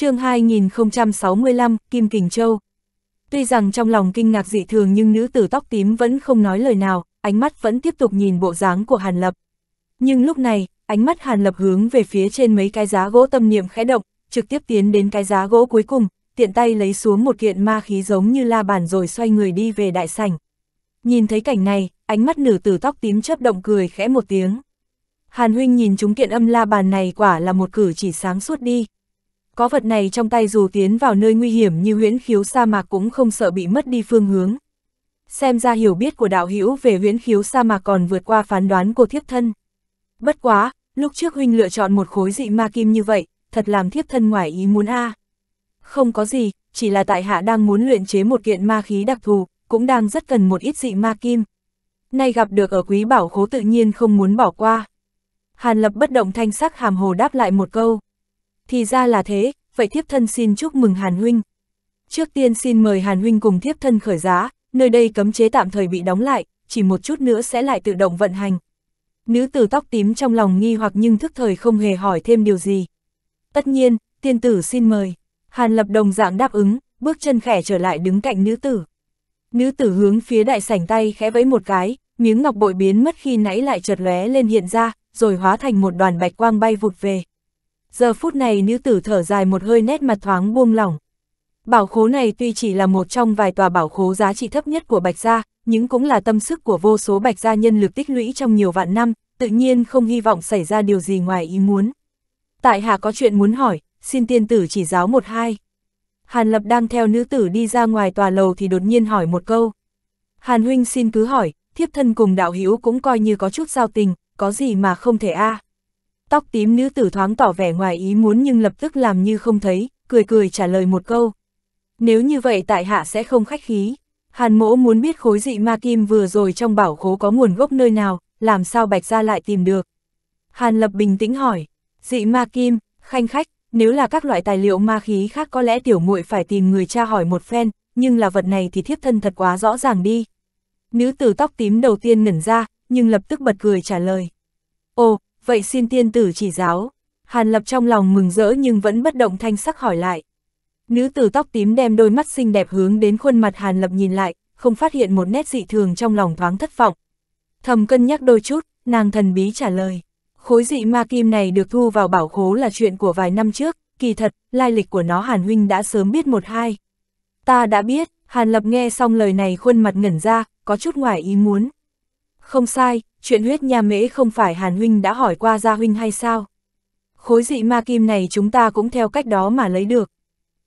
chương 2065, Kim Kình Châu. Tuy rằng trong lòng kinh ngạc dị thường nhưng nữ tử tóc tím vẫn không nói lời nào, ánh mắt vẫn tiếp tục nhìn bộ dáng của Hàn Lập. Nhưng lúc này, ánh mắt Hàn Lập hướng về phía trên mấy cái giá gỗ tâm niệm khẽ động, trực tiếp tiến đến cái giá gỗ cuối cùng, tiện tay lấy xuống một kiện ma khí giống như la bàn rồi xoay người đi về đại sảnh. Nhìn thấy cảnh này, ánh mắt nữ tử tóc tím chớp động cười khẽ một tiếng. Hàn huynh nhìn chúng kiện âm la bàn này quả là một cử chỉ sáng suốt đi, có vật này trong tay dù tiến vào nơi nguy hiểm như huyễn khiếu sa mạc cũng không sợ bị mất đi phương hướng. Xem ra hiểu biết của đạo hữu về huyễn khiếu sa mạc còn vượt qua phán đoán của thiếp thân. Bất quá, lúc trước huynh lựa chọn một khối dị ma kim như vậy, thật làm thiếp thân ngoài ý muốn a. À. Không có gì, chỉ là tại hạ đang muốn luyện chế một kiện ma khí đặc thù, cũng đang rất cần một ít dị ma kim. Nay gặp được ở quý bảo khố tự nhiên không muốn bỏ qua. Hàn lập bất động thanh sắc hàm hồ đáp lại một câu thì ra là thế, vậy thiếp thân xin chúc mừng Hàn Huynh. Trước tiên xin mời Hàn Huynh cùng thiếp thân khởi giá, nơi đây cấm chế tạm thời bị đóng lại, chỉ một chút nữa sẽ lại tự động vận hành. Nữ tử tóc tím trong lòng nghi hoặc nhưng thức thời không hề hỏi thêm điều gì. Tất nhiên, tiên tử xin mời. Hàn lập đồng dạng đáp ứng, bước chân khẽ trở lại đứng cạnh nữ tử. Nữ tử hướng phía đại sảnh tay khẽ vẫy một cái, miếng ngọc bội biến mất khi nãy lại chợt lóe lên hiện ra, rồi hóa thành một đoàn bạch quang bay vụt về. Giờ phút này nữ tử thở dài một hơi nét mặt thoáng buông lỏng. Bảo khố này tuy chỉ là một trong vài tòa bảo khố giá trị thấp nhất của Bạch Gia, nhưng cũng là tâm sức của vô số Bạch Gia nhân lực tích lũy trong nhiều vạn năm, tự nhiên không hy vọng xảy ra điều gì ngoài ý muốn. Tại hạ có chuyện muốn hỏi, xin tiên tử chỉ giáo một hai. Hàn Lập đang theo nữ tử đi ra ngoài tòa lầu thì đột nhiên hỏi một câu. Hàn Huynh xin cứ hỏi, thiếp thân cùng đạo hữu cũng coi như có chút giao tình, có gì mà không thể a à. Tóc tím nữ tử thoáng tỏ vẻ ngoài ý muốn nhưng lập tức làm như không thấy, cười cười trả lời một câu. Nếu như vậy tại hạ sẽ không khách khí. Hàn mỗ muốn biết khối dị ma kim vừa rồi trong bảo khố có nguồn gốc nơi nào, làm sao bạch ra lại tìm được. Hàn lập bình tĩnh hỏi, dị ma kim, khanh khách, nếu là các loại tài liệu ma khí khác có lẽ tiểu muội phải tìm người cha hỏi một phen, nhưng là vật này thì thiếp thân thật quá rõ ràng đi. Nữ tử tóc tím đầu tiên nẩn ra, nhưng lập tức bật cười trả lời. Ồ, vậy xin tiên tử chỉ giáo. Hàn Lập trong lòng mừng rỡ nhưng vẫn bất động thanh sắc hỏi lại. Nữ tử tóc tím đem đôi mắt xinh đẹp hướng đến khuôn mặt Hàn Lập nhìn lại, không phát hiện một nét dị thường trong lòng thoáng thất vọng. Thầm cân nhắc đôi chút, nàng thần bí trả lời. Khối dị ma kim này được thu vào bảo khố là chuyện của vài năm trước, kỳ thật, lai lịch của nó Hàn Huynh đã sớm biết một hai. Ta đã biết, Hàn Lập nghe xong lời này khuôn mặt ngẩn ra, có chút ngoài ý muốn. Không sai, chuyện huyết nha mễ không phải Hàn Huynh đã hỏi qua Gia Huynh hay sao? Khối dị ma kim này chúng ta cũng theo cách đó mà lấy được.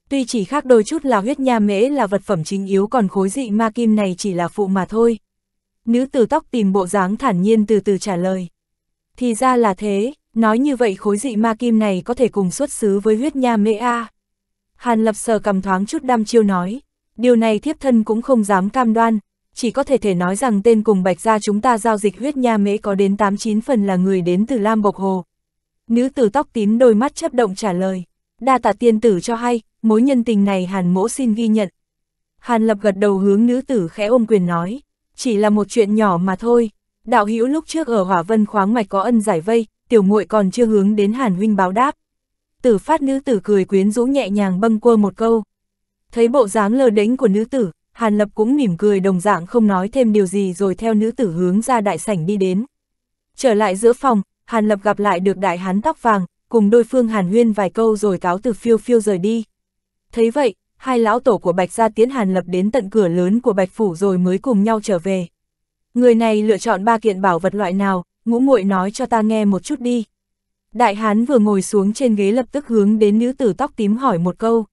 Tuy chỉ khác đôi chút là huyết nha mễ là vật phẩm chính yếu còn khối dị ma kim này chỉ là phụ mà thôi. Nữ tử tóc tìm bộ dáng thản nhiên từ từ trả lời. Thì ra là thế, nói như vậy khối dị ma kim này có thể cùng xuất xứ với huyết nha mễ A. À? Hàn lập sờ cầm thoáng chút đam chiêu nói, điều này thiếp thân cũng không dám cam đoan, chỉ có thể thể nói rằng tên cùng bạch gia chúng ta giao dịch huyết nha mễ có đến 89 phần là người đến từ Lam Bộc Hồ. Nữ tử tóc tím đôi mắt chấp động trả lời, đa tạ tiên tử cho hay, mối nhân tình này hàn mỗ xin ghi nhận. Hàn lập gật đầu hướng nữ tử khẽ ôm quyền nói, chỉ là một chuyện nhỏ mà thôi, đạo hữu lúc trước ở hỏa vân khoáng mạch có ân giải vây, tiểu muội còn chưa hướng đến hàn huynh báo đáp. Tử phát nữ tử cười quyến rũ nhẹ nhàng bâng quơ một câu. Thấy bộ dáng lờ đễnh của nữ tử, Hàn Lập cũng mỉm cười đồng dạng không nói thêm điều gì rồi theo nữ tử hướng ra đại sảnh đi đến. Trở lại giữa phòng, Hàn Lập gặp lại được đại hán tóc vàng, cùng đôi phương Hàn Huyên vài câu rồi cáo từ phiêu phiêu rời đi. Thấy vậy, hai lão tổ của Bạch Gia tiến Hàn Lập đến tận cửa lớn của Bạch Phủ rồi mới cùng nhau trở về. Người này lựa chọn ba kiện bảo vật loại nào, ngũ muội nói cho ta nghe một chút đi. Đại hán vừa ngồi xuống trên ghế lập tức hướng đến nữ tử tóc tím hỏi một câu.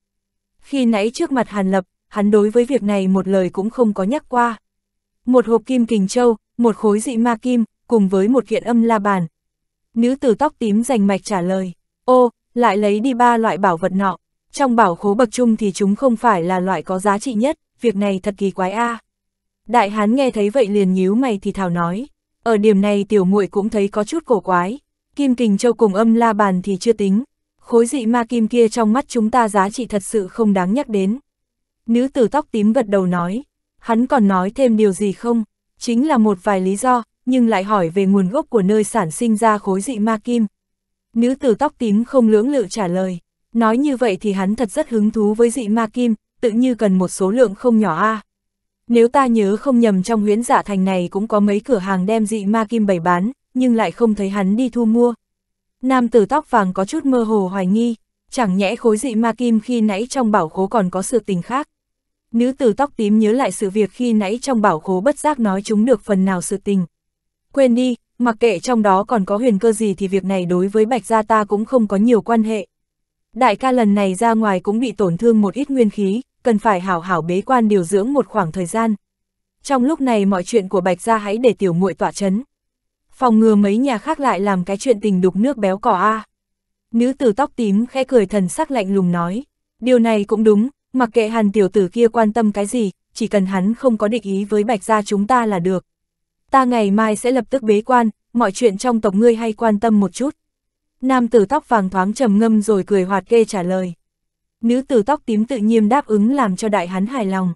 Khi nãy trước mặt Hàn Lập, hắn đối với việc này một lời cũng không có nhắc qua. Một hộp kim kình châu, một khối dị ma kim, cùng với một kiện âm la bàn. Nữ tử tóc tím rành mạch trả lời, ô, lại lấy đi ba loại bảo vật nọ, trong bảo khố bậc trung thì chúng không phải là loại có giá trị nhất, việc này thật kỳ quái a. Đại hán nghe thấy vậy liền nhíu mày thì thảo nói, ở điểm này tiểu muội cũng thấy có chút cổ quái, kim kình châu cùng âm la bàn thì chưa tính, khối dị ma kim kia trong mắt chúng ta giá trị thật sự không đáng nhắc đến. Nữ tử tóc tím gật đầu nói, hắn còn nói thêm điều gì không? Chính là một vài lý do, nhưng lại hỏi về nguồn gốc của nơi sản sinh ra khối dị ma kim. Nữ tử tóc tím không lưỡng lự trả lời, nói như vậy thì hắn thật rất hứng thú với dị ma kim, tự như cần một số lượng không nhỏ a. À. Nếu ta nhớ không nhầm trong huyễn giả dạ thành này cũng có mấy cửa hàng đem dị ma kim bày bán, nhưng lại không thấy hắn đi thu mua. Nam tử tóc vàng có chút mơ hồ hoài nghi, chẳng nhẽ khối dị ma kim khi nãy trong bảo khố còn có sự tình khác. Nữ tử tóc tím nhớ lại sự việc khi nãy trong bảo khố bất giác nói chúng được phần nào sự tình. Quên đi, mặc kệ trong đó còn có huyền cơ gì thì việc này đối với bạch gia ta cũng không có nhiều quan hệ. Đại ca lần này ra ngoài cũng bị tổn thương một ít nguyên khí, cần phải hảo hảo bế quan điều dưỡng một khoảng thời gian. Trong lúc này mọi chuyện của bạch gia hãy để tiểu muội tỏa chấn. Phòng ngừa mấy nhà khác lại làm cái chuyện tình đục nước béo cỏ a. À. Nữ tử tóc tím khẽ cười thần sắc lạnh lùng nói, điều này cũng đúng, Mặc kệ hàn tiểu tử kia quan tâm cái gì, chỉ cần hắn không có địch ý với bạch gia chúng ta là được. Ta ngày mai sẽ lập tức bế quan, mọi chuyện trong tộc ngươi hay quan tâm một chút. Nam tử tóc vàng thoáng trầm ngâm rồi cười hoạt kê trả lời. Nữ tử tóc tím tự nhiên đáp ứng làm cho đại hắn hài lòng.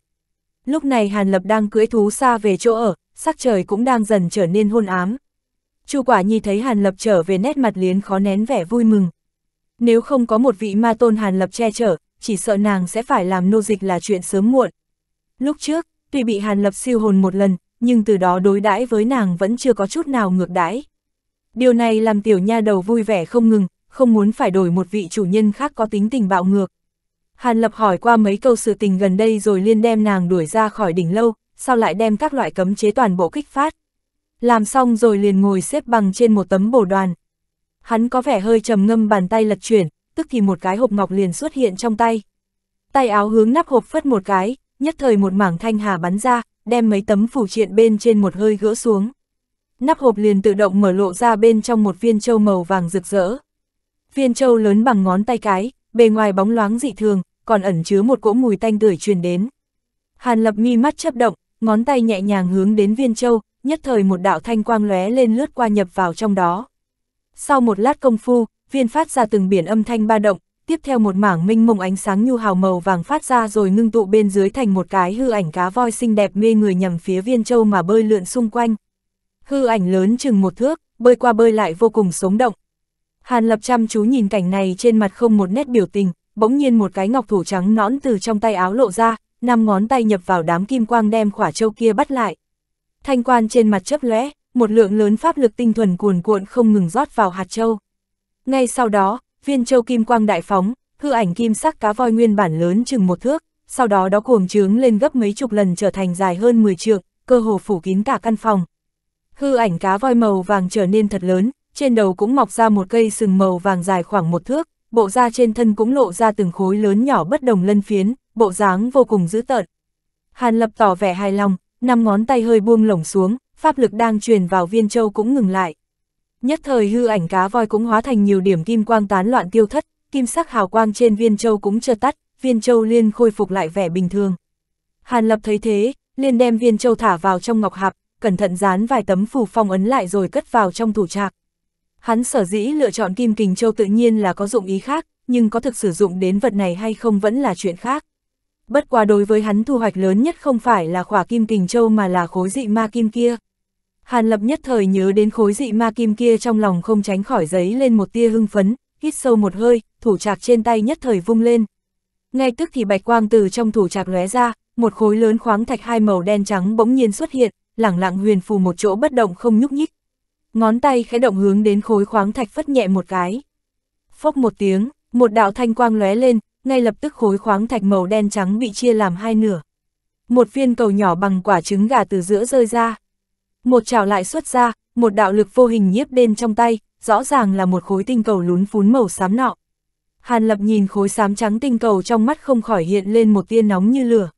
Lúc này Hàn Lập đang cưỡi thú xa về chỗ ở, sắc trời cũng đang dần trở nên hôn ám. Chu Quả Nhi thấy Hàn Lập trở về nét mặt liến khó nén vẻ vui mừng. Nếu không có một vị ma tôn Hàn Lập che chở, chỉ sợ nàng sẽ phải làm nô dịch là chuyện sớm muộn. Lúc trước, tuy bị Hàn Lập siêu hồn một lần, nhưng từ đó đối đãi với nàng vẫn chưa có chút nào ngược đãi. Điều này làm tiểu nha đầu vui vẻ không ngừng, không muốn phải đổi một vị chủ nhân khác có tính tình bạo ngược. Hàn Lập hỏi qua mấy câu sự tình gần đây rồi liên đem nàng đuổi ra khỏi đỉnh lâu, sau lại đem các loại cấm chế toàn bộ kích phát. Làm xong rồi liền ngồi xếp bằng trên một tấm bổ đoàn. Hắn có vẻ hơi trầm ngâm bàn tay lật chuyển, tức thì một cái hộp ngọc liền xuất hiện trong tay. Tay áo hướng nắp hộp phất một cái, nhất thời một mảng thanh hà bắn ra, đem mấy tấm phủ triện bên trên một hơi gỡ xuống. Nắp hộp liền tự động mở lộ ra bên trong một viên châu màu vàng rực rỡ. Viên châu lớn bằng ngón tay cái, bề ngoài bóng loáng dị thường, còn ẩn chứa một cỗ mùi tanh tưởi truyền đến. Hàn Lập mi mắt chấp động, ngón tay nhẹ nhàng hướng đến viên châu, nhất thời một đạo thanh quang lóe lên lướt qua nhập vào trong đó. Sau một lát công phu, viên phát ra từng biển âm thanh ba động, tiếp theo một mảng minh mông ánh sáng nhu hào màu vàng phát ra rồi ngưng tụ bên dưới thành một cái hư ảnh cá voi xinh đẹp mê người nhằm phía viên châu mà bơi lượn xung quanh. Hư ảnh lớn chừng một thước, bơi qua bơi lại vô cùng sống động. Hàn Lập chăm chú nhìn cảnh này trên mặt không một nét biểu tình, bỗng nhiên một cái ngọc thủ trắng nõn từ trong tay áo lộ ra, năm ngón tay nhập vào đám kim quang đem khỏa châu kia bắt lại. Thanh quan trên mặt chấp lóe, một lượng lớn pháp lực tinh thuần cuồn cuộn không ngừng rót vào hạt châu. Ngay sau đó, viên châu kim quang đại phóng, hư ảnh kim sắc cá voi nguyên bản lớn chừng một thước, sau đó đó cuồng trướng lên gấp mấy chục lần trở thành dài hơn 10 trượng, cơ hồ phủ kín cả căn phòng. Hư ảnh cá voi màu vàng trở nên thật lớn, trên đầu cũng mọc ra một cây sừng màu vàng dài khoảng một thước, bộ da trên thân cũng lộ ra từng khối lớn nhỏ bất đồng lân phiến, bộ dáng vô cùng dữ tợn. Hàn Lập tỏ vẻ hài lòng, năm ngón tay hơi buông lỏng xuống, pháp lực đang truyền vào viên châu cũng ngừng lại. Nhất thời hư ảnh cá voi cũng hóa thành nhiều điểm kim quang tán loạn tiêu thất, kim sắc hào quang trên viên châu cũng chưa tắt, viên châu liên khôi phục lại vẻ bình thường. Hàn Lập thấy thế, liền đem viên châu thả vào trong ngọc hạp, cẩn thận dán vài tấm phù phong ấn lại rồi cất vào trong thủ trạc. Hắn sở dĩ lựa chọn kim kình châu tự nhiên là có dụng ý khác, nhưng có thực sử dụng đến vật này hay không vẫn là chuyện khác. Bất quá đối với hắn thu hoạch lớn nhất không phải là khỏa kim kình châu mà là khối dị ma kim kia. Hàn Lập nhất thời nhớ đến khối dị ma kim kia trong lòng không tránh khỏi giấy lên một tia hưng phấn, hít sâu một hơi, thủ trạc trên tay nhất thời vung lên. Ngay tức thì bạch quang từ trong thủ trạc lóe ra, một khối lớn khoáng thạch hai màu đen trắng bỗng nhiên xuất hiện, lẳng lặng huyền phù một chỗ bất động không nhúc nhích. Ngón tay khẽ động hướng đến khối khoáng thạch phất nhẹ một cái. Phốc một tiếng, một đạo thanh quang lóe lên, ngay lập tức khối khoáng thạch màu đen trắng bị chia làm hai nửa. Một viên cầu nhỏ bằng quả trứng gà từ giữa rơi ra một chảo lại xuất ra, một đạo lực vô hình nhiếp đen trong tay, rõ ràng là một khối tinh cầu lún phún màu xám nọ. Hàn Lập nhìn khối xám trắng tinh cầu trong mắt không khỏi hiện lên một tiên nóng như lửa.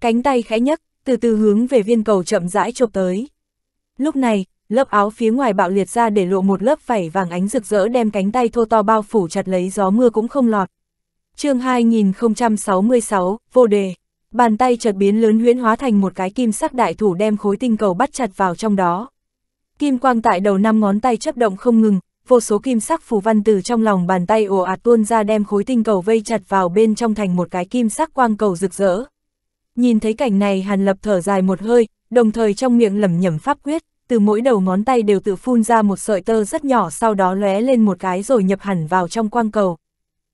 Cánh tay khẽ nhấc, từ từ hướng về viên cầu chậm rãi chộp tới. Lúc này, lớp áo phía ngoài bạo liệt ra để lộ một lớp vảy vàng ánh rực rỡ đem cánh tay thô to bao phủ chặt lấy gió mưa cũng không lọt. chương 2066, vô đề bàn tay chợt biến lớn huyễn hóa thành một cái kim sắc đại thủ đem khối tinh cầu bắt chặt vào trong đó. Kim quang tại đầu năm ngón tay chấp động không ngừng, vô số kim sắc phù văn từ trong lòng bàn tay ồ ạt tuôn ra đem khối tinh cầu vây chặt vào bên trong thành một cái kim sắc quang cầu rực rỡ. Nhìn thấy cảnh này Hàn Lập thở dài một hơi, đồng thời trong miệng lẩm nhẩm pháp quyết, từ mỗi đầu ngón tay đều tự phun ra một sợi tơ rất nhỏ sau đó lóe lên một cái rồi nhập hẳn vào trong quang cầu.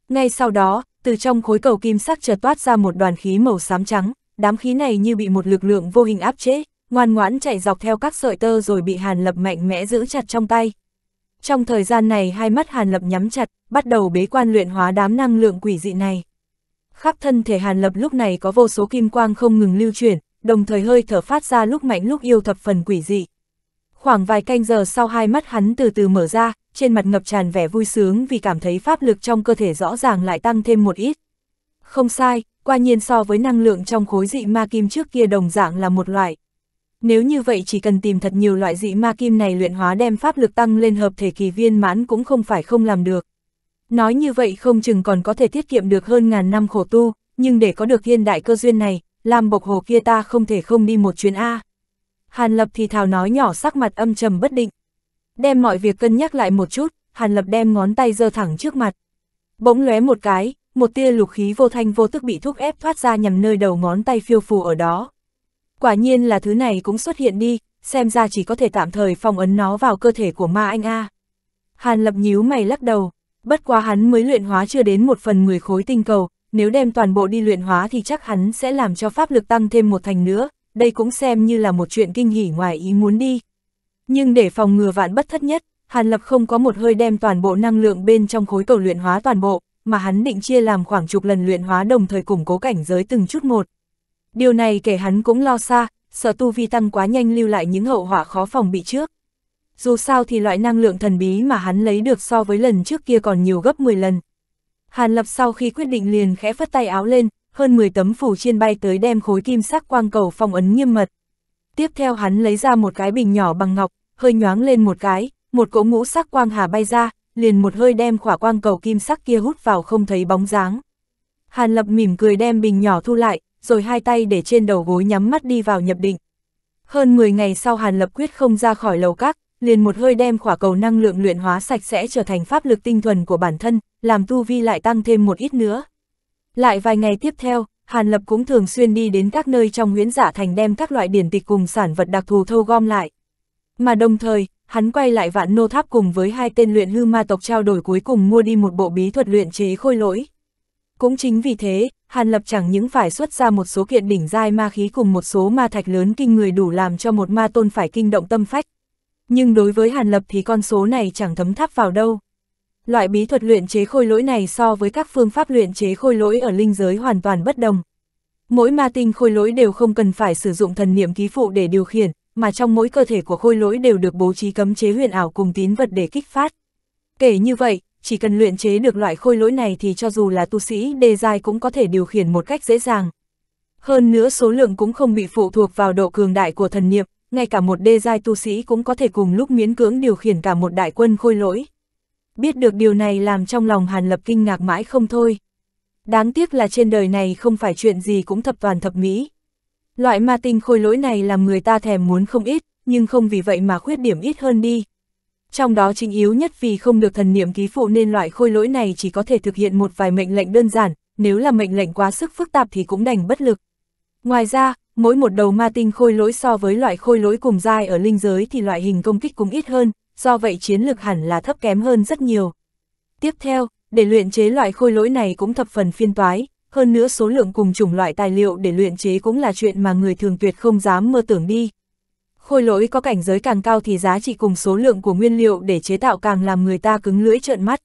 Ngay sau đó, từ trong khối cầu kim sắc chợt toát ra một đoàn khí màu xám trắng, đám khí này như bị một lực lượng vô hình áp chế, ngoan ngoãn chạy dọc theo các sợi tơ rồi bị Hàn Lập mạnh mẽ giữ chặt trong tay. Trong thời gian này hai mắt Hàn Lập nhắm chặt, bắt đầu bế quan luyện hóa đám năng lượng quỷ dị này. Khắp thân thể Hàn Lập lúc này có vô số kim quang không ngừng lưu chuyển, đồng thời hơi thở phát ra lúc mạnh lúc yêu thập phần quỷ dị, Khoảng vài canh giờ sau hai mắt hắn từ từ mở ra, trên mặt ngập tràn vẻ vui sướng vì cảm thấy pháp lực trong cơ thể rõ ràng lại tăng thêm một ít. Không sai, qua nhiên so với năng lượng trong khối dị ma kim trước kia đồng dạng là một loại. Nếu như vậy chỉ cần tìm thật nhiều loại dị ma kim này luyện hóa đem pháp lực tăng lên hợp thể kỳ viên mãn cũng không phải không làm được. Nói như vậy không chừng còn có thể tiết kiệm được hơn ngàn năm khổ tu, nhưng để có được thiên đại cơ duyên này, làm bộc hồ kia ta không thể không đi một chuyến A. Hàn Lập thì thào nói nhỏ sắc mặt âm trầm bất định. Đem mọi việc cân nhắc lại một chút, Hàn Lập đem ngón tay giơ thẳng trước mặt. Bỗng lóe một cái, một tia lục khí vô thanh vô tức bị thúc ép thoát ra nhằm nơi đầu ngón tay phiêu phù ở đó. Quả nhiên là thứ này cũng xuất hiện đi, xem ra chỉ có thể tạm thời phong ấn nó vào cơ thể của ma anh A. Hàn Lập nhíu mày lắc đầu, bất quá hắn mới luyện hóa chưa đến một phần 10 khối tinh cầu, nếu đem toàn bộ đi luyện hóa thì chắc hắn sẽ làm cho pháp lực tăng thêm một thành nữa, đây cũng xem như là một chuyện kinh hỉ ngoài ý muốn đi. Nhưng để phòng ngừa vạn bất thất nhất, Hàn Lập không có một hơi đem toàn bộ năng lượng bên trong khối cầu luyện hóa toàn bộ, mà hắn định chia làm khoảng chục lần luyện hóa đồng thời củng cố cảnh giới từng chút một. Điều này kể hắn cũng lo xa, sợ tu vi tăng quá nhanh lưu lại những hậu họa khó phòng bị trước. Dù sao thì loại năng lượng thần bí mà hắn lấy được so với lần trước kia còn nhiều gấp 10 lần. Hàn Lập sau khi quyết định liền khẽ phất tay áo lên, hơn 10 tấm phủ chiên bay tới đem khối kim sắc quang cầu phong ấn nghiêm mật. Tiếp theo hắn lấy ra một cái bình nhỏ bằng ngọc, hơi nhoáng lên một cái, một cỗ ngũ sắc quang hà bay ra, liền một hơi đem khỏa quang cầu kim sắc kia hút vào không thấy bóng dáng. Hàn Lập mỉm cười đem bình nhỏ thu lại, rồi hai tay để trên đầu gối nhắm mắt đi vào nhập định. Hơn 10 ngày sau Hàn Lập quyết không ra khỏi lầu các, liền một hơi đem khỏa cầu năng lượng luyện hóa sạch sẽ trở thành pháp lực tinh thuần của bản thân, làm tu vi lại tăng thêm một ít nữa. Lại vài ngày tiếp theo, Hàn Lập cũng thường xuyên đi đến các nơi trong huyễn giả dạ thành đem các loại điển tịch cùng sản vật đặc thù thâu gom lại. Mà đồng thời, hắn quay lại vạn nô tháp cùng với hai tên luyện hư ma tộc trao đổi cuối cùng mua đi một bộ bí thuật luyện chế khôi lỗi. Cũng chính vì thế, Hàn Lập chẳng những phải xuất ra một số kiện đỉnh giai ma khí cùng một số ma thạch lớn kinh người đủ làm cho một ma tôn phải kinh động tâm phách. Nhưng đối với Hàn Lập thì con số này chẳng thấm tháp vào đâu loại bí thuật luyện chế khôi lỗi này so với các phương pháp luyện chế khôi lỗi ở linh giới hoàn toàn bất đồng. Mỗi ma tinh khôi lỗi đều không cần phải sử dụng thần niệm ký phụ để điều khiển, mà trong mỗi cơ thể của khôi lỗi đều được bố trí cấm chế huyền ảo cùng tín vật để kích phát. Kể như vậy, chỉ cần luyện chế được loại khôi lỗi này thì cho dù là tu sĩ đề dài cũng có thể điều khiển một cách dễ dàng. Hơn nữa số lượng cũng không bị phụ thuộc vào độ cường đại của thần niệm, ngay cả một đê giai tu sĩ cũng có thể cùng lúc miễn cưỡng điều khiển cả một đại quân khôi lỗi. Biết được điều này làm trong lòng Hàn Lập kinh ngạc mãi không thôi. Đáng tiếc là trên đời này không phải chuyện gì cũng thập toàn thập mỹ. Loại ma tinh khôi lỗi này làm người ta thèm muốn không ít, nhưng không vì vậy mà khuyết điểm ít hơn đi. Trong đó chính yếu nhất vì không được thần niệm ký phụ nên loại khôi lỗi này chỉ có thể thực hiện một vài mệnh lệnh đơn giản, nếu là mệnh lệnh quá sức phức tạp thì cũng đành bất lực. Ngoài ra, mỗi một đầu ma tinh khôi lỗi so với loại khôi lỗi cùng dai ở linh giới thì loại hình công kích cũng ít hơn, do vậy chiến lực hẳn là thấp kém hơn rất nhiều. Tiếp theo, để luyện chế loại khôi lỗi này cũng thập phần phiên toái, hơn nữa số lượng cùng chủng loại tài liệu để luyện chế cũng là chuyện mà người thường tuyệt không dám mơ tưởng đi. Khôi lỗi có cảnh giới càng cao thì giá trị cùng số lượng của nguyên liệu để chế tạo càng làm người ta cứng lưỡi trợn mắt.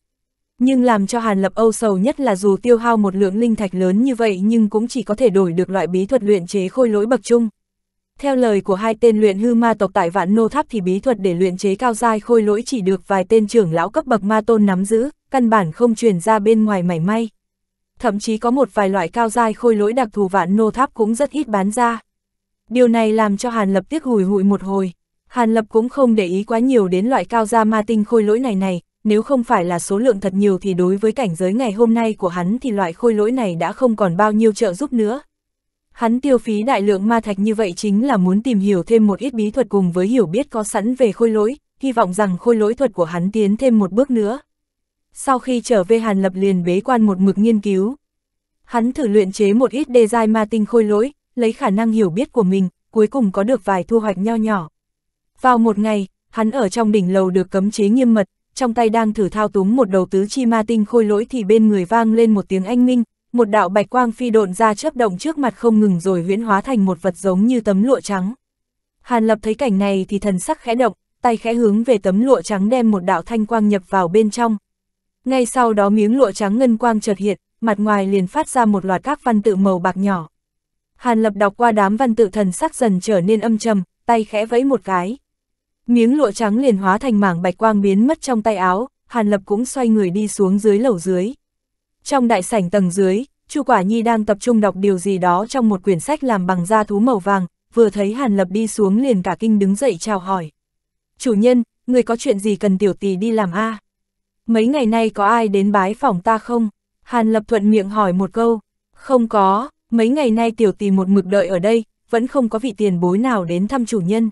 Nhưng làm cho Hàn Lập Âu sầu nhất là dù tiêu hao một lượng linh thạch lớn như vậy nhưng cũng chỉ có thể đổi được loại bí thuật luyện chế khôi lỗi bậc trung. Theo lời của hai tên luyện hư ma tộc tại vạn nô tháp thì bí thuật để luyện chế cao dai khôi lỗi chỉ được vài tên trưởng lão cấp bậc ma tôn nắm giữ, căn bản không truyền ra bên ngoài mảy may. Thậm chí có một vài loại cao dai khôi lỗi đặc thù vạn nô tháp cũng rất ít bán ra. Điều này làm cho Hàn Lập tiếc hùi hụi một hồi. Hàn Lập cũng không để ý quá nhiều đến loại cao gia ma tinh khôi lỗi này này, nếu không phải là số lượng thật nhiều thì đối với cảnh giới ngày hôm nay của hắn thì loại khôi lỗi này đã không còn bao nhiêu trợ giúp nữa. Hắn tiêu phí đại lượng ma thạch như vậy chính là muốn tìm hiểu thêm một ít bí thuật cùng với hiểu biết có sẵn về khôi lỗi, hy vọng rằng khôi lỗi thuật của hắn tiến thêm một bước nữa. Sau khi trở về Hàn Lập liền bế quan một mực nghiên cứu. Hắn thử luyện chế một ít đề dai ma tinh khôi lỗi, lấy khả năng hiểu biết của mình, cuối cùng có được vài thu hoạch nho nhỏ. Vào một ngày, hắn ở trong đỉnh lầu được cấm chế nghiêm mật, trong tay đang thử thao túng một đầu tứ chi ma tinh khôi lỗi thì bên người vang lên một tiếng anh minh, một đạo bạch quang phi độn ra chớp động trước mặt không ngừng rồi huyễn hóa thành một vật giống như tấm lụa trắng. Hàn Lập thấy cảnh này thì thần sắc khẽ động, tay khẽ hướng về tấm lụa trắng đem một đạo thanh quang nhập vào bên trong. Ngay sau đó miếng lụa trắng ngân quang chợt hiện, mặt ngoài liền phát ra một loạt các văn tự màu bạc nhỏ. Hàn Lập đọc qua đám văn tự thần sắc dần trở nên âm trầm, tay khẽ vẫy một cái. Miếng lụa trắng liền hóa thành mảng bạch quang biến mất trong tay áo, Hàn Lập cũng xoay người đi xuống dưới lầu dưới. Trong đại sảnh tầng dưới, Chu Quả Nhi đang tập trung đọc điều gì đó trong một quyển sách làm bằng da thú màu vàng, vừa thấy Hàn Lập đi xuống liền cả kinh đứng dậy chào hỏi. Chủ nhân, người có chuyện gì cần tiểu tỷ đi làm a? À? Mấy ngày nay có ai đến bái phòng ta không? Hàn Lập thuận miệng hỏi một câu. Không có, mấy ngày nay tiểu tỷ một mực đợi ở đây, vẫn không có vị tiền bối nào đến thăm chủ nhân.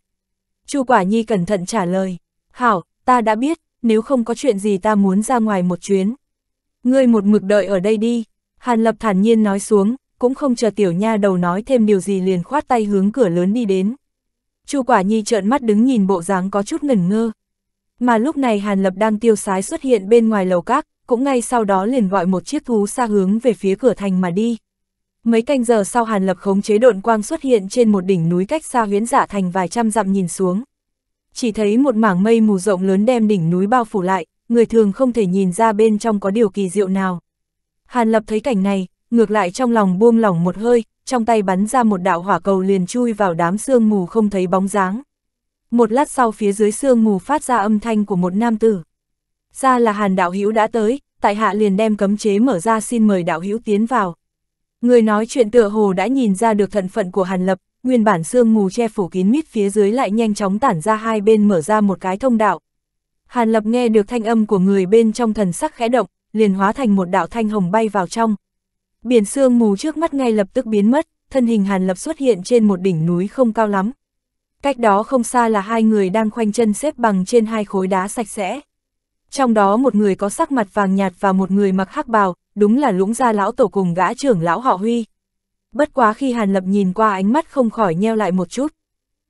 Chu Quả Nhi cẩn thận trả lời. Hảo, ta đã biết, nếu không có chuyện gì ta muốn ra ngoài một chuyến. Ngươi một mực đợi ở đây đi, Hàn Lập thản nhiên nói xuống, cũng không chờ tiểu nha đầu nói thêm điều gì liền khoát tay hướng cửa lớn đi đến. Chu Quả Nhi trợn mắt đứng nhìn bộ dáng có chút ngẩn ngơ. Mà lúc này Hàn Lập đang tiêu sái xuất hiện bên ngoài lầu các, cũng ngay sau đó liền gọi một chiếc thú xa hướng về phía cửa thành mà đi. Mấy canh giờ sau Hàn Lập khống chế độn quang xuất hiện trên một đỉnh núi cách xa huyến giả dạ thành vài trăm dặm nhìn xuống. Chỉ thấy một mảng mây mù rộng lớn đem đỉnh núi bao phủ lại, người thường không thể nhìn ra bên trong có điều kỳ diệu nào. Hàn Lập thấy cảnh này, ngược lại trong lòng buông lỏng một hơi, trong tay bắn ra một đạo hỏa cầu liền chui vào đám sương mù không thấy bóng dáng. Một lát sau phía dưới sương mù phát ra âm thanh của một nam tử. Ra là Hàn Đạo Hữu đã tới, tại hạ liền đem cấm chế mở ra xin mời Đạo Hữu tiến vào. Người nói chuyện tựa hồ đã nhìn ra được thận phận của Hàn Lập, nguyên bản sương mù che phủ kín mít phía dưới lại nhanh chóng tản ra hai bên mở ra một cái thông đạo, Hàn Lập nghe được thanh âm của người bên trong thần sắc khẽ động, liền hóa thành một đạo thanh hồng bay vào trong. Biển sương mù trước mắt ngay lập tức biến mất, thân hình Hàn Lập xuất hiện trên một đỉnh núi không cao lắm. Cách đó không xa là hai người đang khoanh chân xếp bằng trên hai khối đá sạch sẽ. Trong đó một người có sắc mặt vàng nhạt và một người mặc hắc bào, đúng là lũng gia lão tổ cùng gã trưởng lão họ Huy. Bất quá khi Hàn Lập nhìn qua ánh mắt không khỏi nheo lại một chút.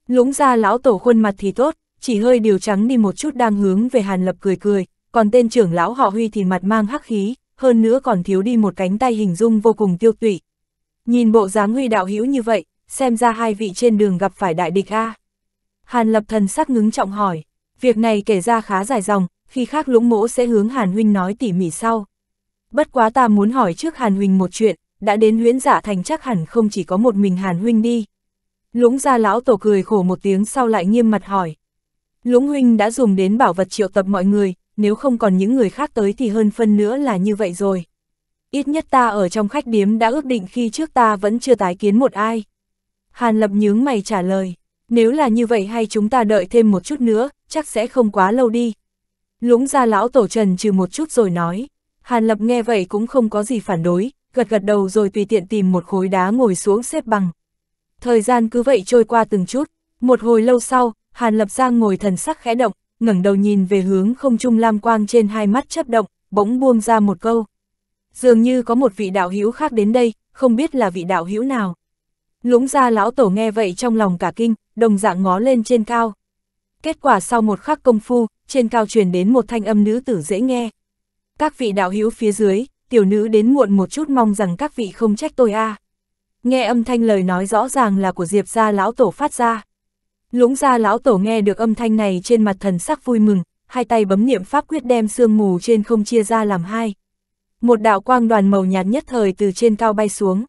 Lũng gia lão tổ khuôn mặt thì tốt, chỉ hơi điều trắng đi một chút đang hướng về Hàn Lập cười cười, còn tên trưởng lão họ Huy thì mặt mang hắc khí, hơn nữa còn thiếu đi một cánh tay hình dung vô cùng tiêu tụy. Nhìn bộ dáng Huy đạo hữu như vậy, xem ra hai vị trên đường gặp phải đại địch a. Hàn Lập thần sắc ngứng trọng hỏi, việc này kể ra khá dài dòng, khi khác lũng mỗ sẽ hướng Hàn Huynh nói tỉ mỉ sau. Bất quá ta muốn hỏi trước Hàn Huynh một chuyện, đã đến huyễn giả dạ thành chắc hẳn không chỉ có một mình Hàn Huynh đi. Lũng ra lão tổ cười khổ một tiếng sau lại nghiêm mặt hỏi, Lũng huynh đã dùng đến bảo vật triệu tập mọi người, nếu không còn những người khác tới thì hơn phân nữa là như vậy rồi. Ít nhất ta ở trong khách điếm đã ước định khi trước ta vẫn chưa tái kiến một ai. Hàn lập nhướng mày trả lời, nếu là như vậy hay chúng ta đợi thêm một chút nữa, chắc sẽ không quá lâu đi. Lũng ra lão tổ trần trừ một chút rồi nói, Hàn lập nghe vậy cũng không có gì phản đối, gật gật đầu rồi tùy tiện tìm một khối đá ngồi xuống xếp bằng. Thời gian cứ vậy trôi qua từng chút, một hồi lâu sau, Hàn Lập Giang ngồi thần sắc khẽ động, ngẩng đầu nhìn về hướng không trung lam quang trên hai mắt chấp động, bỗng buông ra một câu. Dường như có một vị đạo hữu khác đến đây, không biết là vị đạo hữu nào. Lũng ra lão tổ nghe vậy trong lòng cả kinh, đồng dạng ngó lên trên cao. Kết quả sau một khắc công phu, trên cao truyền đến một thanh âm nữ tử dễ nghe. Các vị đạo hữu phía dưới, tiểu nữ đến muộn một chút mong rằng các vị không trách tôi a. À. Nghe âm thanh lời nói rõ ràng là của Diệp gia lão tổ phát ra. Lũng ra lão tổ nghe được âm thanh này trên mặt thần sắc vui mừng, hai tay bấm niệm pháp quyết đem sương mù trên không chia ra làm hai. Một đạo quang đoàn màu nhạt nhất thời từ trên cao bay xuống.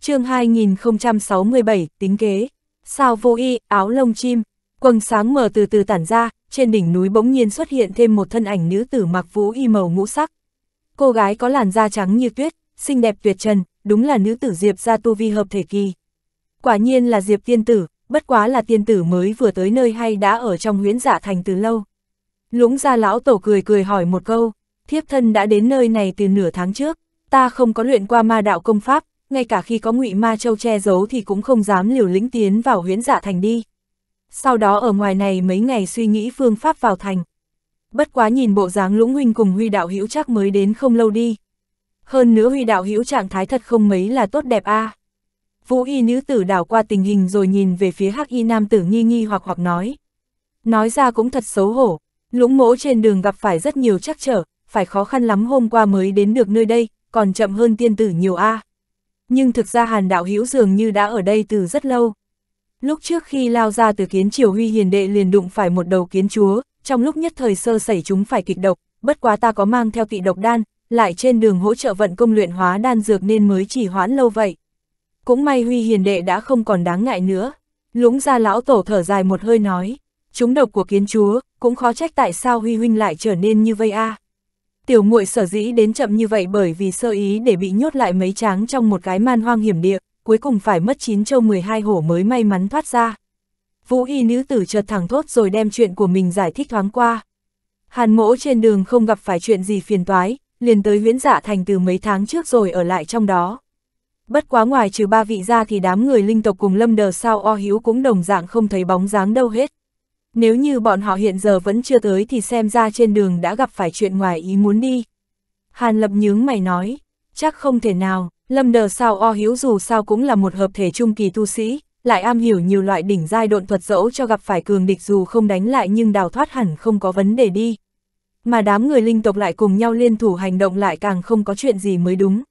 chương 2067, tính kế. Sao vô y, áo lông chim, quần sáng mờ từ từ tản ra, trên đỉnh núi bỗng nhiên xuất hiện thêm một thân ảnh nữ tử mặc vũ y màu ngũ sắc. Cô gái có làn da trắng như tuyết, xinh đẹp tuyệt trần, đúng là nữ tử Diệp gia tu vi hợp thể kỳ. Quả nhiên là Diệp tiên tử, bất quá là tiên tử mới vừa tới nơi hay đã ở trong huyễn giả dạ thành từ lâu. Lũng gia lão tổ cười cười hỏi một câu, thiếp thân đã đến nơi này từ nửa tháng trước, ta không có luyện qua ma đạo công pháp, ngay cả khi có ngụy ma châu che giấu thì cũng không dám liều lĩnh tiến vào huyễn giả dạ thành đi. Sau đó ở ngoài này mấy ngày suy nghĩ phương pháp vào thành. Bất quá nhìn bộ dáng lũng huynh cùng huy đạo hữu chắc mới đến không lâu đi. Hơn nữa huy đạo hữu trạng thái thật không mấy là tốt đẹp a à. Vũ y nữ tử đảo qua tình hình rồi nhìn về phía hắc y nam tử nghi nghi hoặc hoặc nói. Nói ra cũng thật xấu hổ, lũng mỗ trên đường gặp phải rất nhiều trắc trở, phải khó khăn lắm hôm qua mới đến được nơi đây, còn chậm hơn tiên tử nhiều a. À. Nhưng thực ra hàn đạo hữu dường như đã ở đây từ rất lâu. Lúc trước khi lao ra từ kiến triều huy hiền đệ liền đụng phải một đầu kiến chúa, trong lúc nhất thời sơ xảy chúng phải kịch độc, bất quá ta có mang theo kỵ độc đan, lại trên đường hỗ trợ vận công luyện hóa đan dược nên mới chỉ hoãn lâu vậy cũng may Huy Hiền Đệ đã không còn đáng ngại nữa. Lũng gia lão tổ thở dài một hơi nói, chúng độc của kiến chúa, cũng khó trách tại sao Huy Huynh lại trở nên như vây a. Tiểu muội sở dĩ đến chậm như vậy bởi vì sơ ý để bị nhốt lại mấy tráng trong một cái man hoang hiểm địa, cuối cùng phải mất chín châu 12 hổ mới may mắn thoát ra. Vũ y nữ tử chợt thẳng thốt rồi đem chuyện của mình giải thích thoáng qua. Hàn mỗ trên đường không gặp phải chuyện gì phiền toái, liền tới huyễn dạ thành từ mấy tháng trước rồi ở lại trong đó. Bất quá ngoài trừ ba vị ra thì đám người linh tộc cùng lâm đờ sao o hiếu cũng đồng dạng không thấy bóng dáng đâu hết. Nếu như bọn họ hiện giờ vẫn chưa tới thì xem ra trên đường đã gặp phải chuyện ngoài ý muốn đi. Hàn lập nhướng mày nói, chắc không thể nào, lâm đờ sao o hiếu dù sao cũng là một hợp thể trung kỳ tu sĩ, lại am hiểu nhiều loại đỉnh giai độn thuật dẫu cho gặp phải cường địch dù không đánh lại nhưng đào thoát hẳn không có vấn đề đi. Mà đám người linh tộc lại cùng nhau liên thủ hành động lại càng không có chuyện gì mới đúng.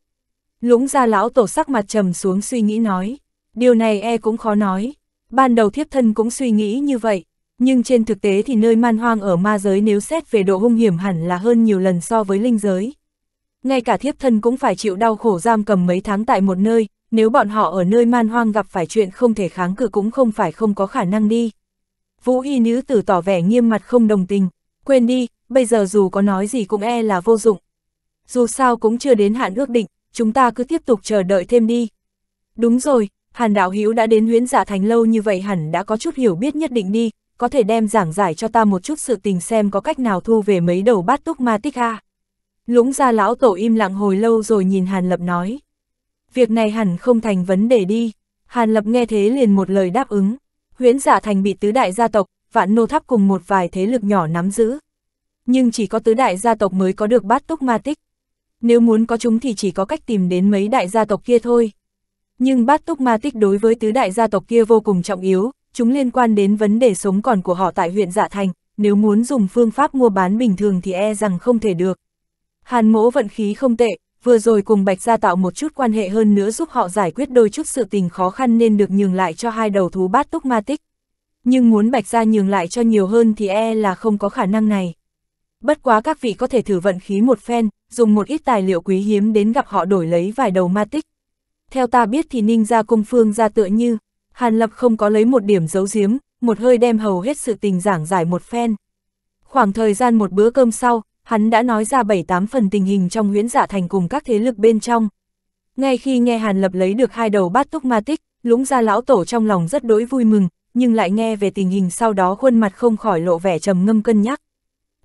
Lũng gia lão tổ sắc mặt trầm xuống suy nghĩ nói, điều này e cũng khó nói. Ban đầu thiếp thân cũng suy nghĩ như vậy, nhưng trên thực tế thì nơi man hoang ở ma giới nếu xét về độ hung hiểm hẳn là hơn nhiều lần so với linh giới. Ngay cả thiếp thân cũng phải chịu đau khổ giam cầm mấy tháng tại một nơi, nếu bọn họ ở nơi man hoang gặp phải chuyện không thể kháng cự cũng không phải không có khả năng đi. Vũ y nữ tử tỏ vẻ nghiêm mặt không đồng tình, quên đi, bây giờ dù có nói gì cũng e là vô dụng. Dù sao cũng chưa đến hạn ước định, chúng ta cứ tiếp tục chờ đợi thêm đi. Đúng rồi, Hàn Đạo Hữu đã đến huyễn giả dạ thành lâu như vậy hẳn đã có chút hiểu biết nhất định đi, có thể đem giảng giải cho ta một chút sự tình xem có cách nào thu về mấy đầu bát túc ma tích ha. Lũng ra lão tổ im lặng hồi lâu rồi nhìn Hàn Lập nói. Việc này hẳn không thành vấn đề đi. Hàn Lập nghe thế liền một lời đáp ứng. Huyễn giả dạ thành bị tứ đại gia tộc, vạn nô tháp cùng một vài thế lực nhỏ nắm giữ. Nhưng chỉ có tứ đại gia tộc mới có được bát túc ma tích nếu muốn có chúng thì chỉ có cách tìm đến mấy đại gia tộc kia thôi. Nhưng bát túc ma tích đối với tứ đại gia tộc kia vô cùng trọng yếu, chúng liên quan đến vấn đề sống còn của họ tại huyện Dạ Thành, nếu muốn dùng phương pháp mua bán bình thường thì e rằng không thể được. Hàn mỗ vận khí không tệ, vừa rồi cùng Bạch Gia tạo một chút quan hệ hơn nữa giúp họ giải quyết đôi chút sự tình khó khăn nên được nhường lại cho hai đầu thú bát túc ma tích. Nhưng muốn Bạch Gia nhường lại cho nhiều hơn thì e là không có khả năng này. Bất quá các vị có thể thử vận khí một phen, dùng một ít tài liệu quý hiếm đến gặp họ đổi lấy vài đầu ma tích. Theo ta biết thì Ninh ra cung phương ra tựa như, Hàn Lập không có lấy một điểm giấu giếm, một hơi đem hầu hết sự tình giảng giải một phen. Khoảng thời gian một bữa cơm sau, hắn đã nói ra 7-8 phần tình hình trong huyễn giả dạ thành cùng các thế lực bên trong. Ngay khi nghe Hàn Lập lấy được hai đầu bát túc ma tích, lũng ra lão tổ trong lòng rất đối vui mừng, nhưng lại nghe về tình hình sau đó khuôn mặt không khỏi lộ vẻ trầm ngâm cân nhắc.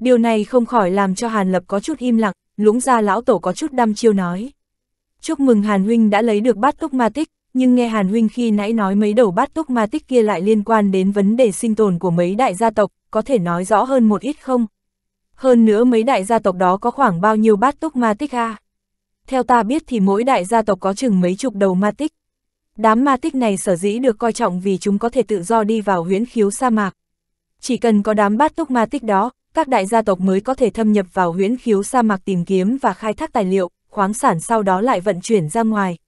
Điều này không khỏi làm cho Hàn Lập có chút im lặng, lũng ra lão tổ có chút đăm chiêu nói. Chúc mừng Hàn Huynh đã lấy được bát túc ma tích, nhưng nghe Hàn Huynh khi nãy nói mấy đầu bát túc ma tích kia lại liên quan đến vấn đề sinh tồn của mấy đại gia tộc, có thể nói rõ hơn một ít không? Hơn nữa mấy đại gia tộc đó có khoảng bao nhiêu bát túc ma tích a? Theo ta biết thì mỗi đại gia tộc có chừng mấy chục đầu ma tích. Đám ma tích này sở dĩ được coi trọng vì chúng có thể tự do đi vào huyễn khiếu sa mạc. Chỉ cần có đám bát túc ma tích đó, các đại gia tộc mới có thể thâm nhập vào huyễn khiếu sa mạc tìm kiếm và khai thác tài liệu, khoáng sản sau đó lại vận chuyển ra ngoài.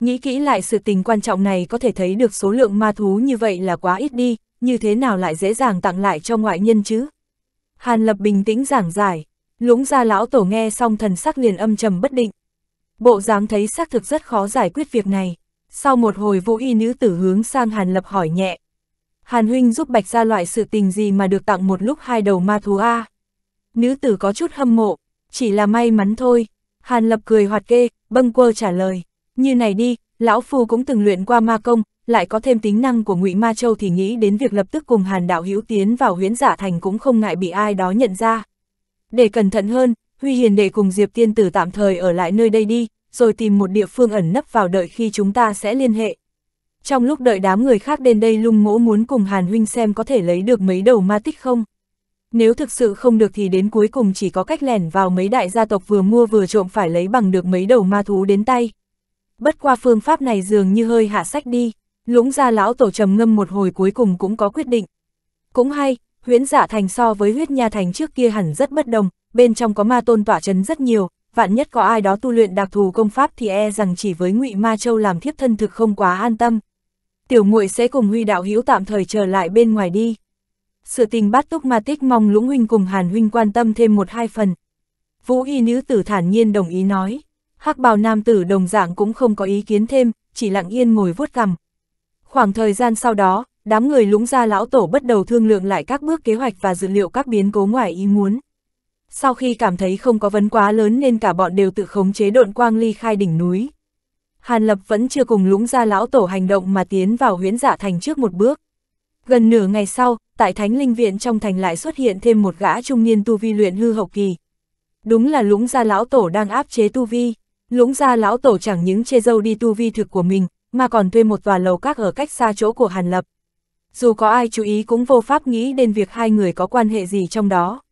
Nghĩ kỹ lại sự tình quan trọng này có thể thấy được số lượng ma thú như vậy là quá ít đi, như thế nào lại dễ dàng tặng lại cho ngoại nhân chứ? Hàn Lập bình tĩnh giảng giải, lũng gia lão tổ nghe xong thần sắc liền âm trầm bất định. Bộ dáng thấy xác thực rất khó giải quyết việc này. Sau một hồi vũ y nữ tử hướng sang Hàn Lập hỏi nhẹ, Hàn huynh giúp Bạch gia loại sự tình gì mà được tặng một lúc hai đầu ma thú A. Nữ tử có chút hâm mộ, chỉ là may mắn thôi. Hàn lập cười hoạt kê, bâng quơ trả lời. Như này đi, lão phu cũng từng luyện qua ma công, lại có thêm tính năng của ngụy Ma Châu thì nghĩ đến việc lập tức cùng Hàn đạo hữu tiến vào huyễn giả thành cũng không ngại bị ai đó nhận ra. Để cẩn thận hơn, Huy Hiền đệ cùng Diệp Tiên Tử tạm thời ở lại nơi đây đi, rồi tìm một địa phương ẩn nấp vào đợi khi chúng ta sẽ liên hệ trong lúc đợi đám người khác đến đây lung mỗ muốn cùng Hàn Huynh xem có thể lấy được mấy đầu ma tích không. Nếu thực sự không được thì đến cuối cùng chỉ có cách lẻn vào mấy đại gia tộc vừa mua vừa trộm phải lấy bằng được mấy đầu ma thú đến tay. Bất qua phương pháp này dường như hơi hạ sách đi, lũng gia lão tổ trầm ngâm một hồi cuối cùng cũng có quyết định. Cũng hay, huyễn Dạ thành so với huyết nha thành trước kia hẳn rất bất đồng, bên trong có ma tôn tỏa chấn rất nhiều, vạn nhất có ai đó tu luyện đặc thù công pháp thì e rằng chỉ với ngụy Ma Châu làm thiếp thân thực không quá an tâm tiểu muội sẽ cùng huy đạo hữu tạm thời trở lại bên ngoài đi. Sự tình bắt túc ma tích mong lũng huynh cùng hàn huynh quan tâm thêm một hai phần. Vũ y nữ tử thản nhiên đồng ý nói, hắc bào nam tử đồng dạng cũng không có ý kiến thêm, chỉ lặng yên ngồi vuốt cằm. Khoảng thời gian sau đó, đám người lũng gia lão tổ bắt đầu thương lượng lại các bước kế hoạch và dự liệu các biến cố ngoài ý muốn. Sau khi cảm thấy không có vấn quá lớn nên cả bọn đều tự khống chế độn quang ly khai đỉnh núi. Hàn Lập vẫn chưa cùng lũng gia lão tổ hành động mà tiến vào huyễn giả dạ thành trước một bước. Gần nửa ngày sau, tại Thánh Linh Viện trong thành lại xuất hiện thêm một gã trung niên tu vi luyện hư hậu kỳ. Đúng là lũng gia lão tổ đang áp chế tu vi. Lũng gia lão tổ chẳng những chê dâu đi tu vi thực của mình, mà còn thuê một tòa lầu các ở cách xa chỗ của Hàn Lập. Dù có ai chú ý cũng vô pháp nghĩ đến việc hai người có quan hệ gì trong đó.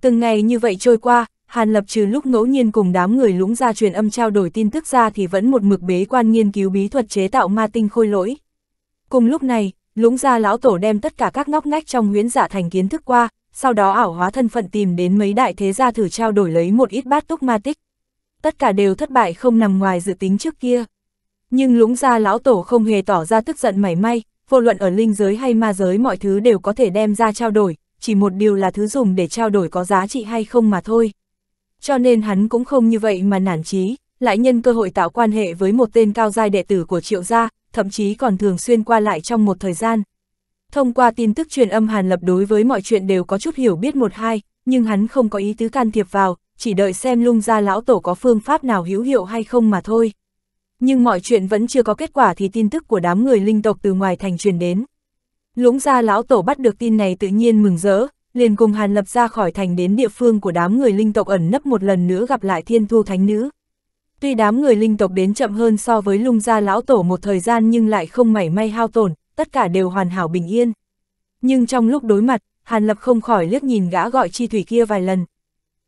Từng ngày như vậy trôi qua, Hàn Lập trừ lúc ngẫu nhiên cùng đám người lũng ra truyền âm trao đổi tin tức ra thì vẫn một mực bế quan nghiên cứu bí thuật chế tạo ma tinh khôi lỗi. Cùng lúc này, lũng ra lão tổ đem tất cả các ngóc ngách trong huyễn giả dạ thành kiến thức qua, sau đó ảo hóa thân phận tìm đến mấy đại thế gia thử trao đổi lấy một ít bát túc ma tích. Tất cả đều thất bại không nằm ngoài dự tính trước kia. Nhưng lũng ra lão tổ không hề tỏ ra tức giận mảy may, vô luận ở linh giới hay ma giới mọi thứ đều có thể đem ra trao đổi, chỉ một điều là thứ dùng để trao đổi có giá trị hay không mà thôi cho nên hắn cũng không như vậy mà nản chí, lại nhân cơ hội tạo quan hệ với một tên cao giai đệ tử của triệu gia, thậm chí còn thường xuyên qua lại trong một thời gian. Thông qua tin tức truyền âm Hàn Lập đối với mọi chuyện đều có chút hiểu biết một hai, nhưng hắn không có ý tứ can thiệp vào, chỉ đợi xem lung gia lão tổ có phương pháp nào hữu hiệu hay không mà thôi. Nhưng mọi chuyện vẫn chưa có kết quả thì tin tức của đám người linh tộc từ ngoài thành truyền đến. Lũng gia lão tổ bắt được tin này tự nhiên mừng rỡ, liền cùng Hàn Lập ra khỏi thành đến địa phương của đám người linh tộc ẩn nấp một lần nữa gặp lại thiên thu thánh nữ. Tuy đám người linh tộc đến chậm hơn so với lung gia lão tổ một thời gian nhưng lại không mảy may hao tổn, tất cả đều hoàn hảo bình yên. Nhưng trong lúc đối mặt, Hàn Lập không khỏi liếc nhìn gã gọi chi thủy kia vài lần.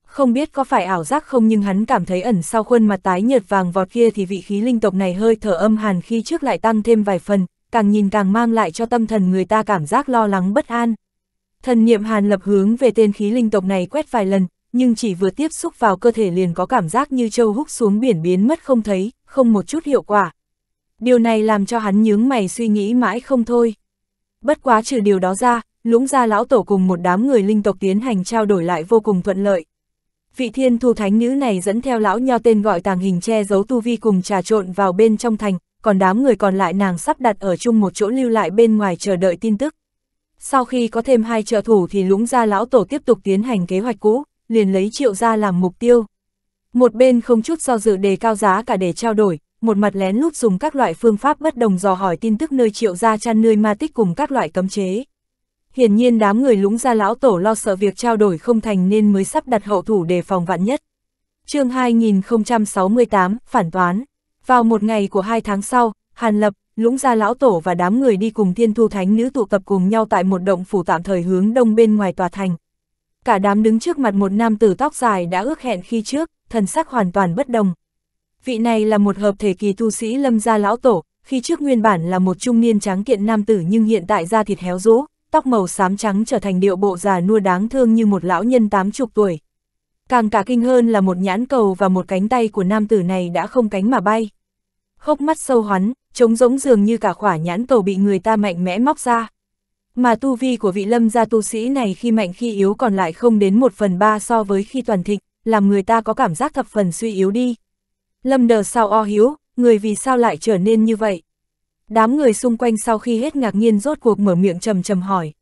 Không biết có phải ảo giác không nhưng hắn cảm thấy ẩn sau khuôn mặt tái nhợt vàng vọt kia thì vị khí linh tộc này hơi thở âm hàn khi trước lại tăng thêm vài phần, càng nhìn càng mang lại cho tâm thần người ta cảm giác lo lắng bất an. Thần niệm hàn lập hướng về tên khí linh tộc này quét vài lần, nhưng chỉ vừa tiếp xúc vào cơ thể liền có cảm giác như châu hút xuống biển biến mất không thấy, không một chút hiệu quả. Điều này làm cho hắn nhướng mày suy nghĩ mãi không thôi. Bất quá trừ điều đó ra, lũng gia lão tổ cùng một đám người linh tộc tiến hành trao đổi lại vô cùng thuận lợi. Vị thiên thu thánh nữ này dẫn theo lão nho tên gọi tàng hình che giấu tu vi cùng trà trộn vào bên trong thành, còn đám người còn lại nàng sắp đặt ở chung một chỗ lưu lại bên ngoài chờ đợi tin tức. Sau khi có thêm hai trợ thủ thì lũng gia lão tổ tiếp tục tiến hành kế hoạch cũ, liền lấy triệu gia làm mục tiêu. Một bên không chút do dự đề cao giá cả để trao đổi, một mặt lén lút dùng các loại phương pháp bất đồng dò hỏi tin tức nơi triệu gia chăn nuôi ma tích cùng các loại cấm chế. Hiển nhiên đám người lũng gia lão tổ lo sợ việc trao đổi không thành nên mới sắp đặt hậu thủ đề phòng vạn nhất. chương 2068, Phản toán Vào một ngày của hai tháng sau, Hàn Lập, lũng gia lão tổ và đám người đi cùng thiên thu thánh nữ tụ tập cùng nhau tại một động phủ tạm thời hướng đông bên ngoài tòa thành. Cả đám đứng trước mặt một nam tử tóc dài đã ước hẹn khi trước, thần sắc hoàn toàn bất đồng. Vị này là một hợp thể kỳ tu sĩ lâm gia lão tổ, khi trước nguyên bản là một trung niên tráng kiện nam tử nhưng hiện tại da thịt héo rũ, tóc màu xám trắng trở thành điệu bộ già nua đáng thương như một lão nhân tám chục tuổi. Càng cả kinh hơn là một nhãn cầu và một cánh tay của nam tử này đã không cánh mà bay. Khốc mắt sâu hoắn, trống rỗng dường như cả khỏa nhãn cầu bị người ta mạnh mẽ móc ra. Mà tu vi của vị lâm gia tu sĩ này khi mạnh khi yếu còn lại không đến một phần ba so với khi toàn thịnh, làm người ta có cảm giác thập phần suy yếu đi. Lâm đờ sao o hiếu, người vì sao lại trở nên như vậy? Đám người xung quanh sau khi hết ngạc nhiên rốt cuộc mở miệng trầm trầm hỏi.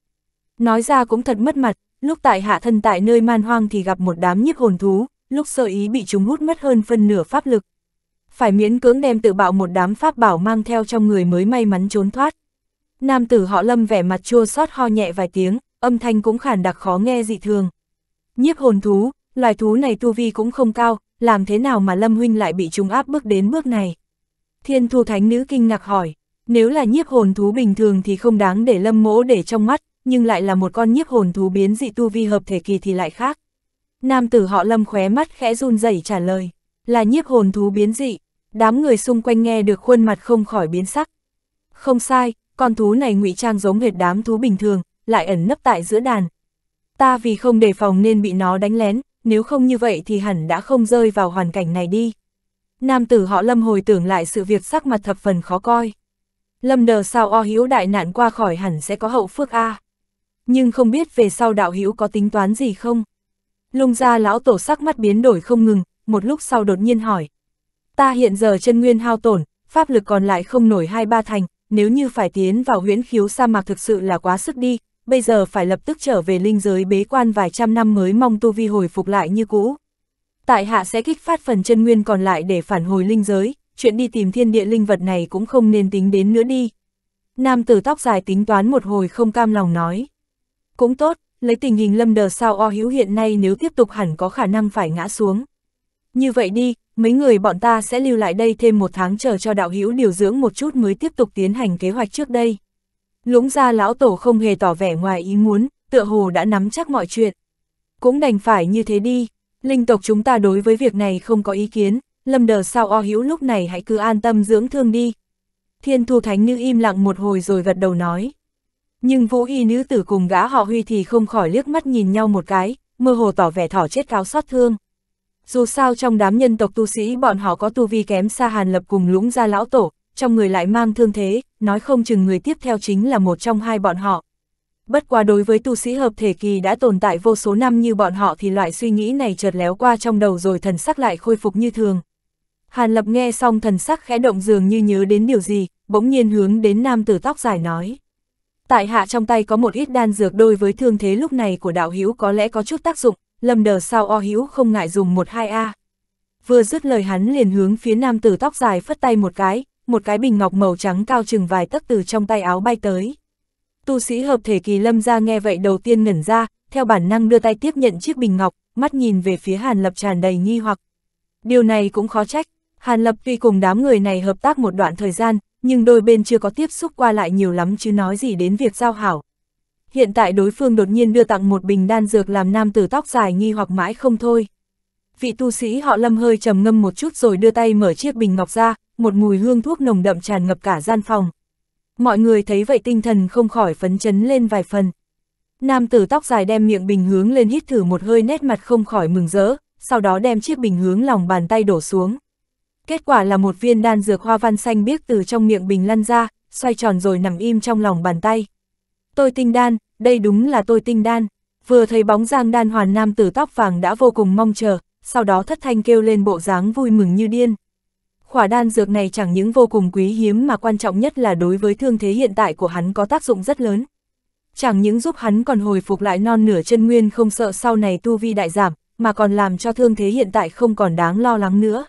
Nói ra cũng thật mất mặt, lúc tại hạ thân tại nơi man hoang thì gặp một đám nhiếp hồn thú, lúc sơ ý bị chúng hút mất hơn phân nửa pháp lực phải miễn cưỡng đem tự bạo một đám pháp bảo mang theo trong người mới may mắn trốn thoát. Nam tử họ lâm vẻ mặt chua xót ho nhẹ vài tiếng, âm thanh cũng khản đặc khó nghe dị thường. Nhiếp hồn thú, loài thú này tu vi cũng không cao, làm thế nào mà lâm huynh lại bị chúng áp bước đến bước này? Thiên thu thánh nữ kinh ngạc hỏi, nếu là nhiếp hồn thú bình thường thì không đáng để lâm mỗ để trong mắt, nhưng lại là một con nhiếp hồn thú biến dị tu vi hợp thể kỳ thì lại khác. Nam tử họ lâm khóe mắt khẽ run rẩy trả lời. Là nhiếp hồn thú biến dị, đám người xung quanh nghe được khuôn mặt không khỏi biến sắc. Không sai, con thú này ngụy trang giống hệt đám thú bình thường, lại ẩn nấp tại giữa đàn. Ta vì không đề phòng nên bị nó đánh lén, nếu không như vậy thì hẳn đã không rơi vào hoàn cảnh này đi. Nam tử họ Lâm hồi tưởng lại sự việc sắc mặt thập phần khó coi. Lâm đờ sao o hiếu đại nạn qua khỏi hẳn sẽ có hậu phước A. Nhưng không biết về sau đạo hiếu có tính toán gì không? Lung ra lão tổ sắc mắt biến đổi không ngừng, một lúc sau đột nhiên hỏi. Ta hiện giờ chân nguyên hao tổn, pháp lực còn lại không nổi hai ba thành, nếu như phải tiến vào huyễn khiếu sa mạc thực sự là quá sức đi, bây giờ phải lập tức trở về linh giới bế quan vài trăm năm mới mong tu vi hồi phục lại như cũ. Tại hạ sẽ kích phát phần chân nguyên còn lại để phản hồi linh giới, chuyện đi tìm thiên địa linh vật này cũng không nên tính đến nữa đi. Nam tử tóc dài tính toán một hồi không cam lòng nói. Cũng tốt, lấy tình hình lâm đờ sao o hữu hiện nay nếu tiếp tục hẳn có khả năng phải ngã xuống. Như vậy đi, mấy người bọn ta sẽ lưu lại đây thêm một tháng chờ cho đạo hữu điều dưỡng một chút mới tiếp tục tiến hành kế hoạch trước đây. Lũng ra lão tổ không hề tỏ vẻ ngoài ý muốn, tựa hồ đã nắm chắc mọi chuyện. Cũng đành phải như thế đi, linh tộc chúng ta đối với việc này không có ý kiến, lâm đờ sao o hữu lúc này hãy cứ an tâm dưỡng thương đi. Thiên thu thánh nữ im lặng một hồi rồi gật đầu nói. Nhưng vũ y nữ tử cùng gã họ huy thì không khỏi liếc mắt nhìn nhau một cái, mơ hồ tỏ vẻ thỏ chết cáo xót thương. Dù sao trong đám nhân tộc tu sĩ bọn họ có tu vi kém xa hàn lập cùng lũng gia lão tổ, trong người lại mang thương thế, nói không chừng người tiếp theo chính là một trong hai bọn họ. Bất quá đối với tu sĩ hợp thể kỳ đã tồn tại vô số năm như bọn họ thì loại suy nghĩ này chợt léo qua trong đầu rồi thần sắc lại khôi phục như thường. Hàn lập nghe xong thần sắc khẽ động dường như nhớ đến điều gì, bỗng nhiên hướng đến nam tử tóc dài nói. Tại hạ trong tay có một ít đan dược đôi với thương thế lúc này của đạo hữu có lẽ có chút tác dụng, lâm đờ sao o hữu không ngại dùng một hai a. Vừa dứt lời hắn liền hướng phía nam tử tóc dài phất tay một cái, một cái bình ngọc màu trắng cao chừng vài tấc từ trong tay áo bay tới. Tu sĩ hợp thể kỳ lâm ra nghe vậy đầu tiên ngẩn ra, theo bản năng đưa tay tiếp nhận chiếc bình ngọc, mắt nhìn về phía Hàn Lập tràn đầy nghi hoặc. Điều này cũng khó trách, Hàn Lập tuy cùng đám người này hợp tác một đoạn thời gian, nhưng đôi bên chưa có tiếp xúc qua lại nhiều lắm chứ nói gì đến việc giao hảo. Hiện tại đối phương đột nhiên đưa tặng một bình đan dược làm nam tử tóc dài nghi hoặc mãi không thôi. Vị tu sĩ họ lâm hơi trầm ngâm một chút rồi đưa tay mở chiếc bình ngọc ra, một mùi hương thuốc nồng đậm tràn ngập cả gian phòng. Mọi người thấy vậy tinh thần không khỏi phấn chấn lên vài phần. Nam tử tóc dài đem miệng bình hướng lên hít thử một hơi nét mặt không khỏi mừng rỡ, sau đó đem chiếc bình hướng lòng bàn tay đổ xuống. Kết quả là một viên đan dược hoa văn xanh biếc từ trong miệng bình lăn ra, xoay tròn rồi nằm im trong lòng bàn tay. Tôi tinh đan, đây đúng là tôi tinh đan. Vừa thấy bóng giang đan hoàn nam tử tóc vàng đã vô cùng mong chờ, sau đó thất thanh kêu lên bộ dáng vui mừng như điên. Khỏa đan dược này chẳng những vô cùng quý hiếm mà quan trọng nhất là đối với thương thế hiện tại của hắn có tác dụng rất lớn. Chẳng những giúp hắn còn hồi phục lại non nửa chân nguyên không sợ sau này tu vi đại giảm, mà còn làm cho thương thế hiện tại không còn đáng lo lắng nữa.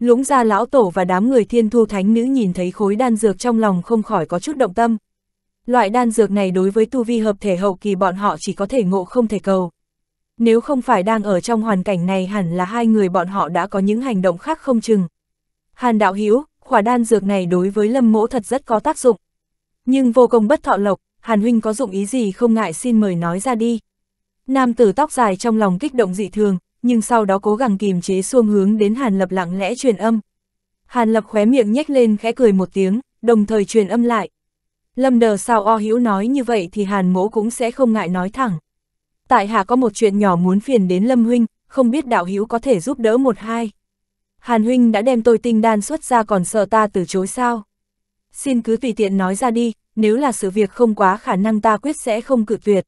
Lũng gia lão tổ và đám người thiên thu thánh nữ nhìn thấy khối đan dược trong lòng không khỏi có chút động tâm, Loại đan dược này đối với tu vi hợp thể hậu kỳ bọn họ chỉ có thể ngộ không thể cầu. Nếu không phải đang ở trong hoàn cảnh này hẳn là hai người bọn họ đã có những hành động khác không chừng. Hàn đạo Hiếu, khỏa đan dược này đối với lâm mỗ thật rất có tác dụng. Nhưng vô công bất thọ lộc, Hàn huynh có dụng ý gì không ngại xin mời nói ra đi. Nam tử tóc dài trong lòng kích động dị thường, nhưng sau đó cố gắng kìm chế xuông hướng đến Hàn Lập lặng lẽ truyền âm. Hàn Lập khóe miệng nhếch lên khẽ cười một tiếng, đồng thời truyền âm lại, Lâm đờ sao o hữu nói như vậy thì hàn mỗ cũng sẽ không ngại nói thẳng. Tại hạ có một chuyện nhỏ muốn phiền đến Lâm huynh, không biết đạo hữu có thể giúp đỡ một hai. Hàn huynh đã đem tôi tinh đan xuất ra còn sợ ta từ chối sao? Xin cứ tùy tiện nói ra đi, nếu là sự việc không quá khả năng ta quyết sẽ không cự tuyệt.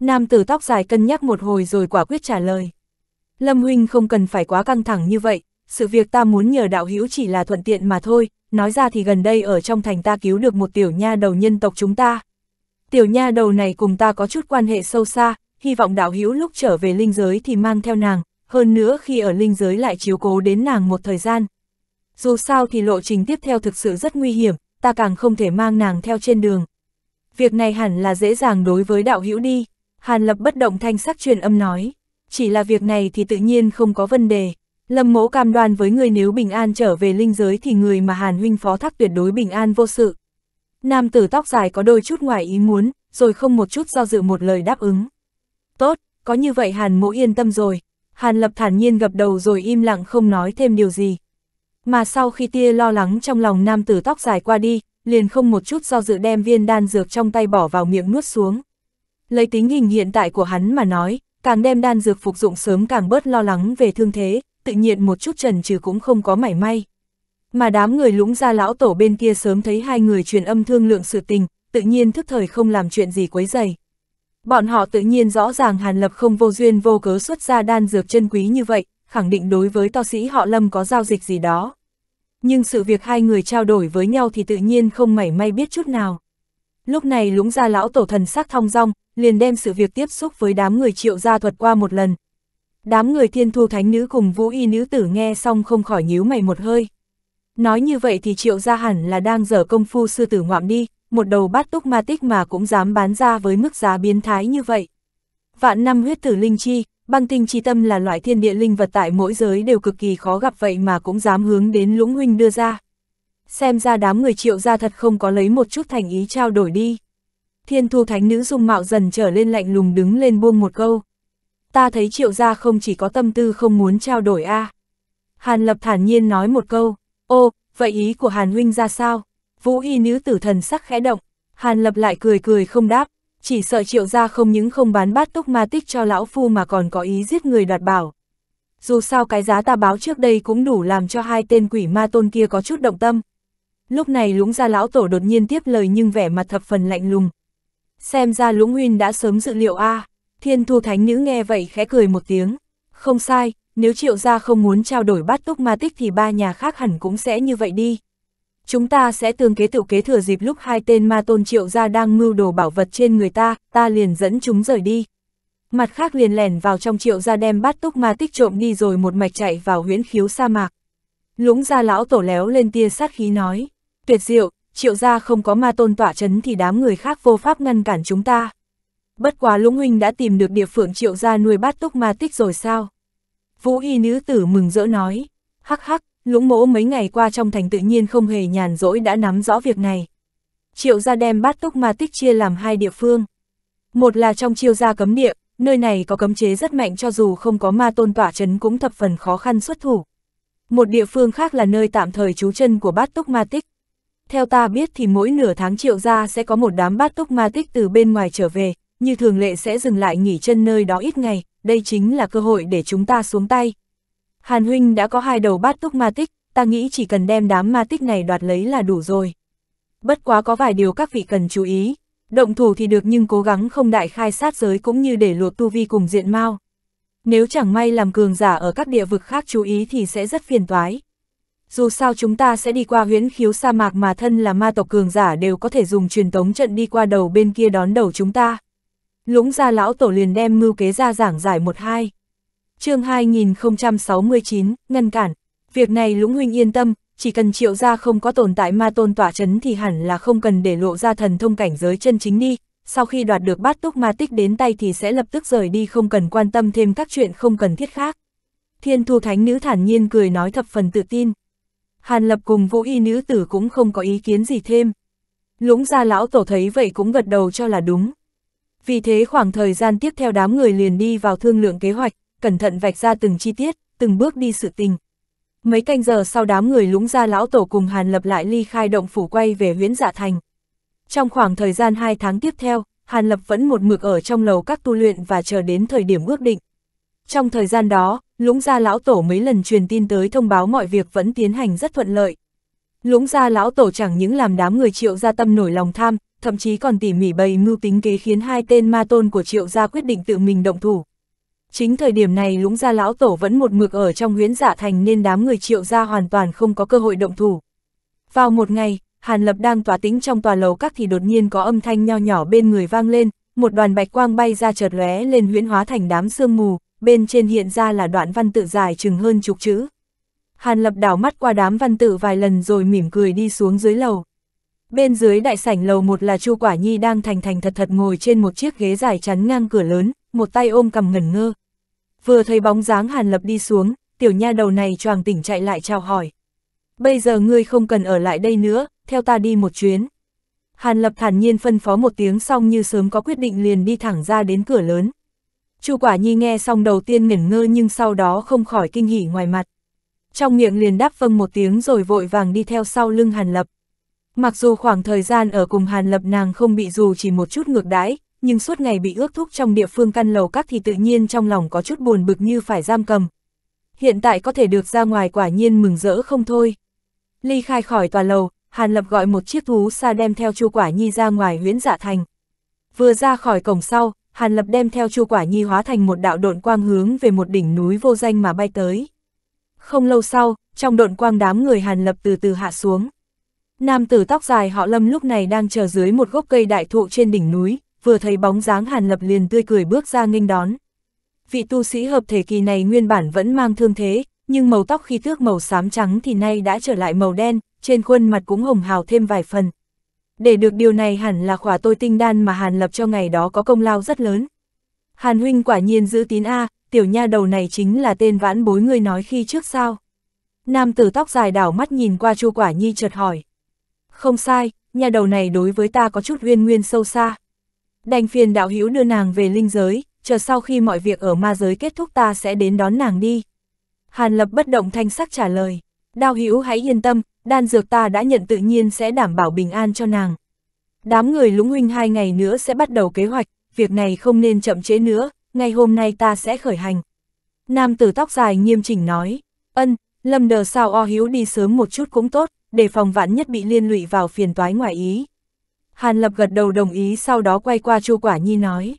Nam tử tóc dài cân nhắc một hồi rồi quả quyết trả lời. Lâm huynh không cần phải quá căng thẳng như vậy, sự việc ta muốn nhờ đạo hữu chỉ là thuận tiện mà thôi, nói ra thì gần đây ở trong thành ta cứu được một tiểu nha đầu nhân tộc chúng ta. Tiểu nha đầu này cùng ta có chút quan hệ sâu xa, hy vọng đạo hữu lúc trở về linh giới thì mang theo nàng, hơn nữa khi ở linh giới lại chiếu cố đến nàng một thời gian. Dù sao thì lộ trình tiếp theo thực sự rất nguy hiểm, ta càng không thể mang nàng theo trên đường. Việc này hẳn là dễ dàng đối với đạo hữu đi, Hàn Lập bất động thanh sắc truyền âm nói, chỉ là việc này thì tự nhiên không có vấn đề. Lâm mỗ cam đoan với người nếu bình an trở về linh giới thì người mà Hàn huynh phó thác tuyệt đối bình an vô sự. Nam tử tóc dài có đôi chút ngoài ý muốn, rồi không một chút do dự một lời đáp ứng. Tốt, có như vậy Hàn mỗ yên tâm rồi. Hàn lập thản nhiên gập đầu rồi im lặng không nói thêm điều gì. Mà sau khi tia lo lắng trong lòng nam tử tóc dài qua đi, liền không một chút do dự đem viên đan dược trong tay bỏ vào miệng nuốt xuống. Lấy tính hình hiện tại của hắn mà nói, càng đem đan dược phục dụng sớm càng bớt lo lắng về thương thế, tự nhiên một chút trần trừ cũng không có mảy may. Mà đám người lũng ra lão tổ bên kia sớm thấy hai người truyền âm thương lượng sự tình, tự nhiên thức thời không làm chuyện gì quấy dày. Bọn họ tự nhiên rõ ràng Hàn Lập không vô duyên vô cớ xuất ra đan dược chân quý như vậy, khẳng định đối với to sĩ họ Lâm có giao dịch gì đó. Nhưng sự việc hai người trao đổi với nhau thì tự nhiên không mảy may biết chút nào. Lúc này lũng gia lão tổ thần sắc thong dong, liền đem sự việc tiếp xúc với đám người triệu gia thuật qua một lần. Đám người thiên thu thánh nữ cùng vũ y nữ tử nghe xong không khỏi nhíu mày một hơi. Nói như vậy thì triệu gia hẳn là đang dở công phu sư tử ngoạm đi, một đầu bát túc ma tích mà cũng dám bán ra với mức giá biến thái như vậy. Vạn năm huyết tử linh chi, băng tinh chi tâm là loại thiên địa linh vật tại mỗi giới đều cực kỳ khó gặp vậy mà cũng dám hướng đến lũng huynh đưa ra xem ra đám người triệu gia thật không có lấy một chút thành ý trao đổi đi. Thiên thu thánh nữ dung mạo dần trở lên lạnh lùng đứng lên buông một câu. Ta thấy triệu gia không chỉ có tâm tư không muốn trao đổi a à. Hàn lập thản nhiên nói một câu, ô, vậy ý của Hàn huynh ra sao? Vũ y nữ tử thần sắc khẽ động, Hàn lập lại cười cười không đáp, chỉ sợ triệu gia không những không bán bát túc ma tích cho lão phu mà còn có ý giết người đoạt bảo. Dù sao cái giá ta báo trước đây cũng đủ làm cho hai tên quỷ ma tôn kia có chút động tâm. Lúc này lũng gia lão tổ đột nhiên tiếp lời nhưng vẻ mặt thập phần lạnh lùng. Xem ra lũng huyên đã sớm dự liệu a à. thiên thu thánh nữ nghe vậy khẽ cười một tiếng. Không sai, nếu triệu gia không muốn trao đổi bát túc ma tích thì ba nhà khác hẳn cũng sẽ như vậy đi. Chúng ta sẽ tương kế tự kế thừa dịp lúc hai tên ma tôn triệu gia đang mưu đồ bảo vật trên người ta, ta liền dẫn chúng rời đi. Mặt khác liền lẻn vào trong triệu gia đem bát túc ma tích trộm đi rồi một mạch chạy vào huyễn khiếu sa mạc. Lũng gia lão tổ léo lên tia sát khí nói tuyệt diệu, triệu gia không có ma tôn tỏa chấn thì đám người khác vô pháp ngăn cản chúng ta. Bất quá lũng huynh đã tìm được địa phượng triệu gia nuôi bát túc ma tích rồi sao? Vũ y nữ tử mừng rỡ nói, hắc hắc, lũng mỗ mấy ngày qua trong thành tự nhiên không hề nhàn rỗi đã nắm rõ việc này. Triệu gia đem bát túc ma tích chia làm hai địa phương. Một là trong chiêu gia cấm địa, nơi này có cấm chế rất mạnh cho dù không có ma tôn tỏa chấn cũng thập phần khó khăn xuất thủ. Một địa phương khác là nơi tạm thời trú chân của bát túc ma tích. Theo ta biết thì mỗi nửa tháng triệu ra sẽ có một đám bát túc ma tích từ bên ngoài trở về, như thường lệ sẽ dừng lại nghỉ chân nơi đó ít ngày, đây chính là cơ hội để chúng ta xuống tay. Hàn Huynh đã có hai đầu bát túc ma tích, ta nghĩ chỉ cần đem đám ma tích này đoạt lấy là đủ rồi. Bất quá có vài điều các vị cần chú ý, động thủ thì được nhưng cố gắng không đại khai sát giới cũng như để luộc tu vi cùng diện mao. Nếu chẳng may làm cường giả ở các địa vực khác chú ý thì sẽ rất phiền toái dù sao chúng ta sẽ đi qua huyễn khiếu sa mạc mà thân là ma tộc cường giả đều có thể dùng truyền tống trận đi qua đầu bên kia đón đầu chúng ta. Lũng gia lão tổ liền đem mưu kế ra giảng giải một hai. chương 2069, ngăn cản. Việc này Lũng Huynh yên tâm, chỉ cần triệu gia không có tồn tại ma tôn tỏa chấn thì hẳn là không cần để lộ ra thần thông cảnh giới chân chính đi. Sau khi đoạt được bát túc ma tích đến tay thì sẽ lập tức rời đi không cần quan tâm thêm các chuyện không cần thiết khác. Thiên thu thánh nữ thản nhiên cười nói thập phần tự tin. Hàn Lập cùng vũ y nữ tử cũng không có ý kiến gì thêm. Lũng gia lão tổ thấy vậy cũng gật đầu cho là đúng. Vì thế khoảng thời gian tiếp theo đám người liền đi vào thương lượng kế hoạch, cẩn thận vạch ra từng chi tiết, từng bước đi sự tình. Mấy canh giờ sau đám người lũng gia lão tổ cùng Hàn Lập lại ly khai động phủ quay về huyễn dạ thành. Trong khoảng thời gian 2 tháng tiếp theo, Hàn Lập vẫn một mực ở trong lầu các tu luyện và chờ đến thời điểm ước định. Trong thời gian đó, lũng gia lão tổ mấy lần truyền tin tới thông báo mọi việc vẫn tiến hành rất thuận lợi. Lũng gia lão tổ chẳng những làm đám người triệu gia tâm nổi lòng tham, thậm chí còn tỉ mỉ bày mưu tính kế khiến hai tên ma tôn của triệu gia quyết định tự mình động thủ. Chính thời điểm này lũng gia lão tổ vẫn một mực ở trong huyễn giả dạ thành nên đám người triệu gia hoàn toàn không có cơ hội động thủ. Vào một ngày, Hàn Lập đang tỏa tính trong tòa lầu các thì đột nhiên có âm thanh nho nhỏ bên người vang lên, một đoàn bạch quang bay ra chợt lóe lên huyễn hóa thành đám sương mù, bên trên hiện ra là đoạn văn tự dài chừng hơn chục chữ. Hàn Lập đảo mắt qua đám văn tự vài lần rồi mỉm cười đi xuống dưới lầu. Bên dưới đại sảnh lầu một là Chu Quả Nhi đang thành thành thật thật ngồi trên một chiếc ghế dài chắn ngang cửa lớn, một tay ôm cầm ngẩn ngơ. Vừa thấy bóng dáng Hàn Lập đi xuống, tiểu nha đầu này choàng tỉnh chạy lại chào hỏi. Bây giờ ngươi không cần ở lại đây nữa, theo ta đi một chuyến. Hàn Lập thản nhiên phân phó một tiếng xong như sớm có quyết định liền đi thẳng ra đến cửa lớn. Chu Quả Nhi nghe xong đầu tiên ngẩn ngơ nhưng sau đó không khỏi kinh hỉ ngoài mặt. Trong miệng liền đáp vâng một tiếng rồi vội vàng đi theo sau lưng Hàn Lập. Mặc dù khoảng thời gian ở cùng Hàn Lập nàng không bị dù chỉ một chút ngược đãi, nhưng suốt ngày bị ước thúc trong địa phương căn lầu các thì tự nhiên trong lòng có chút buồn bực như phải giam cầm. Hiện tại có thể được ra ngoài quả nhiên mừng rỡ không thôi. Ly khai khỏi tòa lầu, Hàn Lập gọi một chiếc thú xa đem theo Chu Quả Nhi ra ngoài huyễn dạ thành. Vừa ra khỏi cổng sau, Hàn Lập đem theo Chu Quả Nhi hóa thành một đạo độn quang hướng về một đỉnh núi vô danh mà bay tới. Không lâu sau, trong độn quang đám người Hàn Lập từ từ hạ xuống. Nam tử tóc dài họ Lâm lúc này đang chờ dưới một gốc cây đại thụ trên đỉnh núi, vừa thấy bóng dáng Hàn Lập liền tươi cười bước ra nghênh đón. Vị tu sĩ hợp thể kỳ này nguyên bản vẫn mang thương thế, nhưng màu tóc khi tước màu xám trắng thì nay đã trở lại màu đen, trên khuôn mặt cũng hồng hào thêm vài phần, để được điều này hẳn là khỏa tôi tinh đan mà Hàn Lập cho ngày đó có công lao rất lớn. Hàn huynh quả nhiên giữ tín A, tiểu nha đầu này chính là tên vãn bối người nói khi trước sao. Nam tử tóc dài đảo mắt nhìn qua chu quả nhi chợt hỏi. Không sai, nha đầu này đối với ta có chút uyên nguyên sâu xa. Đành phiền đạo hữu đưa nàng về linh giới, chờ sau khi mọi việc ở ma giới kết thúc ta sẽ đến đón nàng đi. Hàn lập bất động thanh sắc trả lời. đạo hữu hãy yên tâm, đan dược ta đã nhận tự nhiên sẽ đảm bảo bình an cho nàng. Đám người lũng huynh hai ngày nữa sẽ bắt đầu kế hoạch, việc này không nên chậm chế nữa, ngày hôm nay ta sẽ khởi hành. Nam tử tóc dài nghiêm chỉnh nói, ân, lâm đờ sao o hiếu đi sớm một chút cũng tốt, để phòng vãn nhất bị liên lụy vào phiền toái ngoài ý. Hàn lập gật đầu đồng ý sau đó quay qua chu quả nhi nói.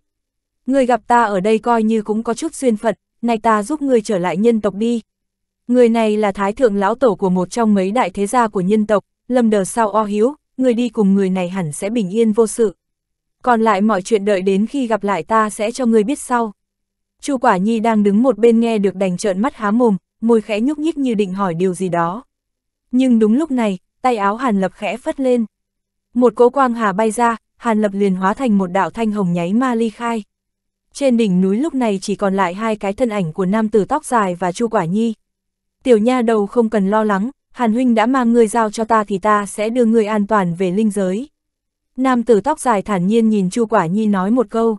Người gặp ta ở đây coi như cũng có chút duyên phận, này ta giúp người trở lại nhân tộc đi, Người này là thái thượng lão tổ của một trong mấy đại thế gia của nhân tộc, lâm đờ sau o hiếu, người đi cùng người này hẳn sẽ bình yên vô sự. Còn lại mọi chuyện đợi đến khi gặp lại ta sẽ cho người biết sau. Chu Quả Nhi đang đứng một bên nghe được đành trợn mắt há mồm, môi khẽ nhúc nhích như định hỏi điều gì đó. Nhưng đúng lúc này, tay áo Hàn Lập khẽ phất lên. Một cỗ quang hà bay ra, Hàn Lập liền hóa thành một đạo thanh hồng nháy ma ly khai. Trên đỉnh núi lúc này chỉ còn lại hai cái thân ảnh của nam tử tóc dài và Chu Quả Nhi, tiểu nha đầu không cần lo lắng, Hàn Huynh đã mang ngươi giao cho ta thì ta sẽ đưa ngươi an toàn về linh giới. Nam tử tóc dài thản nhiên nhìn Chu Quả Nhi nói một câu.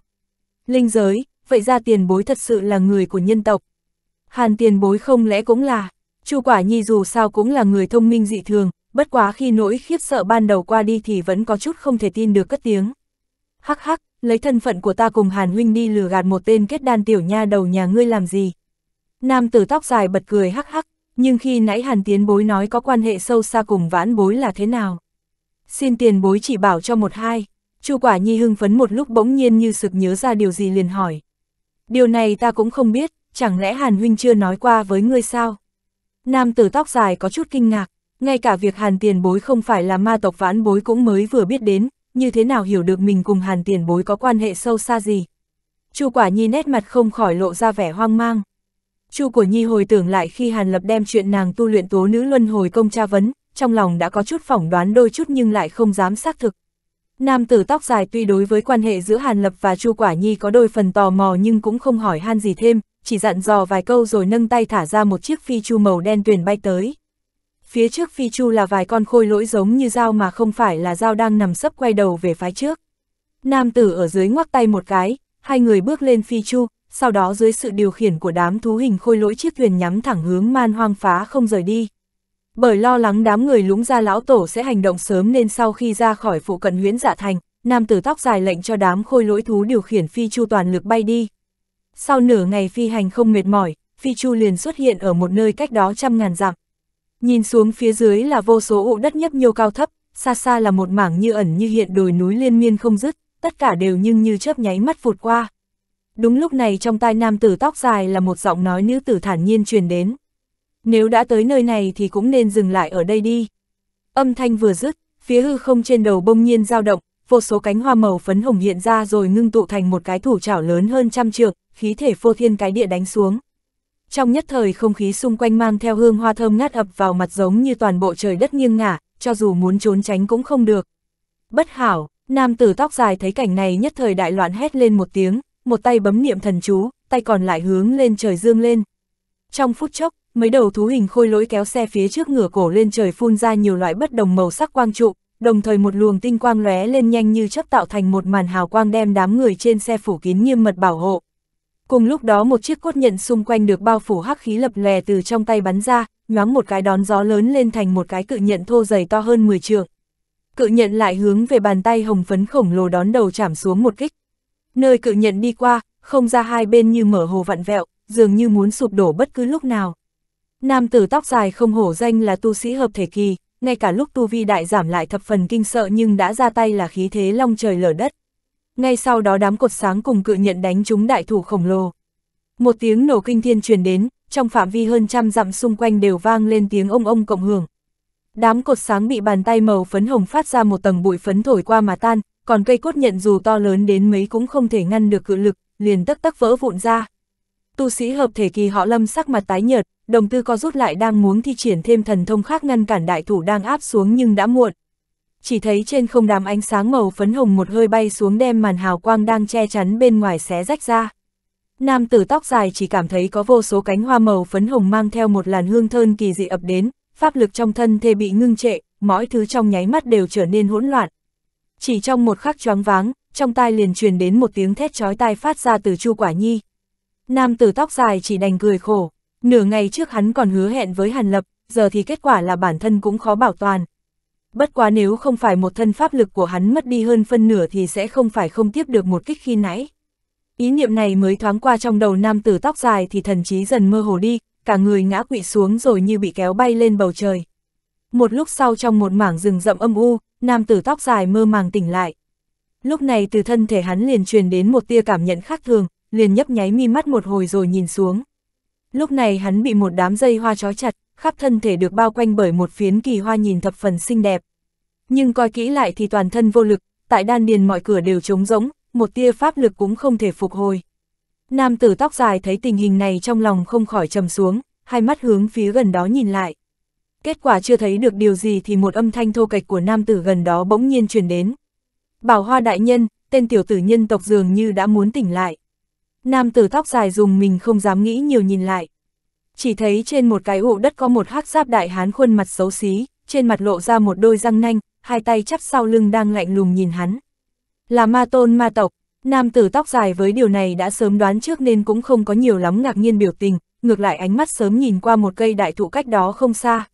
Linh giới, vậy ra tiền bối thật sự là người của nhân tộc. Hàn tiền bối không lẽ cũng là, Chu Quả Nhi dù sao cũng là người thông minh dị thường, bất quá khi nỗi khiếp sợ ban đầu qua đi thì vẫn có chút không thể tin được cất tiếng. Hắc hắc, lấy thân phận của ta cùng Hàn Huynh đi lừa gạt một tên kết đan tiểu nha đầu nhà ngươi làm gì. Nam tử tóc dài bật cười hắc hắc, nhưng khi nãy hàn tiến bối nói có quan hệ sâu xa cùng vãn bối là thế nào? Xin tiền bối chỉ bảo cho một hai, chu quả nhi hưng phấn một lúc bỗng nhiên như sực nhớ ra điều gì liền hỏi. Điều này ta cũng không biết, chẳng lẽ hàn huynh chưa nói qua với ngươi sao? Nam tử tóc dài có chút kinh ngạc, ngay cả việc hàn tiền bối không phải là ma tộc vãn bối cũng mới vừa biết đến, như thế nào hiểu được mình cùng hàn tiền bối có quan hệ sâu xa gì. chu quả nhi nét mặt không khỏi lộ ra vẻ hoang mang. Chu của Nhi hồi tưởng lại khi Hàn Lập đem chuyện nàng tu luyện tố nữ luân hồi công tra vấn, trong lòng đã có chút phỏng đoán đôi chút nhưng lại không dám xác thực. Nam tử tóc dài tuy đối với quan hệ giữa Hàn Lập và Chu Quả Nhi có đôi phần tò mò nhưng cũng không hỏi han gì thêm, chỉ dặn dò vài câu rồi nâng tay thả ra một chiếc phi chu màu đen tuyền bay tới. Phía trước phi chu là vài con khôi lỗi giống như dao mà không phải là dao đang nằm sấp quay đầu về phái trước. Nam tử ở dưới ngoắc tay một cái, hai người bước lên phi chu, sau đó dưới sự điều khiển của đám thú hình khôi lỗi chiếc thuyền nhắm thẳng hướng man hoang phá không rời đi. Bởi lo lắng đám người lũng ra lão tổ sẽ hành động sớm nên sau khi ra khỏi phụ cận huyễn dạ thành, nam tử tóc dài lệnh cho đám khôi lỗi thú điều khiển phi chu toàn lực bay đi. Sau nửa ngày phi hành không mệt mỏi, phi chu liền xuất hiện ở một nơi cách đó trăm ngàn dặm. Nhìn xuống phía dưới là vô số ụ đất nhấp nhô cao thấp, xa xa là một mảng như ẩn như hiện đồi núi liên miên không dứt, tất cả đều nhưng như chớp nháy mắt vụt qua. Đúng lúc này trong tai nam tử tóc dài là một giọng nói nữ tử thản nhiên truyền đến. Nếu đã tới nơi này thì cũng nên dừng lại ở đây đi. Âm thanh vừa dứt, phía hư không trên đầu bông nhiên dao động, vô số cánh hoa màu phấn hồng hiện ra rồi ngưng tụ thành một cái thủ chảo lớn hơn trăm trượng, khí thể phô thiên cái địa đánh xuống. Trong nhất thời không khí xung quanh mang theo hương hoa thơm ngát ập vào mặt giống như toàn bộ trời đất nghiêng ngả, cho dù muốn trốn tránh cũng không được. Bất hảo, nam tử tóc dài thấy cảnh này nhất thời đại loạn hét lên một tiếng, một tay bấm niệm thần chú, tay còn lại hướng lên trời dương lên. Trong phút chốc, mấy đầu thú hình khôi lỗi kéo xe phía trước ngửa cổ lên trời phun ra nhiều loại bất đồng màu sắc quang trụ, đồng thời một luồng tinh quang lóe lên nhanh như chớp tạo thành một màn hào quang đem đám người trên xe phủ kín nghiêm mật bảo hộ. Cùng lúc đó một chiếc cốt nhận xung quanh được bao phủ hắc khí lập lè từ trong tay bắn ra, nhoáng một cái đón gió lớn lên thành một cái cự nhận thô dày to hơn 10 trượng. Cự nhận lại hướng về bàn tay hồng phấn khổng lồ đón đầu chạm xuống một kích. Nơi cự nhận đi qua, không ra hai bên như mở hồ vặn vẹo, dường như muốn sụp đổ bất cứ lúc nào. Nam tử tóc dài không hổ danh là tu sĩ hợp thể kỳ, ngay cả lúc tu vi đại giảm lại thập phần kinh sợ nhưng đã ra tay là khí thế long trời lở đất. Ngay sau đó đám cột sáng cùng cự nhận đánh chúng đại thủ khổng lồ. Một tiếng nổ kinh thiên truyền đến, trong phạm vi hơn trăm dặm xung quanh đều vang lên tiếng ông ông cộng hưởng. Đám cột sáng bị bàn tay màu phấn hồng phát ra một tầng bụi phấn thổi qua mà tan, còn cây cốt nhận dù to lớn đến mấy cũng không thể ngăn được cự lực, liền tắc tắc vỡ vụn ra. Tu sĩ hợp thể kỳ họ lâm sắc mặt tái nhợt, đồng tư co rút lại đang muốn thi triển thêm thần thông khác ngăn cản đại thủ đang áp xuống nhưng đã muộn. Chỉ thấy trên không đám ánh sáng màu phấn hồng một hơi bay xuống đem màn hào quang đang che chắn bên ngoài xé rách ra. Nam tử tóc dài chỉ cảm thấy có vô số cánh hoa màu phấn hồng mang theo một làn hương thơm kỳ dị ập đến, pháp lực trong thân thể bị ngưng trệ, mọi thứ trong nháy mắt đều trở nên hỗn loạn, chỉ trong một khắc choáng váng, trong tai liền truyền đến một tiếng thét chói tai phát ra từ Chu Quả Nhi. Nam tử tóc dài chỉ đành cười khổ, nửa ngày trước hắn còn hứa hẹn với Hàn Lập, giờ thì kết quả là bản thân cũng khó bảo toàn. Bất quá nếu không phải một thân pháp lực của hắn mất đi hơn phân nửa thì sẽ không phải không tiếp được một kích khi nãy. Ý niệm này mới thoáng qua trong đầu nam tử tóc dài thì thần trí dần mơ hồ đi, cả người ngã quỵ xuống rồi như bị kéo bay lên bầu trời một lúc sau trong một mảng rừng rậm âm u, nam tử tóc dài mơ màng tỉnh lại. Lúc này từ thân thể hắn liền truyền đến một tia cảm nhận khác thường, liền nhấp nháy mi mắt một hồi rồi nhìn xuống. Lúc này hắn bị một đám dây hoa trói chặt, khắp thân thể được bao quanh bởi một phiến kỳ hoa nhìn thập phần xinh đẹp. Nhưng coi kỹ lại thì toàn thân vô lực, tại đan điền mọi cửa đều trống rỗng, một tia pháp lực cũng không thể phục hồi. Nam tử tóc dài thấy tình hình này trong lòng không khỏi trầm xuống, hai mắt hướng phía gần đó nhìn lại. Kết quả chưa thấy được điều gì thì một âm thanh thô kệch của nam tử gần đó bỗng nhiên truyền đến. Bảo hoa đại nhân, tên tiểu tử nhân tộc dường như đã muốn tỉnh lại. Nam tử tóc dài dùng mình không dám nghĩ nhiều nhìn lại. Chỉ thấy trên một cái ụ đất có một hắc giáp đại hán khuôn mặt xấu xí, trên mặt lộ ra một đôi răng nanh, hai tay chắp sau lưng đang lạnh lùng nhìn hắn. Là ma tôn ma tộc, nam tử tóc dài với điều này đã sớm đoán trước nên cũng không có nhiều lắm ngạc nhiên biểu tình, ngược lại ánh mắt sớm nhìn qua một cây đại thụ cách đó không xa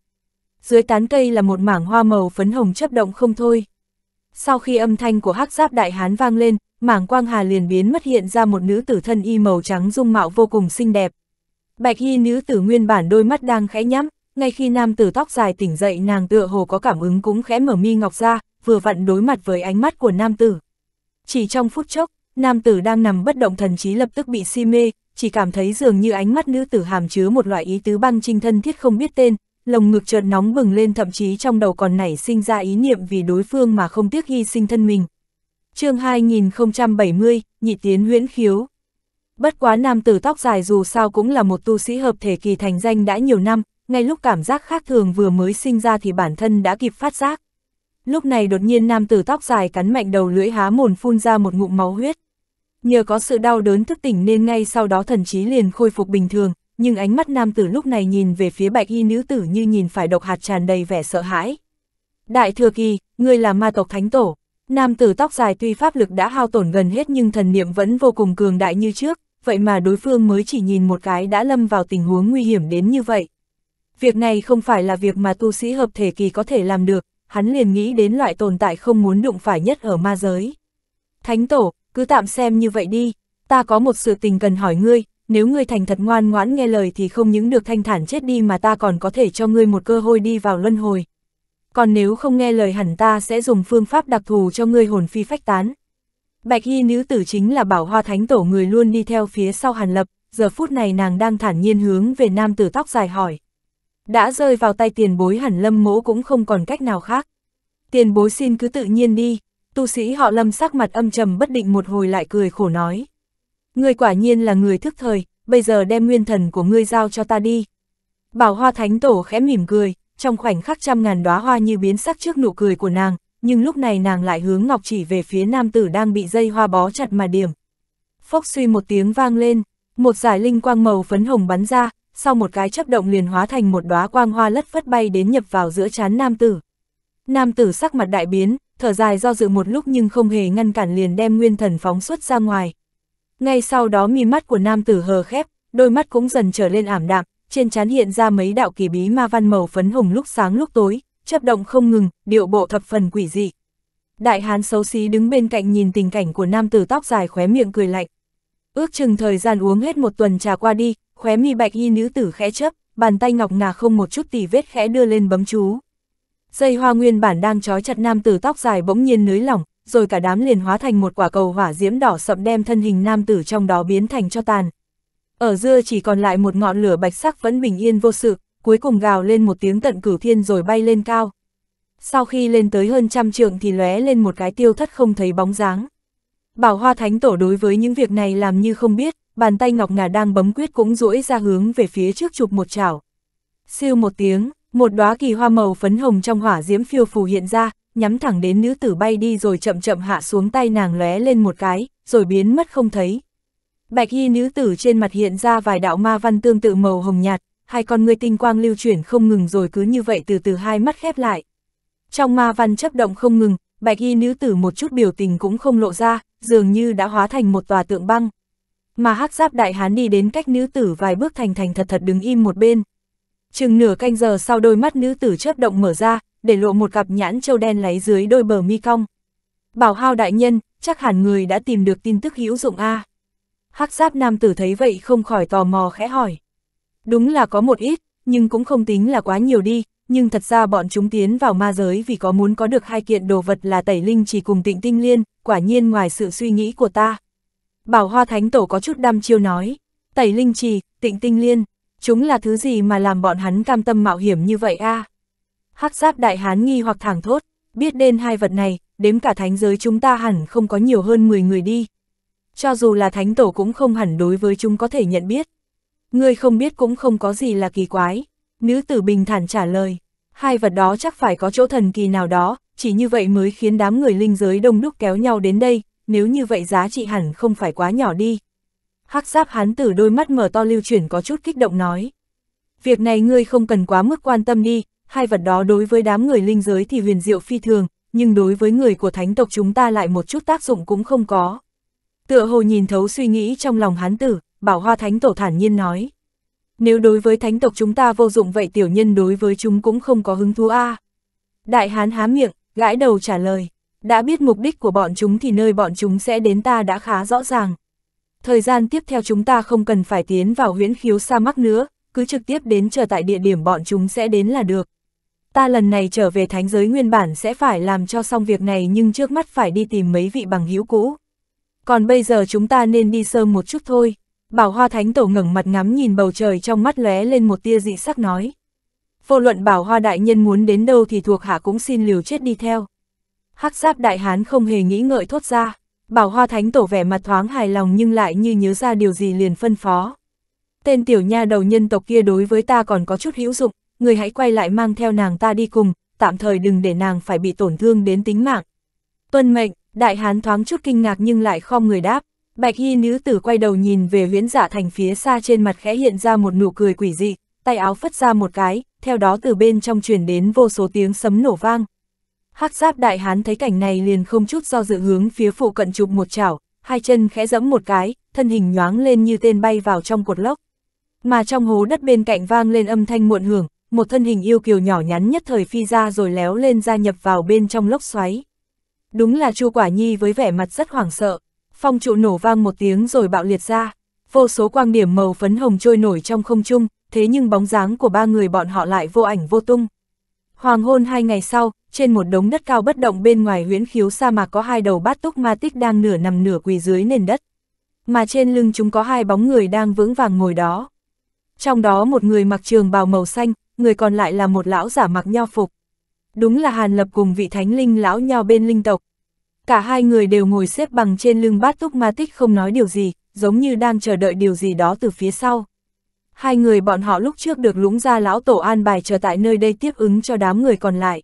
dưới tán cây là một mảng hoa màu phấn hồng chấp động không thôi. Sau khi âm thanh của hắc giáp đại hán vang lên, mảng quang hà liền biến mất hiện ra một nữ tử thân y màu trắng dung mạo vô cùng xinh đẹp. Bạch y nữ tử nguyên bản đôi mắt đang khẽ nhắm, ngay khi nam tử tóc dài tỉnh dậy nàng tựa hồ có cảm ứng cũng khẽ mở mi ngọc ra, vừa vặn đối mặt với ánh mắt của nam tử. Chỉ trong phút chốc, nam tử đang nằm bất động thần trí lập tức bị si mê, chỉ cảm thấy dường như ánh mắt nữ tử hàm chứa một loại ý tứ băng trinh thân thiết không biết tên, lồng ngực chợt nóng bừng lên thậm chí trong đầu còn nảy sinh ra ý niệm vì đối phương mà không tiếc hy sinh thân mình. chương 2070, nhị tiến huyễn khiếu. Bất quá nam tử tóc dài dù sao cũng là một tu sĩ hợp thể kỳ thành danh đã nhiều năm, ngay lúc cảm giác khác thường vừa mới sinh ra thì bản thân đã kịp phát giác. Lúc này đột nhiên nam tử tóc dài cắn mạnh đầu lưỡi há mồn phun ra một ngụm máu huyết. Nhờ có sự đau đớn thức tỉnh nên ngay sau đó thần trí liền khôi phục bình thường, nhưng ánh mắt nam tử lúc này nhìn về phía bạch y nữ tử như nhìn phải độc hạt tràn đầy vẻ sợ hãi. Đại thừa kỳ, ngươi là ma tộc thánh tổ, nam tử tóc dài tuy pháp lực đã hao tổn gần hết nhưng thần niệm vẫn vô cùng cường đại như trước, vậy mà đối phương mới chỉ nhìn một cái đã lâm vào tình huống nguy hiểm đến như vậy. Việc này không phải là việc mà tu sĩ hợp thể kỳ có thể làm được, hắn liền nghĩ đến loại tồn tại không muốn đụng phải nhất ở ma giới. Thánh tổ, cứ tạm xem như vậy đi, ta có một sự tình cần hỏi ngươi, nếu ngươi thành thật ngoan ngoãn nghe lời thì không những được thanh thản chết đi mà ta còn có thể cho ngươi một cơ hội đi vào luân hồi. Còn nếu không nghe lời hẳn ta sẽ dùng phương pháp đặc thù cho ngươi hồn phi phách tán. Bạch y nữ tử chính là bảo hoa thánh tổ người luôn đi theo phía sau hàn lập, giờ phút này nàng đang thản nhiên hướng về nam tử tóc dài hỏi. Đã rơi vào tay tiền bối hẳn lâm mỗ cũng không còn cách nào khác. Tiền bối xin cứ tự nhiên đi, tu sĩ họ lâm sắc mặt âm trầm bất định một hồi lại cười khổ nói người quả nhiên là người thức thời, bây giờ đem nguyên thần của ngươi giao cho ta đi. Bảo hoa thánh tổ khẽ mỉm cười, trong khoảnh khắc trăm ngàn đóa hoa như biến sắc trước nụ cười của nàng, nhưng lúc này nàng lại hướng ngọc chỉ về phía nam tử đang bị dây hoa bó chặt mà điểm. Phốc suy một tiếng vang lên, một giải linh quang màu phấn hồng bắn ra, sau một cái chấp động liền hóa thành một đóa quang hoa lất phất bay đến nhập vào giữa chán nam tử. Nam tử sắc mặt đại biến, thở dài do dự một lúc nhưng không hề ngăn cản liền đem nguyên thần phóng xuất ra ngoài ngay sau đó mi mắt của nam tử hờ khép, đôi mắt cũng dần trở lên ảm đạm, trên trán hiện ra mấy đạo kỳ bí ma văn màu phấn hồng lúc sáng lúc tối, chấp động không ngừng, điệu bộ thập phần quỷ dị. Đại hán xấu xí đứng bên cạnh nhìn tình cảnh của nam tử tóc dài khóe miệng cười lạnh. Ước chừng thời gian uống hết một tuần trà qua đi, khóe mi bạch y nữ tử khẽ chấp, bàn tay ngọc ngà không một chút tì vết khẽ đưa lên bấm chú. Dây hoa nguyên bản đang trói chặt nam tử tóc dài bỗng nhiên nới lỏng, rồi cả đám liền hóa thành một quả cầu hỏa diễm đỏ sậm đem thân hình nam tử trong đó biến thành cho tàn. Ở dưa chỉ còn lại một ngọn lửa bạch sắc vẫn bình yên vô sự, cuối cùng gào lên một tiếng tận cửu thiên rồi bay lên cao. Sau khi lên tới hơn trăm trượng thì lóe lên một cái tiêu thất không thấy bóng dáng. Bảo Hoa Thánh Tổ đối với những việc này làm như không biết, bàn tay ngọc ngà đang bấm quyết cũng duỗi ra hướng về phía trước chụp một chảo. Siêu một tiếng, một đóa kỳ hoa màu phấn hồng trong hỏa diễm phiêu phù hiện ra, nhắm thẳng đến nữ tử bay đi rồi chậm chậm hạ xuống tay nàng lóe lên một cái, rồi biến mất không thấy. Bạch y nữ tử trên mặt hiện ra vài đạo ma văn tương tự màu hồng nhạt, hai con ngươi tinh quang lưu chuyển không ngừng rồi cứ như vậy từ từ hai mắt khép lại. Trong ma văn chấp động không ngừng, bạch y nữ tử một chút biểu tình cũng không lộ ra, dường như đã hóa thành một tòa tượng băng. Mà hắc giáp đại hán đi đến cách nữ tử vài bước thành thành thật thật đứng im một bên, Chừng nửa canh giờ sau đôi mắt nữ tử chớp động mở ra, để lộ một cặp nhãn châu đen láy dưới đôi bờ mi cong. Bảo hao đại nhân, chắc hẳn người đã tìm được tin tức hữu dụng a. Hắc giáp nam tử thấy vậy không khỏi tò mò khẽ hỏi. Đúng là có một ít, nhưng cũng không tính là quá nhiều đi, nhưng thật ra bọn chúng tiến vào ma giới vì có muốn có được hai kiện đồ vật là tẩy linh chỉ cùng tịnh tinh liên, quả nhiên ngoài sự suy nghĩ của ta. Bảo hoa thánh tổ có chút đăm chiêu nói, tẩy linh trì, tịnh tinh liên, chúng là thứ gì mà làm bọn hắn cam tâm mạo hiểm như vậy a à? Hắc giáp đại hán nghi hoặc thẳng thốt, biết đến hai vật này, đếm cả thánh giới chúng ta hẳn không có nhiều hơn 10 người đi. Cho dù là thánh tổ cũng không hẳn đối với chúng có thể nhận biết. Người không biết cũng không có gì là kỳ quái. Nữ tử bình thản trả lời, hai vật đó chắc phải có chỗ thần kỳ nào đó, chỉ như vậy mới khiến đám người linh giới đông đúc kéo nhau đến đây, nếu như vậy giá trị hẳn không phải quá nhỏ đi. Hắc giáp hán tử đôi mắt mở to lưu chuyển có chút kích động nói. Việc này ngươi không cần quá mức quan tâm đi, hai vật đó đối với đám người linh giới thì huyền diệu phi thường, nhưng đối với người của thánh tộc chúng ta lại một chút tác dụng cũng không có. Tựa hồ nhìn thấu suy nghĩ trong lòng hán tử, bảo hoa thánh tổ thản nhiên nói. Nếu đối với thánh tộc chúng ta vô dụng vậy tiểu nhân đối với chúng cũng không có hứng thú a à. Đại hán há miệng, gãi đầu trả lời. Đã biết mục đích của bọn chúng thì nơi bọn chúng sẽ đến ta đã khá rõ ràng thời gian tiếp theo chúng ta không cần phải tiến vào huyễn khiếu sa mắc nữa, cứ trực tiếp đến chờ tại địa điểm bọn chúng sẽ đến là được. Ta lần này trở về thánh giới nguyên bản sẽ phải làm cho xong việc này nhưng trước mắt phải đi tìm mấy vị bằng hữu cũ. Còn bây giờ chúng ta nên đi sớm một chút thôi. Bảo Hoa Thánh Tổ ngẩng mặt ngắm nhìn bầu trời trong mắt lóe lên một tia dị sắc nói. Vô luận Bảo Hoa Đại Nhân muốn đến đâu thì thuộc hạ cũng xin liều chết đi theo. Hắc giáp đại hán không hề nghĩ ngợi thốt ra. Bảo Hoa Thánh Tổ vẻ mặt thoáng hài lòng nhưng lại như nhớ ra điều gì liền phân phó. Tên tiểu nha đầu nhân tộc kia đối với ta còn có chút hữu dụng, người hãy quay lại mang theo nàng ta đi cùng, tạm thời đừng để nàng phải bị tổn thương đến tính mạng. Tuân mệnh, đại hán thoáng chút kinh ngạc nhưng lại khom người đáp, bạch y nữ tử quay đầu nhìn về huyễn giả dạ thành phía xa trên mặt khẽ hiện ra một nụ cười quỷ dị, tay áo phất ra một cái, theo đó từ bên trong truyền đến vô số tiếng sấm nổ vang. Hắc giáp đại hán thấy cảnh này liền không chút do dự hướng phía phụ cận chụp một chảo, hai chân khẽ dẫm một cái, thân hình nhoáng lên như tên bay vào trong cột lốc. Mà trong hố đất bên cạnh vang lên âm thanh muộn hưởng, một thân hình yêu kiều nhỏ nhắn nhất thời phi ra rồi léo lên gia nhập vào bên trong lốc xoáy. Đúng là Chu Quả Nhi với vẻ mặt rất hoảng sợ, phong trụ nổ vang một tiếng rồi bạo liệt ra, vô số quang điểm màu phấn hồng trôi nổi trong không trung, thế nhưng bóng dáng của ba người bọn họ lại vô ảnh vô tung. Hoàng hôn hai ngày sau, trên một đống đất cao bất động bên ngoài huyễn khiếu sa mạc có hai đầu bát túc ma tích đang nửa nằm nửa quỳ dưới nền đất. Mà trên lưng chúng có hai bóng người đang vững vàng ngồi đó. Trong đó một người mặc trường bào màu xanh, người còn lại là một lão giả mặc nho phục. Đúng là Hàn Lập cùng vị thánh linh lão nho bên linh tộc. Cả hai người đều ngồi xếp bằng trên lưng bát túc ma tích không nói điều gì, giống như đang chờ đợi điều gì đó từ phía sau. Hai người bọn họ lúc trước được lũng ra lão tổ an bài chờ tại nơi đây tiếp ứng cho đám người còn lại.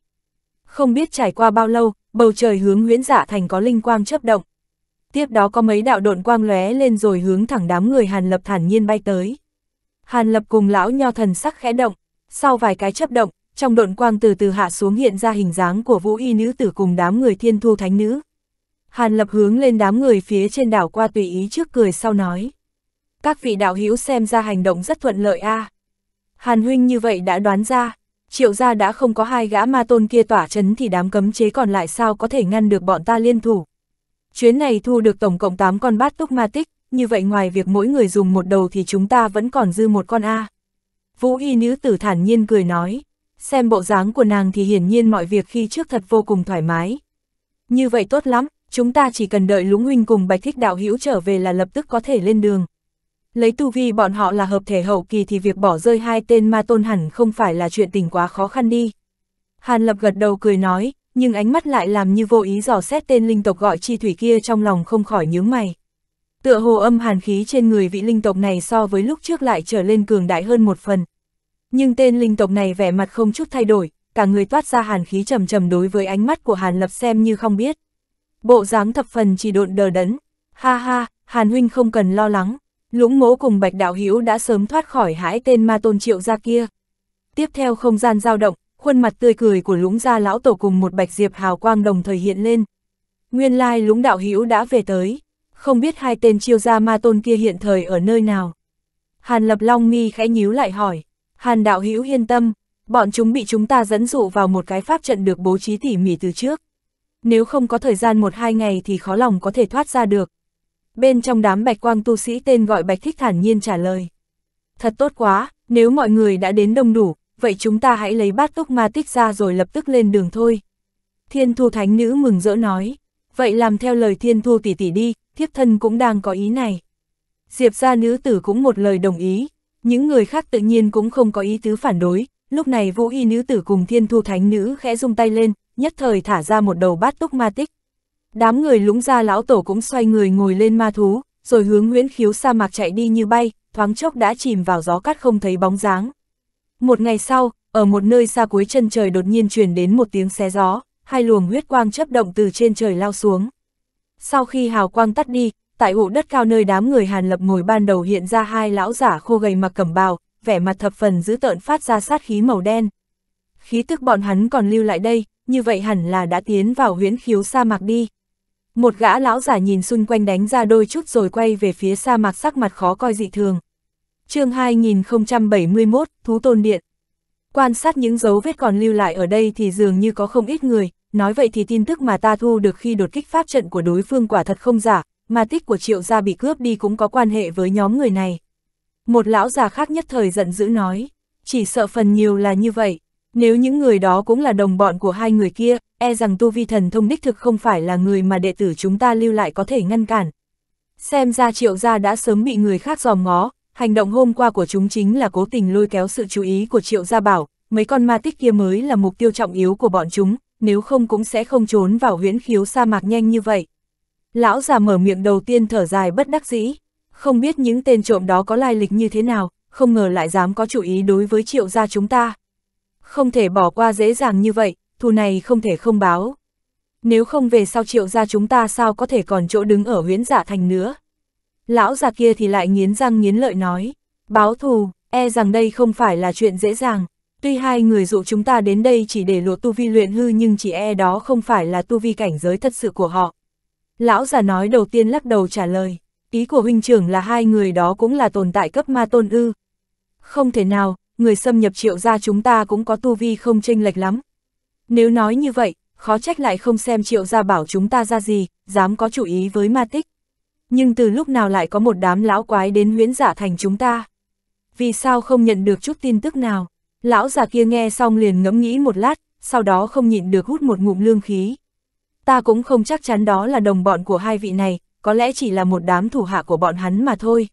Không biết trải qua bao lâu, bầu trời hướng Nguyễn dạ thành có linh quang chớp động. Tiếp đó có mấy đạo độn quang lóe lên rồi hướng thẳng đám người Hàn Lập thản nhiên bay tới. Hàn Lập cùng lão nho thần sắc khẽ động, sau vài cái chớp động, trong độn quang từ từ hạ xuống hiện ra hình dáng của vũ y nữ tử cùng đám người thiên thu thánh nữ. Hàn Lập hướng lên đám người phía trên đảo qua tùy ý trước cười sau nói. Các vị đạo hữu xem ra hành động rất thuận lợi a à. Hàn huynh như vậy đã đoán ra, triệu gia đã không có hai gã ma tôn kia tỏa chấn thì đám cấm chế còn lại sao có thể ngăn được bọn ta liên thủ. Chuyến này thu được tổng cộng 8 con bát túc ma tích, như vậy ngoài việc mỗi người dùng một đầu thì chúng ta vẫn còn dư một con A. Vũ y nữ tử thản nhiên cười nói, xem bộ dáng của nàng thì hiển nhiên mọi việc khi trước thật vô cùng thoải mái. Như vậy tốt lắm, chúng ta chỉ cần đợi lũng huynh cùng bạch thích đạo hữu trở về là lập tức có thể lên đường. Lấy tu vi bọn họ là hợp thể hậu kỳ thì việc bỏ rơi hai tên ma tôn hẳn không phải là chuyện tình quá khó khăn đi. Hàn Lập gật đầu cười nói, nhưng ánh mắt lại làm như vô ý dò xét tên linh tộc gọi chi thủy kia trong lòng không khỏi nhướng mày. Tựa hồ âm hàn khí trên người vị linh tộc này so với lúc trước lại trở lên cường đại hơn một phần. Nhưng tên linh tộc này vẻ mặt không chút thay đổi, cả người toát ra hàn khí trầm trầm đối với ánh mắt của Hàn Lập xem như không biết. Bộ dáng thập phần chỉ độn đờ đẫn. Ha ha, Hàn huynh không cần lo lắng, Lũng ngỗ cùng Bạch Đạo Hữu đã sớm thoát khỏi hãi tên ma tôn triệu gia kia. Tiếp theo không gian dao động, khuôn mặt tươi cười của lũng gia lão tổ cùng một bạch diệp hào quang đồng thời hiện lên. Nguyên lai lũng đạo hữu đã về tới, không biết hai tên chiêu gia ma tôn kia hiện thời ở nơi nào. Hàn lập long mi khẽ nhíu lại hỏi, hàn đạo hữu yên tâm, bọn chúng bị chúng ta dẫn dụ vào một cái pháp trận được bố trí tỉ mỉ từ trước. Nếu không có thời gian một hai ngày thì khó lòng có thể thoát ra được bên trong đám bạch quang tu sĩ tên gọi bạch thích thản nhiên trả lời. Thật tốt quá, nếu mọi người đã đến đông đủ, vậy chúng ta hãy lấy bát túc ma tích ra rồi lập tức lên đường thôi. Thiên thu thánh nữ mừng rỡ nói, vậy làm theo lời thiên thu tỷ tỷ đi, thiếp thân cũng đang có ý này. Diệp gia nữ tử cũng một lời đồng ý, những người khác tự nhiên cũng không có ý tứ phản đối, lúc này vũ y nữ tử cùng thiên thu thánh nữ khẽ rung tay lên, nhất thời thả ra một đầu bát túc ma tích. Đám người lũng ra lão tổ cũng xoay người ngồi lên ma thú, rồi hướng Nguyễn Khiếu sa mạc chạy đi như bay, thoáng chốc đã chìm vào gió cát không thấy bóng dáng. Một ngày sau, ở một nơi xa cuối chân trời đột nhiên truyền đến một tiếng xé gió, hai luồng huyết quang chấp động từ trên trời lao xuống. Sau khi hào quang tắt đi, tại hộ đất cao nơi đám người Hàn Lập ngồi ban đầu hiện ra hai lão giả khô gầy mặc cẩm bào, vẻ mặt thập phần dữ tợn phát ra sát khí màu đen. Khí tức bọn hắn còn lưu lại đây, như vậy hẳn là đã tiến vào huyễn khiếu sa mạc đi. Một gã lão giả nhìn xung quanh đánh ra đôi chút rồi quay về phía sa mạc sắc mặt khó coi dị thường. chương 2071, Thú Tôn Điện. Quan sát những dấu vết còn lưu lại ở đây thì dường như có không ít người, nói vậy thì tin tức mà ta thu được khi đột kích pháp trận của đối phương quả thật không giả, mà tích của triệu gia bị cướp đi cũng có quan hệ với nhóm người này. Một lão già khác nhất thời giận dữ nói, chỉ sợ phần nhiều là như vậy. Nếu những người đó cũng là đồng bọn của hai người kia, e rằng tu vi thần thông đích thực không phải là người mà đệ tử chúng ta lưu lại có thể ngăn cản. Xem ra triệu gia đã sớm bị người khác dòm ngó, hành động hôm qua của chúng chính là cố tình lôi kéo sự chú ý của triệu gia bảo, mấy con ma tích kia mới là mục tiêu trọng yếu của bọn chúng, nếu không cũng sẽ không trốn vào huyễn khiếu sa mạc nhanh như vậy. Lão già mở miệng đầu tiên thở dài bất đắc dĩ, không biết những tên trộm đó có lai lịch như thế nào, không ngờ lại dám có chủ ý đối với triệu gia chúng ta không thể bỏ qua dễ dàng như vậy, thù này không thể không báo. Nếu không về sau triệu ra chúng ta sao có thể còn chỗ đứng ở huyễn giả thành nữa. Lão già kia thì lại nghiến răng nghiến lợi nói, báo thù, e rằng đây không phải là chuyện dễ dàng. Tuy hai người dụ chúng ta đến đây chỉ để lột tu vi luyện hư nhưng chỉ e đó không phải là tu vi cảnh giới thật sự của họ. Lão già nói đầu tiên lắc đầu trả lời, ý của huynh trưởng là hai người đó cũng là tồn tại cấp ma tôn ư. Không thể nào, người xâm nhập triệu gia chúng ta cũng có tu vi không tranh lệch lắm. Nếu nói như vậy, khó trách lại không xem triệu gia bảo chúng ta ra gì, dám có chủ ý với ma tích. Nhưng từ lúc nào lại có một đám lão quái đến huyễn giả thành chúng ta? Vì sao không nhận được chút tin tức nào? Lão già kia nghe xong liền ngẫm nghĩ một lát, sau đó không nhịn được hút một ngụm lương khí. Ta cũng không chắc chắn đó là đồng bọn của hai vị này, có lẽ chỉ là một đám thủ hạ của bọn hắn mà thôi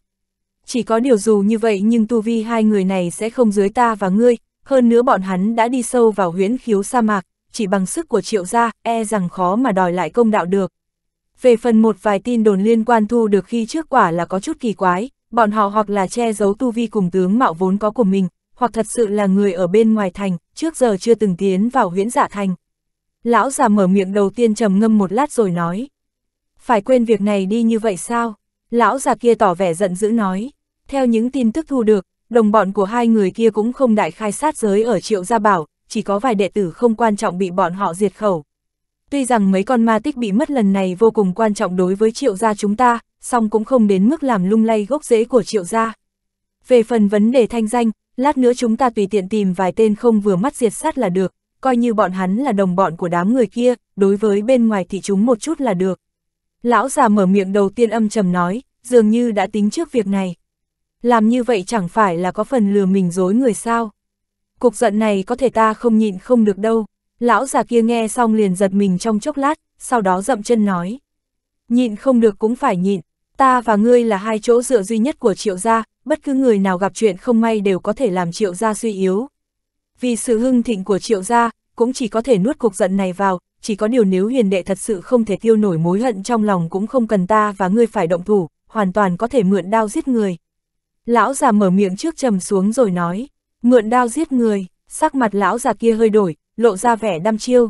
chỉ có điều dù như vậy nhưng tu vi hai người này sẽ không dưới ta và ngươi, hơn nữa bọn hắn đã đi sâu vào huyễn khiếu sa mạc, chỉ bằng sức của triệu gia, e rằng khó mà đòi lại công đạo được. Về phần một vài tin đồn liên quan thu được khi trước quả là có chút kỳ quái, bọn họ hoặc là che giấu tu vi cùng tướng mạo vốn có của mình, hoặc thật sự là người ở bên ngoài thành, trước giờ chưa từng tiến vào huyễn giả dạ thành. Lão già mở miệng đầu tiên trầm ngâm một lát rồi nói. Phải quên việc này đi như vậy sao? Lão già kia tỏ vẻ giận dữ nói. Theo những tin tức thu được, đồng bọn của hai người kia cũng không đại khai sát giới ở Triệu Gia Bảo, chỉ có vài đệ tử không quan trọng bị bọn họ diệt khẩu. Tuy rằng mấy con ma tích bị mất lần này vô cùng quan trọng đối với Triệu Gia chúng ta, song cũng không đến mức làm lung lay gốc rễ của Triệu Gia. Về phần vấn đề thanh danh, lát nữa chúng ta tùy tiện tìm vài tên không vừa mắt diệt sát là được, coi như bọn hắn là đồng bọn của đám người kia, đối với bên ngoài thì chúng một chút là được. Lão già mở miệng đầu tiên âm trầm nói, dường như đã tính trước việc này làm như vậy chẳng phải là có phần lừa mình dối người sao. Cục giận này có thể ta không nhịn không được đâu, lão già kia nghe xong liền giật mình trong chốc lát, sau đó dậm chân nói. Nhịn không được cũng phải nhịn, ta và ngươi là hai chỗ dựa duy nhất của triệu gia, bất cứ người nào gặp chuyện không may đều có thể làm triệu gia suy yếu. Vì sự hưng thịnh của triệu gia, cũng chỉ có thể nuốt cục giận này vào, chỉ có điều nếu huyền đệ thật sự không thể tiêu nổi mối hận trong lòng cũng không cần ta và ngươi phải động thủ, hoàn toàn có thể mượn đao giết người. Lão già mở miệng trước trầm xuống rồi nói, mượn đao giết người, sắc mặt lão già kia hơi đổi, lộ ra vẻ đăm chiêu.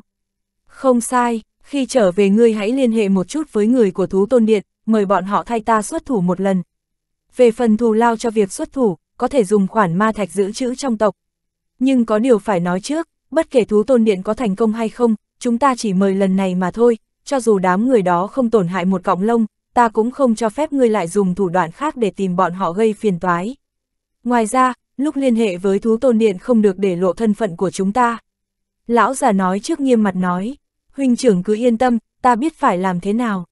Không sai, khi trở về ngươi hãy liên hệ một chút với người của thú tôn điện, mời bọn họ thay ta xuất thủ một lần. Về phần thù lao cho việc xuất thủ, có thể dùng khoản ma thạch giữ chữ trong tộc. Nhưng có điều phải nói trước, bất kể thú tôn điện có thành công hay không, chúng ta chỉ mời lần này mà thôi, cho dù đám người đó không tổn hại một cọng lông, ta cũng không cho phép ngươi lại dùng thủ đoạn khác để tìm bọn họ gây phiền toái. Ngoài ra, lúc liên hệ với thú tôn điện không được để lộ thân phận của chúng ta. Lão già nói trước nghiêm mặt nói, huynh trưởng cứ yên tâm, ta biết phải làm thế nào.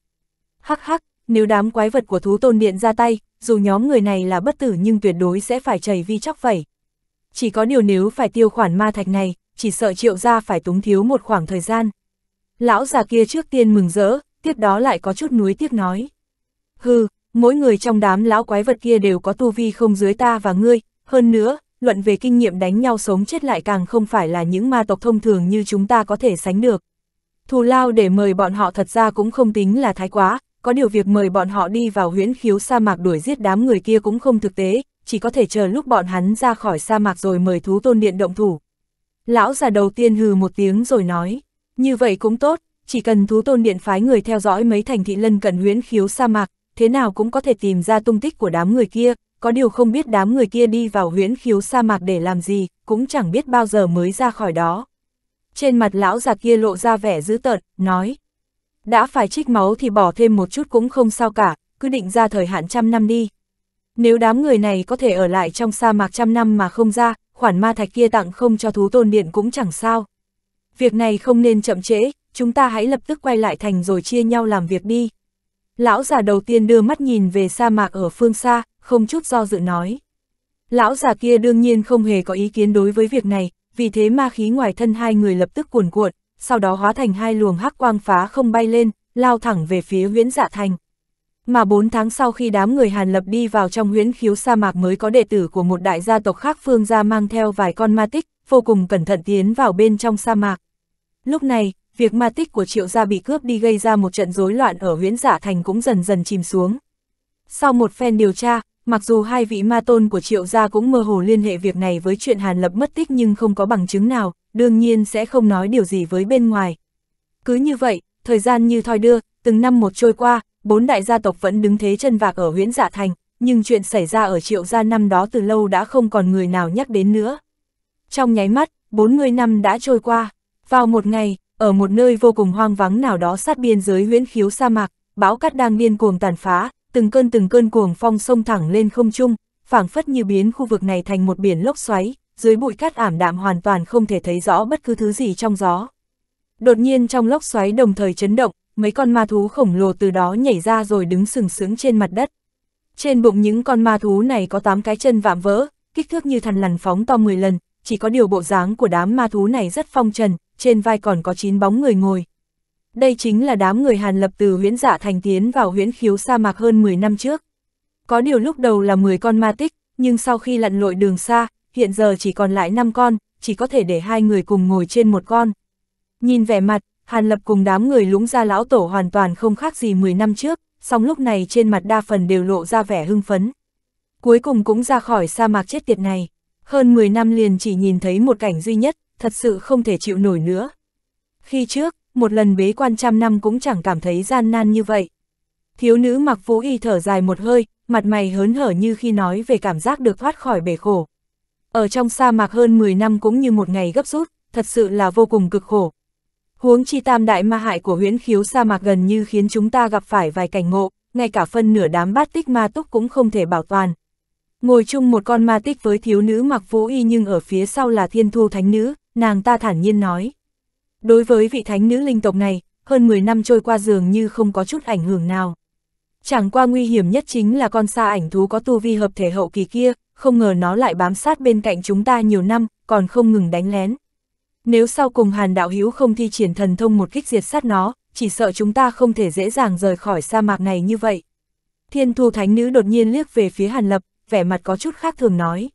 Hắc hắc, nếu đám quái vật của thú tôn điện ra tay, dù nhóm người này là bất tử nhưng tuyệt đối sẽ phải chảy vi chóc vậy. Chỉ có điều nếu phải tiêu khoản ma thạch này, chỉ sợ triệu ra phải túng thiếu một khoảng thời gian. Lão già kia trước tiên mừng rỡ, tiếp đó lại có chút núi tiếc nói hừ, mỗi người trong đám lão quái vật kia đều có tu vi không dưới ta và ngươi, hơn nữa, luận về kinh nghiệm đánh nhau sống chết lại càng không phải là những ma tộc thông thường như chúng ta có thể sánh được. Thù lao để mời bọn họ thật ra cũng không tính là thái quá, có điều việc mời bọn họ đi vào huyễn khiếu sa mạc đuổi giết đám người kia cũng không thực tế, chỉ có thể chờ lúc bọn hắn ra khỏi sa mạc rồi mời thú tôn điện động thủ. Lão già đầu tiên hừ một tiếng rồi nói, như vậy cũng tốt, chỉ cần thú tôn điện phái người theo dõi mấy thành thị lân cận huyễn khiếu sa mạc, thế nào cũng có thể tìm ra tung tích của đám người kia, có điều không biết đám người kia đi vào huyễn khiếu sa mạc để làm gì, cũng chẳng biết bao giờ mới ra khỏi đó. Trên mặt lão già kia lộ ra vẻ dữ tợn, nói. Đã phải trích máu thì bỏ thêm một chút cũng không sao cả, cứ định ra thời hạn trăm năm đi. Nếu đám người này có thể ở lại trong sa mạc trăm năm mà không ra, khoản ma thạch kia tặng không cho thú tôn điện cũng chẳng sao. Việc này không nên chậm trễ, chúng ta hãy lập tức quay lại thành rồi chia nhau làm việc đi. Lão già đầu tiên đưa mắt nhìn về sa mạc ở phương xa, không chút do dự nói. Lão già kia đương nhiên không hề có ý kiến đối với việc này, vì thế ma khí ngoài thân hai người lập tức cuồn cuộn, sau đó hóa thành hai luồng hắc quang phá không bay lên, lao thẳng về phía huyễn dạ thành. Mà bốn tháng sau khi đám người Hàn Lập đi vào trong huyễn khiếu sa mạc mới có đệ tử của một đại gia tộc khác phương gia mang theo vài con ma tích, vô cùng cẩn thận tiến vào bên trong sa mạc. Lúc này, việc ma tích của triệu gia bị cướp đi gây ra một trận rối loạn ở huyễn giả thành cũng dần dần chìm xuống. Sau một phen điều tra, mặc dù hai vị ma tôn của triệu gia cũng mơ hồ liên hệ việc này với chuyện Hàn Lập mất tích nhưng không có bằng chứng nào, đương nhiên sẽ không nói điều gì với bên ngoài. Cứ như vậy, thời gian như thoi đưa, từng năm một trôi qua, bốn đại gia tộc vẫn đứng thế chân vạc ở huyễn giả thành, nhưng chuyện xảy ra ở triệu gia năm đó từ lâu đã không còn người nào nhắc đến nữa. Trong nháy mắt, 40 năm đã trôi qua. Vào một ngày, ở một nơi vô cùng hoang vắng nào đó sát biên giới huyễn khiếu sa mạc, bão cát đang điên cuồng tàn phá, từng cơn từng cơn cuồng phong sông thẳng lên không trung, phảng phất như biến khu vực này thành một biển lốc xoáy, dưới bụi cát ảm đạm hoàn toàn không thể thấy rõ bất cứ thứ gì trong gió. Đột nhiên trong lốc xoáy đồng thời chấn động, mấy con ma thú khổng lồ từ đó nhảy ra rồi đứng sừng sững trên mặt đất. Trên bụng những con ma thú này có 8 cái chân vạm vỡ, kích thước như thằn lằn phóng to 10 lần, chỉ có điều bộ dáng của đám ma thú này rất phong trần, trên vai còn có 9 bóng người ngồi. Đây chính là đám người Hàn Lập từ huyễn giả dạ thành tiến vào huyễn khiếu sa mạc hơn 10 năm trước. Có điều lúc đầu là 10 con ma tích, nhưng sau khi lặn lội đường xa, hiện giờ chỉ còn lại 5 con, chỉ có thể để hai người cùng ngồi trên một con. Nhìn vẻ mặt, Hàn Lập cùng đám người lũng ra lão tổ hoàn toàn không khác gì 10 năm trước, song lúc này trên mặt đa phần đều lộ ra vẻ hưng phấn. Cuối cùng cũng ra khỏi sa mạc chết tiệt này. Hơn 10 năm liền chỉ nhìn thấy một cảnh duy nhất, thật sự không thể chịu nổi nữa. Khi trước, một lần bế quan trăm năm cũng chẳng cảm thấy gian nan như vậy. Thiếu nữ mặc vũ y thở dài một hơi, mặt mày hớn hở như khi nói về cảm giác được thoát khỏi bể khổ. Ở trong sa mạc hơn 10 năm cũng như một ngày gấp rút, thật sự là vô cùng cực khổ. Huống chi tam đại ma hại của huyễn khiếu sa mạc gần như khiến chúng ta gặp phải vài cảnh ngộ, ngay cả phân nửa đám bát tích ma túc cũng không thể bảo toàn. Ngồi chung một con ma tích với thiếu nữ mặc vũ y nhưng ở phía sau là thiên thu thánh nữ, Nàng ta thản nhiên nói. Đối với vị thánh nữ linh tộc này, hơn 10 năm trôi qua dường như không có chút ảnh hưởng nào. Chẳng qua nguy hiểm nhất chính là con sa ảnh thú có tu vi hợp thể hậu kỳ kia, không ngờ nó lại bám sát bên cạnh chúng ta nhiều năm, còn không ngừng đánh lén. Nếu sau cùng Hàn Đạo Hữu không thi triển thần thông một kích diệt sát nó, chỉ sợ chúng ta không thể dễ dàng rời khỏi sa mạc này như vậy. Thiên Thu Thánh Nữ đột nhiên liếc về phía Hàn Lập, vẻ mặt có chút khác thường nói.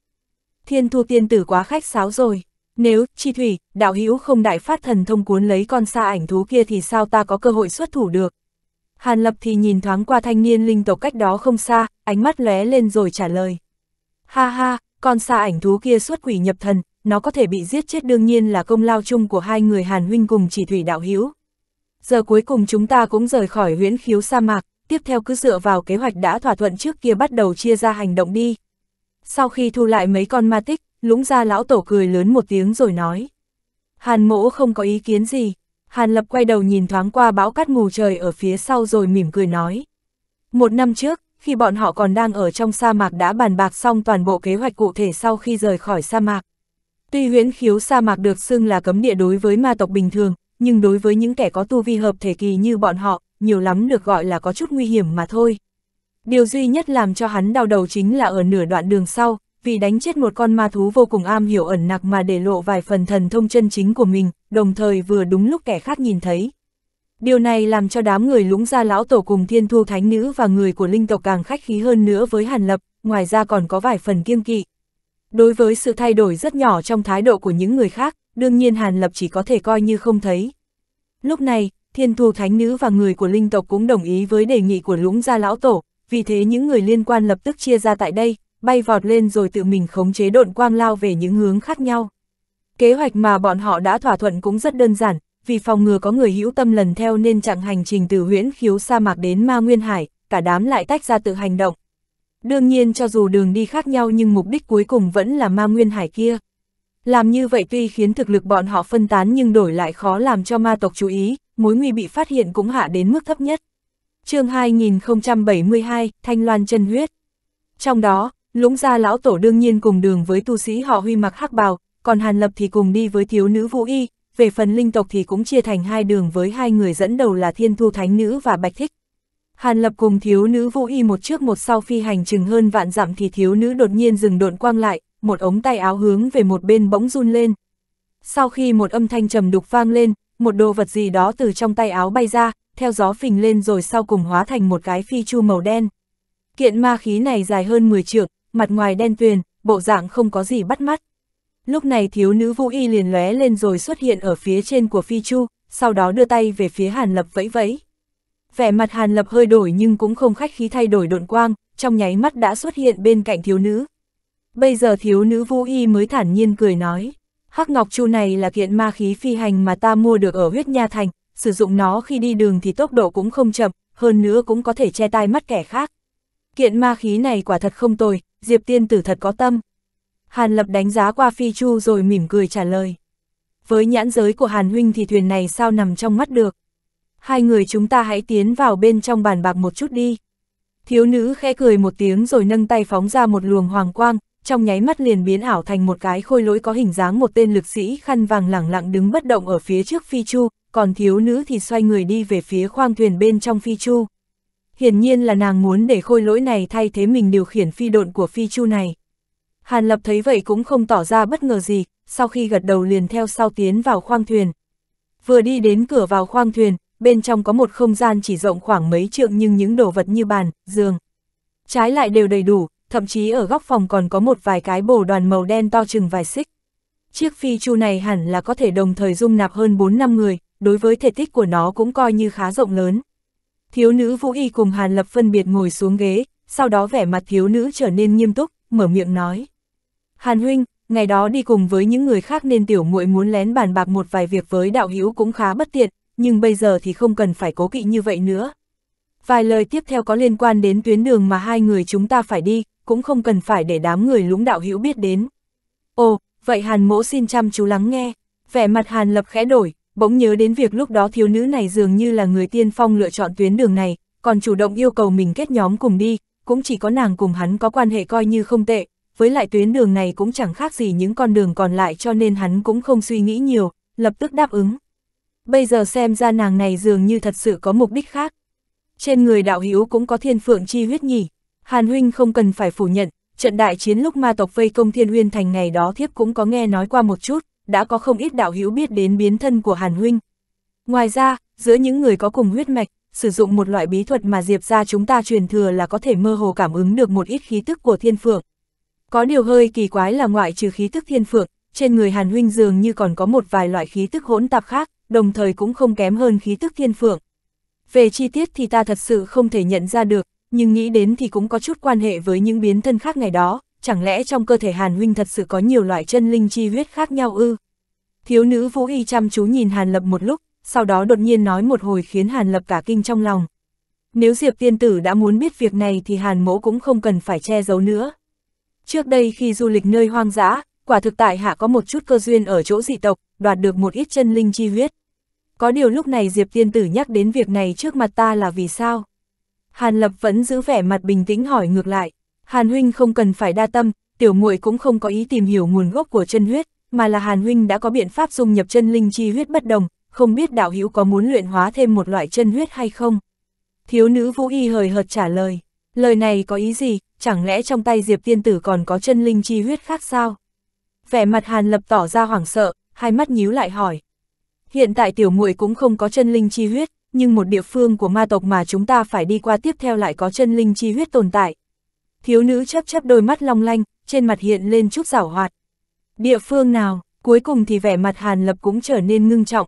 Thiên Thu Tiên Tử quá khách sáo rồi. Nếu, chi thủy, đạo hữu không đại phát thần thông cuốn lấy con xa ảnh thú kia thì sao ta có cơ hội xuất thủ được? Hàn lập thì nhìn thoáng qua thanh niên linh tộc cách đó không xa, ánh mắt lóe lên rồi trả lời. Ha ha, con xa ảnh thú kia xuất quỷ nhập thần, nó có thể bị giết chết đương nhiên là công lao chung của hai người Hàn huynh cùng chỉ thủy đạo hữu. Giờ cuối cùng chúng ta cũng rời khỏi huyễn khiếu sa mạc, tiếp theo cứ dựa vào kế hoạch đã thỏa thuận trước kia bắt đầu chia ra hành động đi. Sau khi thu lại mấy con ma tích, lũng gia lão tổ cười lớn một tiếng rồi nói. Hàn mỗ không có ý kiến gì, Hàn lập quay đầu nhìn thoáng qua bão cát mù trời ở phía sau rồi mỉm cười nói. Một năm trước, khi bọn họ còn đang ở trong sa mạc đã bàn bạc xong toàn bộ kế hoạch cụ thể sau khi rời khỏi sa mạc. Tuy huyễn khiếu sa mạc được xưng là cấm địa đối với ma tộc bình thường, nhưng đối với những kẻ có tu vi hợp thể kỳ như bọn họ, nhiều lắm được gọi là có chút nguy hiểm mà thôi. Điều duy nhất làm cho hắn đau đầu chính là ở nửa đoạn đường sau, vì đánh chết một con ma thú vô cùng am hiểu ẩn nặc mà để lộ vài phần thần thông chân chính của mình, đồng thời vừa đúng lúc kẻ khác nhìn thấy. Điều này làm cho đám người lũng gia lão tổ cùng thiên thu thánh nữ và người của linh tộc càng khách khí hơn nữa với Hàn Lập, ngoài ra còn có vài phần kiêng kỵ. Đối với sự thay đổi rất nhỏ trong thái độ của những người khác, đương nhiên Hàn Lập chỉ có thể coi như không thấy. Lúc này, thiên thu thánh nữ và người của linh tộc cũng đồng ý với đề nghị của lũng gia lão tổ, vì thế những người liên quan lập tức chia ra tại đây, bay vọt lên rồi tự mình khống chế độn quang lao về những hướng khác nhau. Kế hoạch mà bọn họ đã thỏa thuận cũng rất đơn giản, vì phòng ngừa có người hữu tâm lần theo nên chặng hành trình từ huyễn khiếu sa mạc đến ma nguyên hải, cả đám lại tách ra tự hành động. Đương nhiên cho dù đường đi khác nhau nhưng mục đích cuối cùng vẫn là ma nguyên hải kia. Làm như vậy tuy khiến thực lực bọn họ phân tán nhưng đổi lại khó làm cho ma tộc chú ý, mối nguy bị phát hiện cũng hạ đến mức thấp nhất. chương 2072, Thanh Loan chân huyết. Trong đó, Lũng gia lão tổ đương nhiên cùng đường với tu sĩ họ huy mặc hắc bào, còn Hàn Lập thì cùng đi với thiếu nữ Vũ Y, về phần linh tộc thì cũng chia thành hai đường với hai người dẫn đầu là Thiên Thu Thánh Nữ và Bạch Thích. Hàn Lập cùng thiếu nữ Vũ Y một trước một sau phi hành chừng hơn vạn dặm thì thiếu nữ đột nhiên dừng độn quang lại, một ống tay áo hướng về một bên bỗng run lên. Sau khi một âm thanh trầm đục vang lên, một đồ vật gì đó từ trong tay áo bay ra, theo gió phình lên rồi sau cùng hóa thành một cái phi chu màu đen. Kiện ma khí này dài hơn 10 trượng, mặt ngoài đen tuyền, bộ dạng không có gì bắt mắt. Lúc này thiếu nữ vũ y liền lóe lên rồi xuất hiện ở phía trên của phi chu, sau đó đưa tay về phía Hàn Lập vẫy vẫy. Vẻ mặt Hàn Lập hơi đổi nhưng cũng không khách khí thay đổi độn quang, trong nháy mắt đã xuất hiện bên cạnh thiếu nữ. Bây giờ thiếu nữ vũ y mới thản nhiên cười nói, Hắc Ngọc Chu này là kiện ma khí phi hành mà ta mua được ở huyết nha thành, sử dụng nó khi đi đường thì tốc độ cũng không chậm, hơn nữa cũng có thể che tai mắt kẻ khác. Kiện ma khí này quả thật không tồi, Diệp tiên tử thật có tâm. Hàn Lập đánh giá qua Phi Chu rồi mỉm cười trả lời. Với nhãn giới của Hàn Huynh thì thuyền này sao nằm trong mắt được. Hai người chúng ta hãy tiến vào bên trong bàn bạc một chút đi. Thiếu nữ khẽ cười một tiếng rồi nâng tay phóng ra một luồng hoàng quang, trong nháy mắt liền biến ảo thành một cái khôi lỗi có hình dáng một tên lực sĩ khăn vàng lẳng lặng đứng bất động ở phía trước Phi Chu, còn thiếu nữ thì xoay người đi về phía khoang thuyền bên trong Phi Chu hiển nhiên là nàng muốn để khôi lỗi này thay thế mình điều khiển phi độn của phi chu này. Hàn Lập thấy vậy cũng không tỏ ra bất ngờ gì, sau khi gật đầu liền theo sau tiến vào khoang thuyền. Vừa đi đến cửa vào khoang thuyền, bên trong có một không gian chỉ rộng khoảng mấy trượng nhưng những đồ vật như bàn, giường. Trái lại đều đầy đủ, thậm chí ở góc phòng còn có một vài cái bồ đoàn màu đen to chừng vài xích. Chiếc phi chu này hẳn là có thể đồng thời dung nạp hơn 4 năm người, đối với thể tích của nó cũng coi như khá rộng lớn. Thiếu nữ Vũ Y cùng Hàn Lập phân biệt ngồi xuống ghế, sau đó vẻ mặt thiếu nữ trở nên nghiêm túc, mở miệng nói. Hàn huynh, ngày đó đi cùng với những người khác nên tiểu muội muốn lén bàn bạc một vài việc với đạo hữu cũng khá bất tiện, nhưng bây giờ thì không cần phải cố kỵ như vậy nữa. Vài lời tiếp theo có liên quan đến tuyến đường mà hai người chúng ta phải đi, cũng không cần phải để đám người lũng đạo hữu biết đến. Ồ, vậy Hàn mỗ xin chăm chú lắng nghe. Vẻ mặt Hàn lập khẽ đổi, bỗng nhớ đến việc lúc đó thiếu nữ này dường như là người tiên phong lựa chọn tuyến đường này, còn chủ động yêu cầu mình kết nhóm cùng đi, cũng chỉ có nàng cùng hắn có quan hệ coi như không tệ, với lại tuyến đường này cũng chẳng khác gì những con đường còn lại cho nên hắn cũng không suy nghĩ nhiều, lập tức đáp ứng. Bây giờ xem ra nàng này dường như thật sự có mục đích khác. Trên người đạo hữu cũng có thiên phượng chi huyết nhỉ, Hàn Huynh không cần phải phủ nhận, trận đại chiến lúc ma tộc vây công thiên huyên thành ngày đó thiếp cũng có nghe nói qua một chút, đã có không ít đạo hữu biết đến biến thân của Hàn Huynh. Ngoài ra, giữa những người có cùng huyết mạch, sử dụng một loại bí thuật mà Diệp ra chúng ta truyền thừa là có thể mơ hồ cảm ứng được một ít khí tức của thiên phượng. Có điều hơi kỳ quái là ngoại trừ khí tức thiên phượng, trên người Hàn Huynh dường như còn có một vài loại khí tức hỗn tạp khác, đồng thời cũng không kém hơn khí tức thiên phượng. Về chi tiết thì ta thật sự không thể nhận ra được, nhưng nghĩ đến thì cũng có chút quan hệ với những biến thân khác ngày đó, chẳng lẽ trong cơ thể Hàn Huynh thật sự có nhiều loại chân linh chi huyết khác nhau ư? Thiếu nữ Vũ Y chăm chú nhìn Hàn Lập một lúc, sau đó đột nhiên nói một hồi khiến Hàn Lập cả kinh trong lòng. Nếu Diệp Tiên Tử đã muốn biết việc này thì Hàn Mỗ cũng không cần phải che giấu nữa. Trước đây khi du lịch nơi hoang dã, quả thực tại hạ có một chút cơ duyên ở chỗ dị tộc, đoạt được một ít chân linh chi huyết. Có điều lúc này Diệp Tiên Tử nhắc đến việc này trước mặt ta là vì sao? Hàn Lập vẫn giữ vẻ mặt bình tĩnh hỏi ngược lại. Hàn huynh không cần phải đa tâm, tiểu muội cũng không có ý tìm hiểu nguồn gốc của chân huyết, mà là Hàn huynh đã có biện pháp dung nhập chân linh chi huyết bất đồng, không biết đạo hữu có muốn luyện hóa thêm một loại chân huyết hay không? Thiếu nữ Vũ Y hời hợt trả lời, lời này có ý gì, chẳng lẽ trong tay Diệp tiên tử còn có chân linh chi huyết khác sao? Vẻ mặt Hàn Lập tỏ ra hoảng sợ, hai mắt nhíu lại hỏi. Hiện tại tiểu muội cũng không có chân linh chi huyết, nhưng một địa phương của ma tộc mà chúng ta phải đi qua tiếp theo lại có chân linh chi huyết tồn tại, thiếu nữ chấp chấp đôi mắt long lanh, trên mặt hiện lên chút giảo hoạt. Địa phương nào, cuối cùng thì vẻ mặt Hàn Lập cũng trở nên ngưng trọng.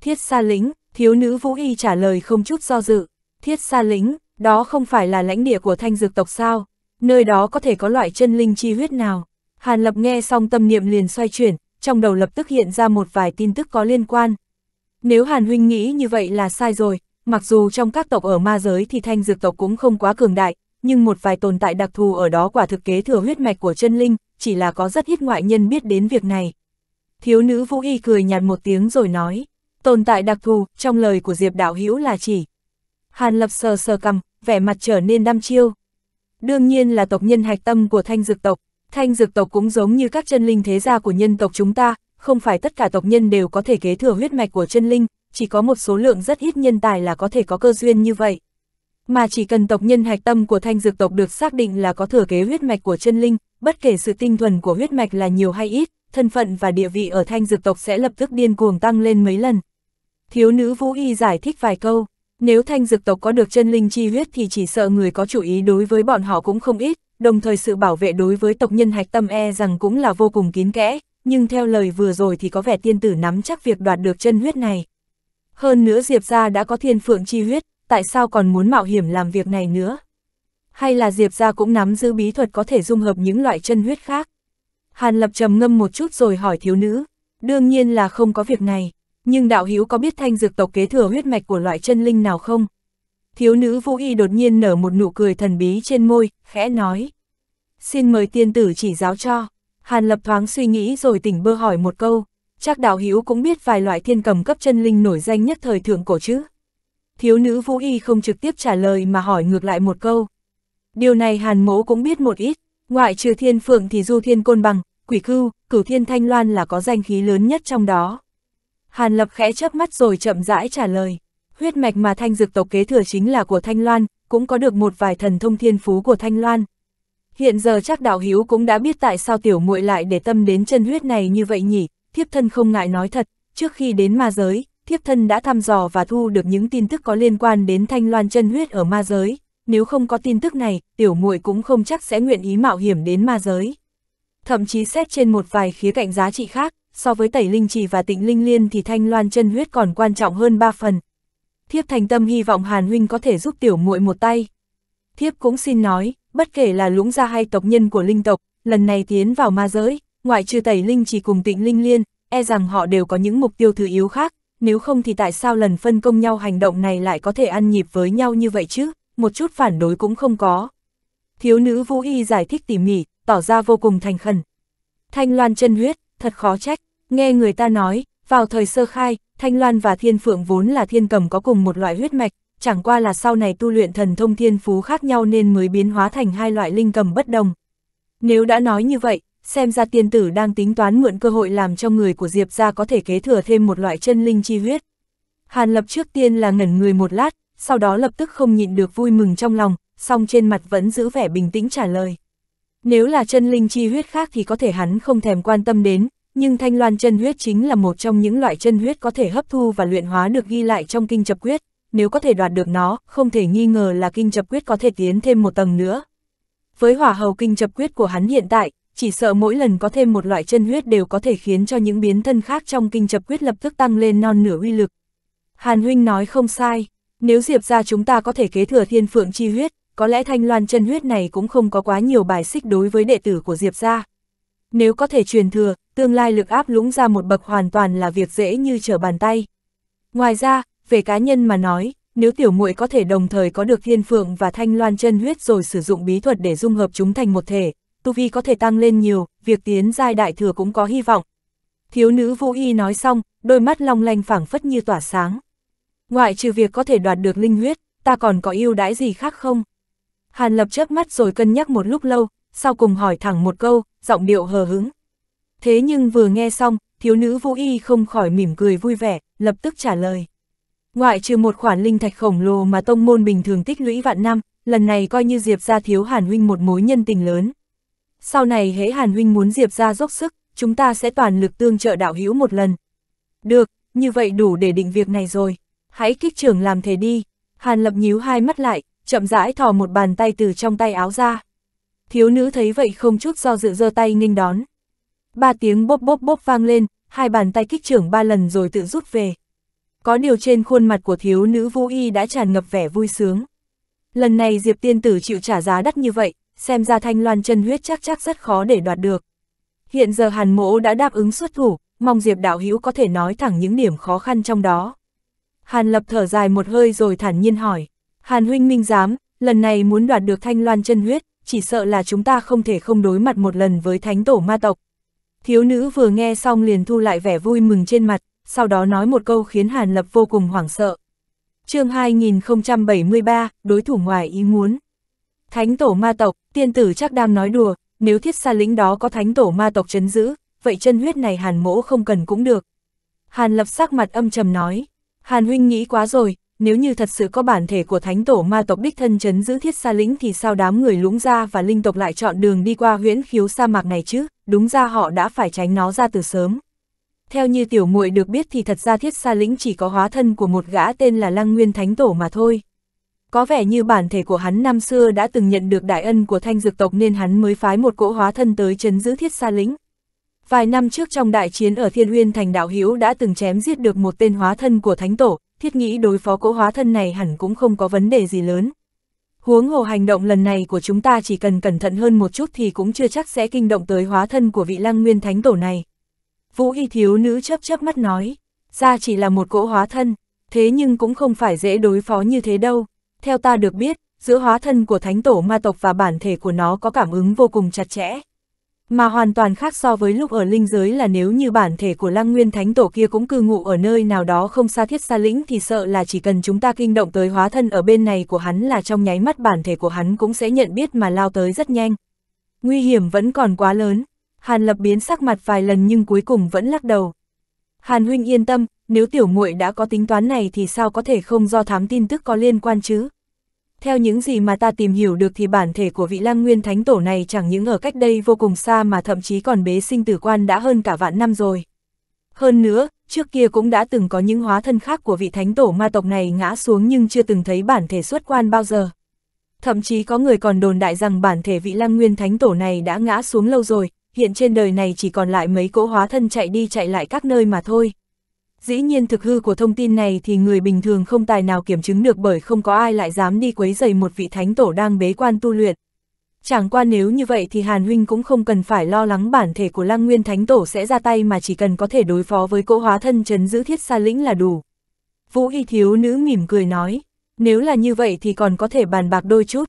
Thiết xa lính, thiếu nữ Vũ Y trả lời không chút do dự. Thiết xa lính, đó không phải là lãnh địa của thanh dược tộc sao, nơi đó có thể có loại chân linh chi huyết nào. Hàn Lập nghe xong tâm niệm liền xoay chuyển, trong đầu lập tức hiện ra một vài tin tức có liên quan. Nếu Hàn Huynh nghĩ như vậy là sai rồi, mặc dù trong các tộc ở ma giới thì thanh dược tộc cũng không quá cường đại, nhưng một vài tồn tại đặc thù ở đó quả thực kế thừa huyết mạch của chân linh, chỉ là có rất ít ngoại nhân biết đến việc này. Thiếu nữ Vũ Y cười nhạt một tiếng rồi nói, tồn tại đặc thù, trong lời của Diệp Đạo Hữu là chỉ. Hàn Lập sờ sờ cầm, vẻ mặt trở nên đăm chiêu. Đương nhiên là tộc nhân hạch tâm của thanh dược tộc, thanh dược tộc cũng giống như các chân linh thế gia của nhân tộc chúng ta, không phải tất cả tộc nhân đều có thể kế thừa huyết mạch của chân linh, chỉ có một số lượng rất ít nhân tài là có thể có cơ duyên như vậy. Mà chỉ cần tộc nhân hạch tâm của thanh dược tộc được xác định là có thừa kế huyết mạch của chân linh, bất kể sự tinh thuần của huyết mạch là nhiều hay ít, thân phận và địa vị ở thanh dược tộc sẽ lập tức điên cuồng tăng lên mấy lần. Thiếu nữ Vũ Y giải thích vài câu, nếu thanh dược tộc có được chân linh chi huyết thì chỉ sợ người có chủ ý đối với bọn họ cũng không ít, đồng thời sự bảo vệ đối với tộc nhân hạch tâm e rằng cũng là vô cùng kín kẽ, nhưng theo lời vừa rồi thì có vẻ tiên tử nắm chắc việc đoạt được chân huyết này. Hơn nữa Diệp gia đã có thiên phượng chi huyết, tại sao còn muốn mạo hiểm làm việc này nữa? Hay là Diệp ra cũng nắm giữ bí thuật có thể dung hợp những loại chân huyết khác? Hàn Lập trầm ngâm một chút rồi hỏi thiếu nữ, đương nhiên là không có việc này, nhưng đạo hữu có biết thanh dược tộc kế thừa huyết mạch của loại chân linh nào không? Thiếu nữ Vũ Y đột nhiên nở một nụ cười thần bí trên môi, khẽ nói. Xin mời tiên tử chỉ giáo cho. Hàn Lập thoáng suy nghĩ rồi tỉnh bơ hỏi một câu, chắc đạo hữu cũng biết vài loại thiên cầm cấp chân linh nổi danh nhất thời thượng cổ chứ thiếu nữ vũ y không trực tiếp trả lời mà hỏi ngược lại một câu. Điều này hàn mỗ cũng biết một ít, ngoại trừ thiên phượng thì du thiên côn bằng, quỷ cư cửu thiên thanh loan là có danh khí lớn nhất trong đó. Hàn lập khẽ chớp mắt rồi chậm rãi trả lời, huyết mạch mà thanh dực tộc kế thừa chính là của thanh loan, cũng có được một vài thần thông thiên phú của thanh loan. Hiện giờ chắc đạo hiếu cũng đã biết tại sao tiểu muội lại để tâm đến chân huyết này như vậy nhỉ, thiếp thân không ngại nói thật, trước khi đến ma giới, thiếp thân đã thăm dò và thu được những tin tức có liên quan đến thanh loan chân huyết ở ma giới, nếu không có tin tức này, tiểu muội cũng không chắc sẽ nguyện ý mạo hiểm đến ma giới. Thậm chí xét trên một vài khía cạnh giá trị khác, so với tẩy linh trì và tịnh linh liên thì thanh loan chân huyết còn quan trọng hơn ba phần. Thiếp thành tâm hy vọng Hàn Huynh có thể giúp tiểu muội một tay. Thiếp cũng xin nói, bất kể là lũng gia hay tộc nhân của linh tộc, lần này tiến vào ma giới, ngoại trừ tẩy linh trì cùng tịnh linh liên, e rằng họ đều có những mục tiêu thứ yếu khác, nếu không thì tại sao lần phân công nhau hành động này lại có thể ăn nhịp với nhau như vậy chứ, một chút phản đối cũng không có. Thiếu nữ Vũ Y giải thích tỉ mỉ, tỏ ra vô cùng thành khẩn. Thanh Loan chân huyết, thật khó trách, nghe người ta nói, vào thời sơ khai, Thanh Loan và Thiên Phượng vốn là thiên cầm có cùng một loại huyết mạch, chẳng qua là sau này tu luyện thần thông thiên phú khác nhau nên mới biến hóa thành hai loại linh cầm bất đồng. Nếu đã nói như vậy, xem ra tiên tử đang tính toán mượn cơ hội làm cho người của Diệp ra có thể kế thừa thêm một loại chân linh chi huyết. Hàn lập trước tiên là ngẩn người một lát, sau đó lập tức không nhịn được vui mừng trong lòng, song trên mặt vẫn giữ vẻ bình tĩnh trả lời. Nếu là chân linh chi huyết khác thì có thể hắn không thèm quan tâm đến, nhưng thanh loan chân huyết chính là một trong những loại chân huyết có thể hấp thu và luyện hóa được ghi lại trong kinh chập quyết, nếu có thể đoạt được nó, không thể nghi ngờ là kinh chập quyết có thể tiến thêm một tầng nữa. Với hỏa hầu kinh chập quyết của hắn hiện tại, chỉ sợ mỗi lần có thêm một loại chân huyết đều có thể khiến cho những biến thân khác trong kinh chập quyết lập tức tăng lên non nửa uy lực. Hàn Huynh nói không sai, nếu Diệp ra chúng ta có thể kế thừa thiên phượng chi huyết, có lẽ thanh loan chân huyết này cũng không có quá nhiều bài xích đối với đệ tử của Diệp ra. Nếu có thể truyền thừa, tương lai lực áp lũng ra một bậc hoàn toàn là việc dễ như trở bàn tay. Ngoài ra, về cá nhân mà nói, nếu tiểu muội có thể đồng thời có được thiên phượng và thanh loan chân huyết rồi sử dụng bí thuật để dung hợp chúng thành một thể, tu vi có thể tăng lên nhiều, việc tiến giai đại thừa cũng có hy vọng. Thiếu nữ Vũ Y nói xong, đôi mắt long lanh phảng phất như tỏa sáng. Ngoại trừ việc có thể đoạt được linh huyết, ta còn có yêu đãi gì khác không? Hàn Lập chớp mắt rồi cân nhắc một lúc lâu, sau cùng hỏi thẳng một câu, giọng điệu hờ hứng. Thế nhưng vừa nghe xong, thiếu nữ Vũ Y không khỏi mỉm cười vui vẻ, lập tức trả lời. Ngoại trừ một khoản linh thạch khổng lồ mà tông môn bình thường tích lũy vạn năm, lần này coi như Diệp ra thiếu Hàn Huynh một mối nhân tình lớn, sau này hễ Hàn Huynh muốn Diệp ra dốc sức, chúng ta sẽ toàn lực tương trợ đạo hữu một lần. Được, như vậy đủ để định việc này rồi. Hãy kích trưởng làm thế đi. Hàn lập nhíu hai mắt lại, chậm rãi thò một bàn tay từ trong tay áo ra. Thiếu nữ thấy vậy không chút do dự giơ tay nghênh đón. Ba tiếng bốp bốp bốp vang lên, hai bàn tay kích trưởng ba lần rồi tự rút về. Có điều trên khuôn mặt của thiếu nữ Vũ Y đã tràn ngập vẻ vui sướng. Lần này Diệp Tiên Tử chịu trả giá đắt như vậy, xem ra thanh loan chân huyết chắc chắc rất khó để đoạt được. Hiện giờ hàn mỗ đã đáp ứng xuất thủ, mong Diệp đạo hữu có thể nói thẳng những điểm khó khăn trong đó. Hàn lập thở dài một hơi rồi thản nhiên hỏi, hàn huynh minh giám, lần này muốn đoạt được thanh loan chân huyết, chỉ sợ là chúng ta không thể không đối mặt một lần với thánh tổ ma tộc. Thiếu nữ vừa nghe xong liền thu lại vẻ vui mừng trên mặt, sau đó nói một câu khiến Hàn Lập vô cùng hoảng sợ. chương 2073, đối thủ ngoài ý muốn. Thánh tổ ma tộc, tiên tử chắc đang nói đùa, nếu thiết xa lĩnh đó có thánh tổ ma tộc chấn giữ, vậy chân huyết này hàn mỗ không cần cũng được. Hàn lập sắc mặt âm trầm nói, hàn huynh nghĩ quá rồi, nếu như thật sự có bản thể của thánh tổ ma tộc đích thân chấn giữ thiết xa lĩnh thì sao đám người lũng ra và linh tộc lại chọn đường đi qua huyễn khiếu sa mạc này chứ, đúng ra họ đã phải tránh nó ra từ sớm. Theo như tiểu muội được biết thì thật ra thiết xa lĩnh chỉ có hóa thân của một gã tên là lăng nguyên thánh tổ mà thôi. Có vẻ như bản thể của hắn năm xưa đã từng nhận được đại ân của thanh dược tộc nên hắn mới phái một cỗ hóa thân tới chấn giữ thiết xa lính. Vài năm trước trong đại chiến ở Thiên Uyên thành đạo Hiếu đã từng chém giết được một tên hóa thân của thánh tổ, thiết nghĩ đối phó cỗ hóa thân này hẳn cũng không có vấn đề gì lớn. Huống hồ hành động lần này của chúng ta chỉ cần cẩn thận hơn một chút thì cũng chưa chắc sẽ kinh động tới hóa thân của vị lăng nguyên thánh tổ này. Vũ y thiếu nữ chấp chấp mắt nói, ra chỉ là một cỗ hóa thân, thế nhưng cũng không phải dễ đối phó như thế đâu. Theo ta được biết, giữa hóa thân của thánh tổ ma tộc và bản thể của nó có cảm ứng vô cùng chặt chẽ. Mà hoàn toàn khác so với lúc ở linh giới là nếu như bản thể của lăng nguyên thánh tổ kia cũng cư ngụ ở nơi nào đó không xa thiết xa lĩnh thì sợ là chỉ cần chúng ta kinh động tới hóa thân ở bên này của hắn là trong nháy mắt bản thể của hắn cũng sẽ nhận biết mà lao tới rất nhanh. Nguy hiểm vẫn còn quá lớn, Hàn lập biến sắc mặt vài lần nhưng cuối cùng vẫn lắc đầu. Hàn huynh yên tâm, nếu tiểu muội đã có tính toán này thì sao có thể không do thám tin tức có liên quan chứ? Theo những gì mà ta tìm hiểu được thì bản thể của vị Lam Nguyên Thánh Tổ này chẳng những ở cách đây vô cùng xa mà thậm chí còn bế sinh tử quan đã hơn cả vạn năm rồi. Hơn nữa, trước kia cũng đã từng có những hóa thân khác của vị Thánh Tổ ma tộc này ngã xuống nhưng chưa từng thấy bản thể xuất quan bao giờ. Thậm chí có người còn đồn đại rằng bản thể vị Lam Nguyên Thánh Tổ này đã ngã xuống lâu rồi, hiện trên đời này chỉ còn lại mấy cỗ hóa thân chạy đi chạy lại các nơi mà thôi. Dĩ nhiên thực hư của thông tin này thì người bình thường không tài nào kiểm chứng được bởi không có ai lại dám đi quấy dày một vị thánh tổ đang bế quan tu luyện. Chẳng qua nếu như vậy thì Hàn Huynh cũng không cần phải lo lắng bản thể của Lăng Nguyên Thánh Tổ sẽ ra tay mà chỉ cần có thể đối phó với cỗ hóa thân chấn giữ thiết xa lĩnh là đủ. Vũ Y Thiếu Nữ mỉm cười nói, nếu là như vậy thì còn có thể bàn bạc đôi chút.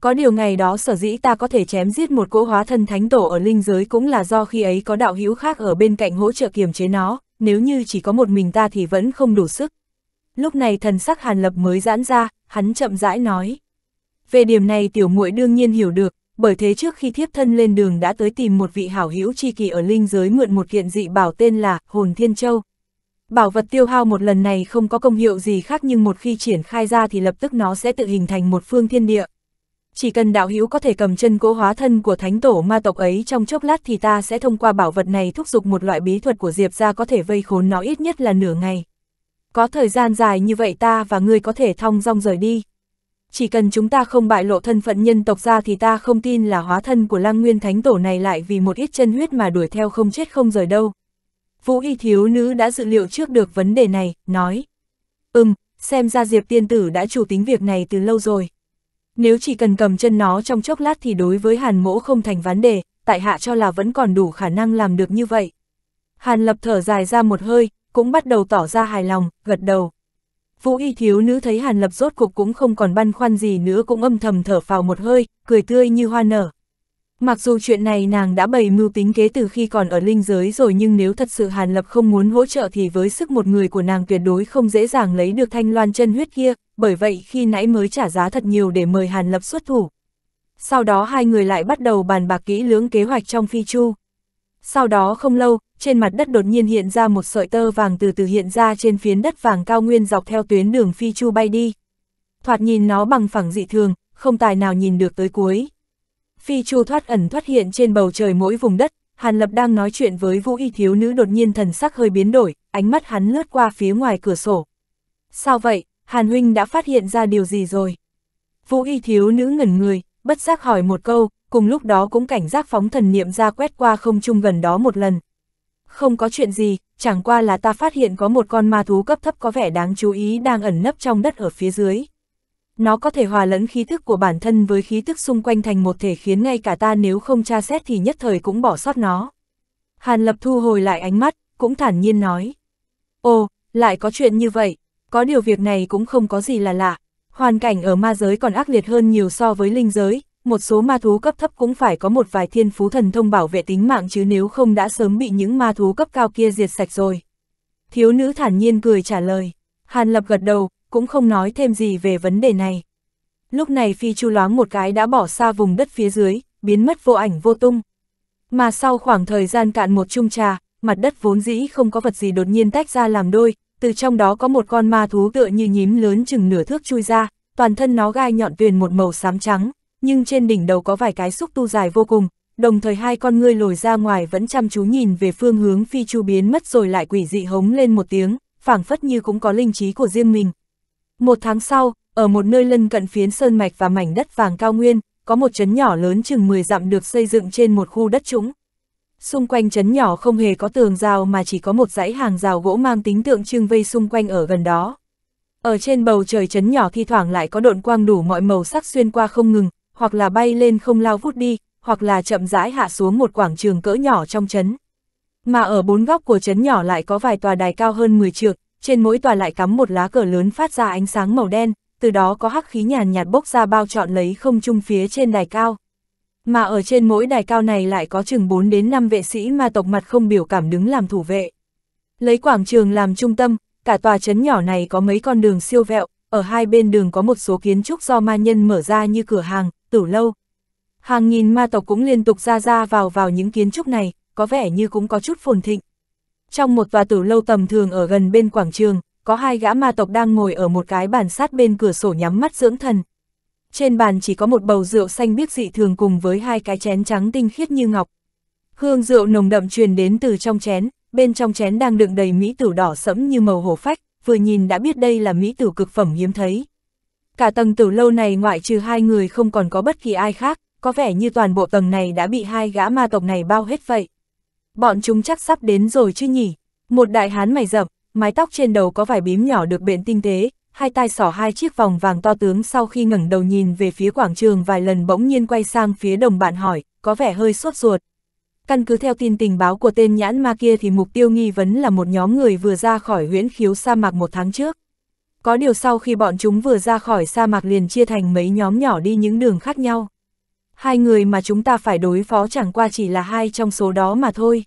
Có điều ngày đó sở dĩ ta có thể chém giết một cỗ hóa thân thánh tổ ở linh giới cũng là do khi ấy có đạo hữu khác ở bên cạnh hỗ trợ kiềm chế nó, nếu như chỉ có một mình ta thì vẫn không đủ sức. Lúc này thần sắc Hàn Lập mới giãn ra, hắn chậm rãi nói. Về điểm này tiểu muội đương nhiên hiểu được, bởi thế trước khi thiếp thân lên đường đã tới tìm một vị hảo hữu chi kỳ ở linh giới mượn một kiện dị bảo tên là Hồn Thiên Châu. Bảo vật tiêu hao một lần này không có công hiệu gì khác nhưng một khi triển khai ra thì lập tức nó sẽ tự hình thành một phương thiên địa, chỉ cần đạo hữu có thể cầm chân cố hóa thân của thánh tổ ma tộc ấy trong chốc lát thì ta sẽ thông qua bảo vật này thúc giục một loại bí thuật của Diệp ra có thể vây khốn nó ít nhất là nửa ngày. Có thời gian dài như vậy ta và ngươi có thể thong dong rời đi. Chỉ cần chúng ta không bại lộ thân phận nhân tộc ra thì ta không tin là hóa thân của lăng nguyên thánh tổ này lại vì một ít chân huyết mà đuổi theo không chết không rời đâu. Vũ y thiếu nữ đã dự liệu trước được vấn đề này, nói. Ừm, xem ra Diệp tiên tử đã chủ tính việc này từ lâu rồi. Nếu chỉ cần cầm chân nó trong chốc lát thì đối với Hàn mỗ không thành vấn đề, tại hạ cho là vẫn còn đủ khả năng làm được như vậy. Hàn lập thở dài ra một hơi, cũng bắt đầu tỏ ra hài lòng, gật đầu. Vũ y thiếu nữ thấy Hàn lập rốt cuộc cũng không còn băn khoăn gì nữa cũng âm thầm thở phào một hơi, cười tươi như hoa nở. Mặc dù chuyện này nàng đã bày mưu tính kế từ khi còn ở linh giới rồi nhưng nếu thật sự Hàn Lập không muốn hỗ trợ thì với sức một người của nàng tuyệt đối không dễ dàng lấy được thanh loan chân huyết kia, bởi vậy khi nãy mới trả giá thật nhiều để mời Hàn Lập xuất thủ. Sau đó hai người lại bắt đầu bàn bạc kỹ lưỡng kế hoạch trong phi chu. Sau đó không lâu, trên mặt đất đột nhiên hiện ra một sợi tơ vàng từ từ hiện ra trên phiến đất vàng cao nguyên dọc theo tuyến đường phi chu bay đi. Thoạt nhìn nó bằng phẳng dị thường, không tài nào nhìn được tới cuối. Phi chu thoát ẩn thoát hiện trên bầu trời mỗi vùng đất, Hàn Lập đang nói chuyện với vũ y thiếu nữ đột nhiên thần sắc hơi biến đổi, ánh mắt hắn lướt qua phía ngoài cửa sổ. Sao vậy, Hàn Huynh đã phát hiện ra điều gì rồi? Vũ y thiếu nữ ngẩn người, bất giác hỏi một câu, cùng lúc đó cũng cảnh giác phóng thần niệm ra quét qua không trung gần đó một lần. Không có chuyện gì, chẳng qua là ta phát hiện có một con ma thú cấp thấp có vẻ đáng chú ý đang ẩn nấp trong đất ở phía dưới. Nó có thể hòa lẫn khí thức của bản thân với khí thức xung quanh thành một thể khiến ngay cả ta nếu không tra xét thì nhất thời cũng bỏ sót nó. Hàn Lập thu hồi lại ánh mắt, cũng thản nhiên nói. Ồ, lại có chuyện như vậy, có điều việc này cũng không có gì là lạ. Hoàn cảnh ở ma giới còn ác liệt hơn nhiều so với linh giới, một số ma thú cấp thấp cũng phải có một vài thiên phú thần thông bảo vệ tính mạng chứ nếu không đã sớm bị những ma thú cấp cao kia diệt sạch rồi. Thiếu nữ thản nhiên cười trả lời. Hàn Lập gật đầu, cũng không nói thêm gì về vấn đề này. Lúc này phi chu loáng một cái đã bỏ xa vùng đất phía dưới, biến mất vô ảnh vô tung. Mà sau khoảng thời gian cạn một chung trà, mặt đất vốn dĩ không có vật gì đột nhiên tách ra làm đôi, từ trong đó có một con ma thú tựa như nhím lớn chừng nửa thước chui ra, toàn thân nó gai nhọn tuyền một màu xám trắng, nhưng trên đỉnh đầu có vài cái xúc tu dài vô cùng, đồng thời hai con ngươi lồi ra ngoài vẫn chăm chú nhìn về phương hướng phi chu biến mất rồi lại quỷ dị hống lên một tiếng, phảng phất như cũng có linh trí của riêng mình, một tháng sau, ở một nơi lân cận phiến sơn mạch và mảnh đất vàng cao nguyên, có một trấn nhỏ lớn chừng 10 dặm được xây dựng trên một khu đất trũng. Xung quanh trấn nhỏ không hề có tường rào mà chỉ có một dãy hàng rào gỗ mang tính tượng trưng vây xung quanh ở gần đó. Ở trên bầu trời trấn nhỏ thi thoảng lại có độn quang đủ mọi màu sắc xuyên qua không ngừng, hoặc là bay lên không lao vút đi, hoặc là chậm rãi hạ xuống một quảng trường cỡ nhỏ trong trấn. Mà ở bốn góc của trấn nhỏ lại có vài tòa đài cao hơn 10 trượng, trên mỗi tòa lại cắm một lá cờ lớn phát ra ánh sáng màu đen, từ đó có hắc khí nhàn nhạt bốc ra bao trọn lấy không trung phía trên đài cao. Mà ở trên mỗi đài cao này lại có chừng 4 đến 5 vệ sĩ ma tộc mặt không biểu cảm đứng làm thủ vệ. Lấy quảng trường làm trung tâm, cả tòa trấn nhỏ này có mấy con đường siêu vẹo, ở hai bên đường có một số kiến trúc do ma nhân mở ra như cửa hàng, tửu lâu. Hàng nghìn ma tộc cũng liên tục ra ra vào vào những kiến trúc này, có vẻ như cũng có chút phồn thịnh. Trong một tòa tử lâu tầm thường ở gần bên quảng trường, có hai gã ma tộc đang ngồi ở một cái bàn sát bên cửa sổ nhắm mắt dưỡng thần. Trên bàn chỉ có một bầu rượu xanh biếc dị thường cùng với hai cái chén trắng tinh khiết như ngọc. Hương rượu nồng đậm truyền đến từ trong chén, bên trong chén đang đựng đầy mỹ tử đỏ sẫm như màu hổ phách, vừa nhìn đã biết đây là mỹ tử cực phẩm hiếm thấy. Cả tầng tử lâu này ngoại trừ hai người không còn có bất kỳ ai khác, có vẻ như toàn bộ tầng này đã bị hai gã ma tộc này bao hết vậy. Bọn chúng chắc sắp đến rồi chứ nhỉ? Một đại hán mày rậm, mái tóc trên đầu có vài bím nhỏ được bện tinh tế, hai tai sỏ hai chiếc vòng vàng to tướng sau khi ngẩng đầu nhìn về phía quảng trường vài lần bỗng nhiên quay sang phía đồng bạn hỏi, có vẻ hơi sốt ruột. Căn cứ theo tin tình báo của tên nhãn ma kia thì mục tiêu nghi vấn là một nhóm người vừa ra khỏi huyễn khiếu sa mạc một tháng trước. Có điều sau khi bọn chúng vừa ra khỏi sa mạc liền chia thành mấy nhóm nhỏ đi những đường khác nhau hai người mà chúng ta phải đối phó chẳng qua chỉ là hai trong số đó mà thôi.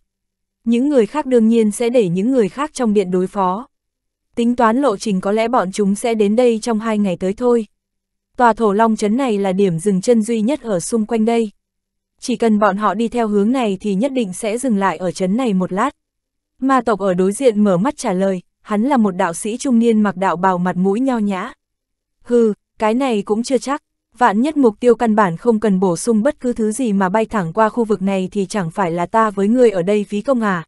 Những người khác đương nhiên sẽ để những người khác trong điện đối phó. Tính toán lộ trình có lẽ bọn chúng sẽ đến đây trong hai ngày tới thôi. Tòa thổ long trấn này là điểm dừng chân duy nhất ở xung quanh đây. Chỉ cần bọn họ đi theo hướng này thì nhất định sẽ dừng lại ở trấn này một lát. Ma tộc ở đối diện mở mắt trả lời, hắn là một đạo sĩ trung niên mặc đạo bào mặt mũi nho nhã. Hừ, cái này cũng chưa chắc, vạn nhất mục tiêu căn bản không cần bổ sung bất cứ thứ gì mà bay thẳng qua khu vực này thì chẳng phải là ta với ngươi ở đây phí công à.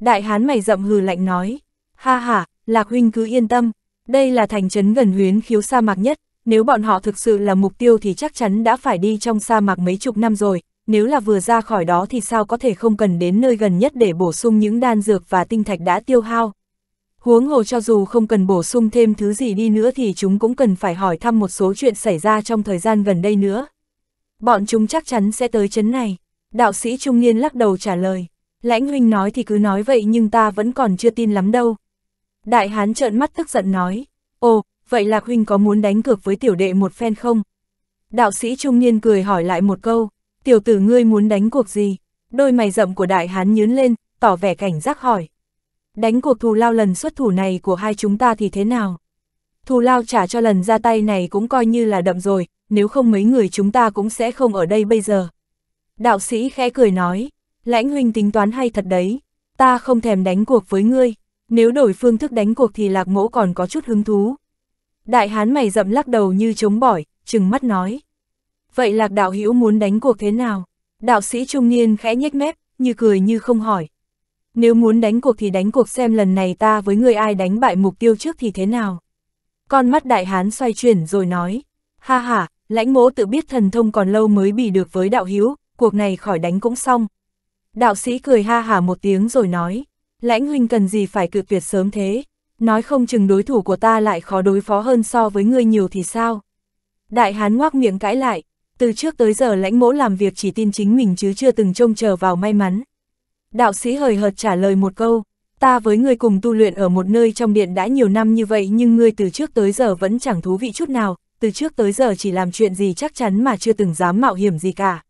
Đại hán mày rậm hừ lạnh nói, ha ha, Lạc Huynh cứ yên tâm, đây là thành trấn gần huyến khiếu sa mạc nhất, nếu bọn họ thực sự là mục tiêu thì chắc chắn đã phải đi trong sa mạc mấy chục năm rồi, nếu là vừa ra khỏi đó thì sao có thể không cần đến nơi gần nhất để bổ sung những đan dược và tinh thạch đã tiêu hao. Huống hồ cho dù không cần bổ sung thêm thứ gì đi nữa thì chúng cũng cần phải hỏi thăm một số chuyện xảy ra trong thời gian gần đây nữa. Bọn chúng chắc chắn sẽ tới chấn này. Đạo sĩ trung niên lắc đầu trả lời. Lãnh huynh nói thì cứ nói vậy nhưng ta vẫn còn chưa tin lắm đâu. Đại hán trợn mắt tức giận nói. Ồ, vậy Lạc huynh có muốn đánh cược với tiểu đệ một phen không? Đạo sĩ trung niên cười hỏi lại một câu. Tiểu tử ngươi muốn đánh cuộc gì? Đôi mày rậm của đại hán nhướng lên, tỏ vẻ cảnh giác hỏi đánh cuộc thù lao lần xuất thủ này của hai chúng ta thì thế nào? Thù lao trả cho lần ra tay này cũng coi như là đậm rồi, nếu không mấy người chúng ta cũng sẽ không ở đây bây giờ. Đạo sĩ khẽ cười nói, lãnh huynh tính toán hay thật đấy, ta không thèm đánh cuộc với ngươi, nếu đổi phương thức đánh cuộc thì lạc mỗ còn có chút hứng thú. Đại hán mày rậm lắc đầu như chống bỏi, trừng mắt nói. Vậy lạc đạo hữu muốn đánh cuộc thế nào? Đạo sĩ trung niên khẽ nhếch mép, như cười như không hỏi, nếu muốn đánh cuộc thì đánh cuộc xem lần này ta với người ai đánh bại mục tiêu trước thì thế nào. Con mắt đại hán xoay chuyển rồi nói, ha ha, lãnh mỗ tự biết thần thông còn lâu mới bị được với đạo hiếu, cuộc này khỏi đánh cũng xong. Đạo sĩ cười ha hả một tiếng rồi nói, lãnh huynh cần gì phải cự tuyệt sớm thế, nói không chừng đối thủ của ta lại khó đối phó hơn so với ngươi nhiều thì sao. Đại hán ngoác miệng cãi lại, từ trước tới giờ lãnh mỗ làm việc chỉ tin chính mình chứ chưa từng trông chờ vào may mắn. Đạo sĩ hời hợt trả lời một câu, ta với ngươi cùng tu luyện ở một nơi trong điện đã nhiều năm như vậy nhưng ngươi từ trước tới giờ vẫn chẳng thú vị chút nào, từ trước tới giờ chỉ làm chuyện gì chắc chắn mà chưa từng dám mạo hiểm gì cả.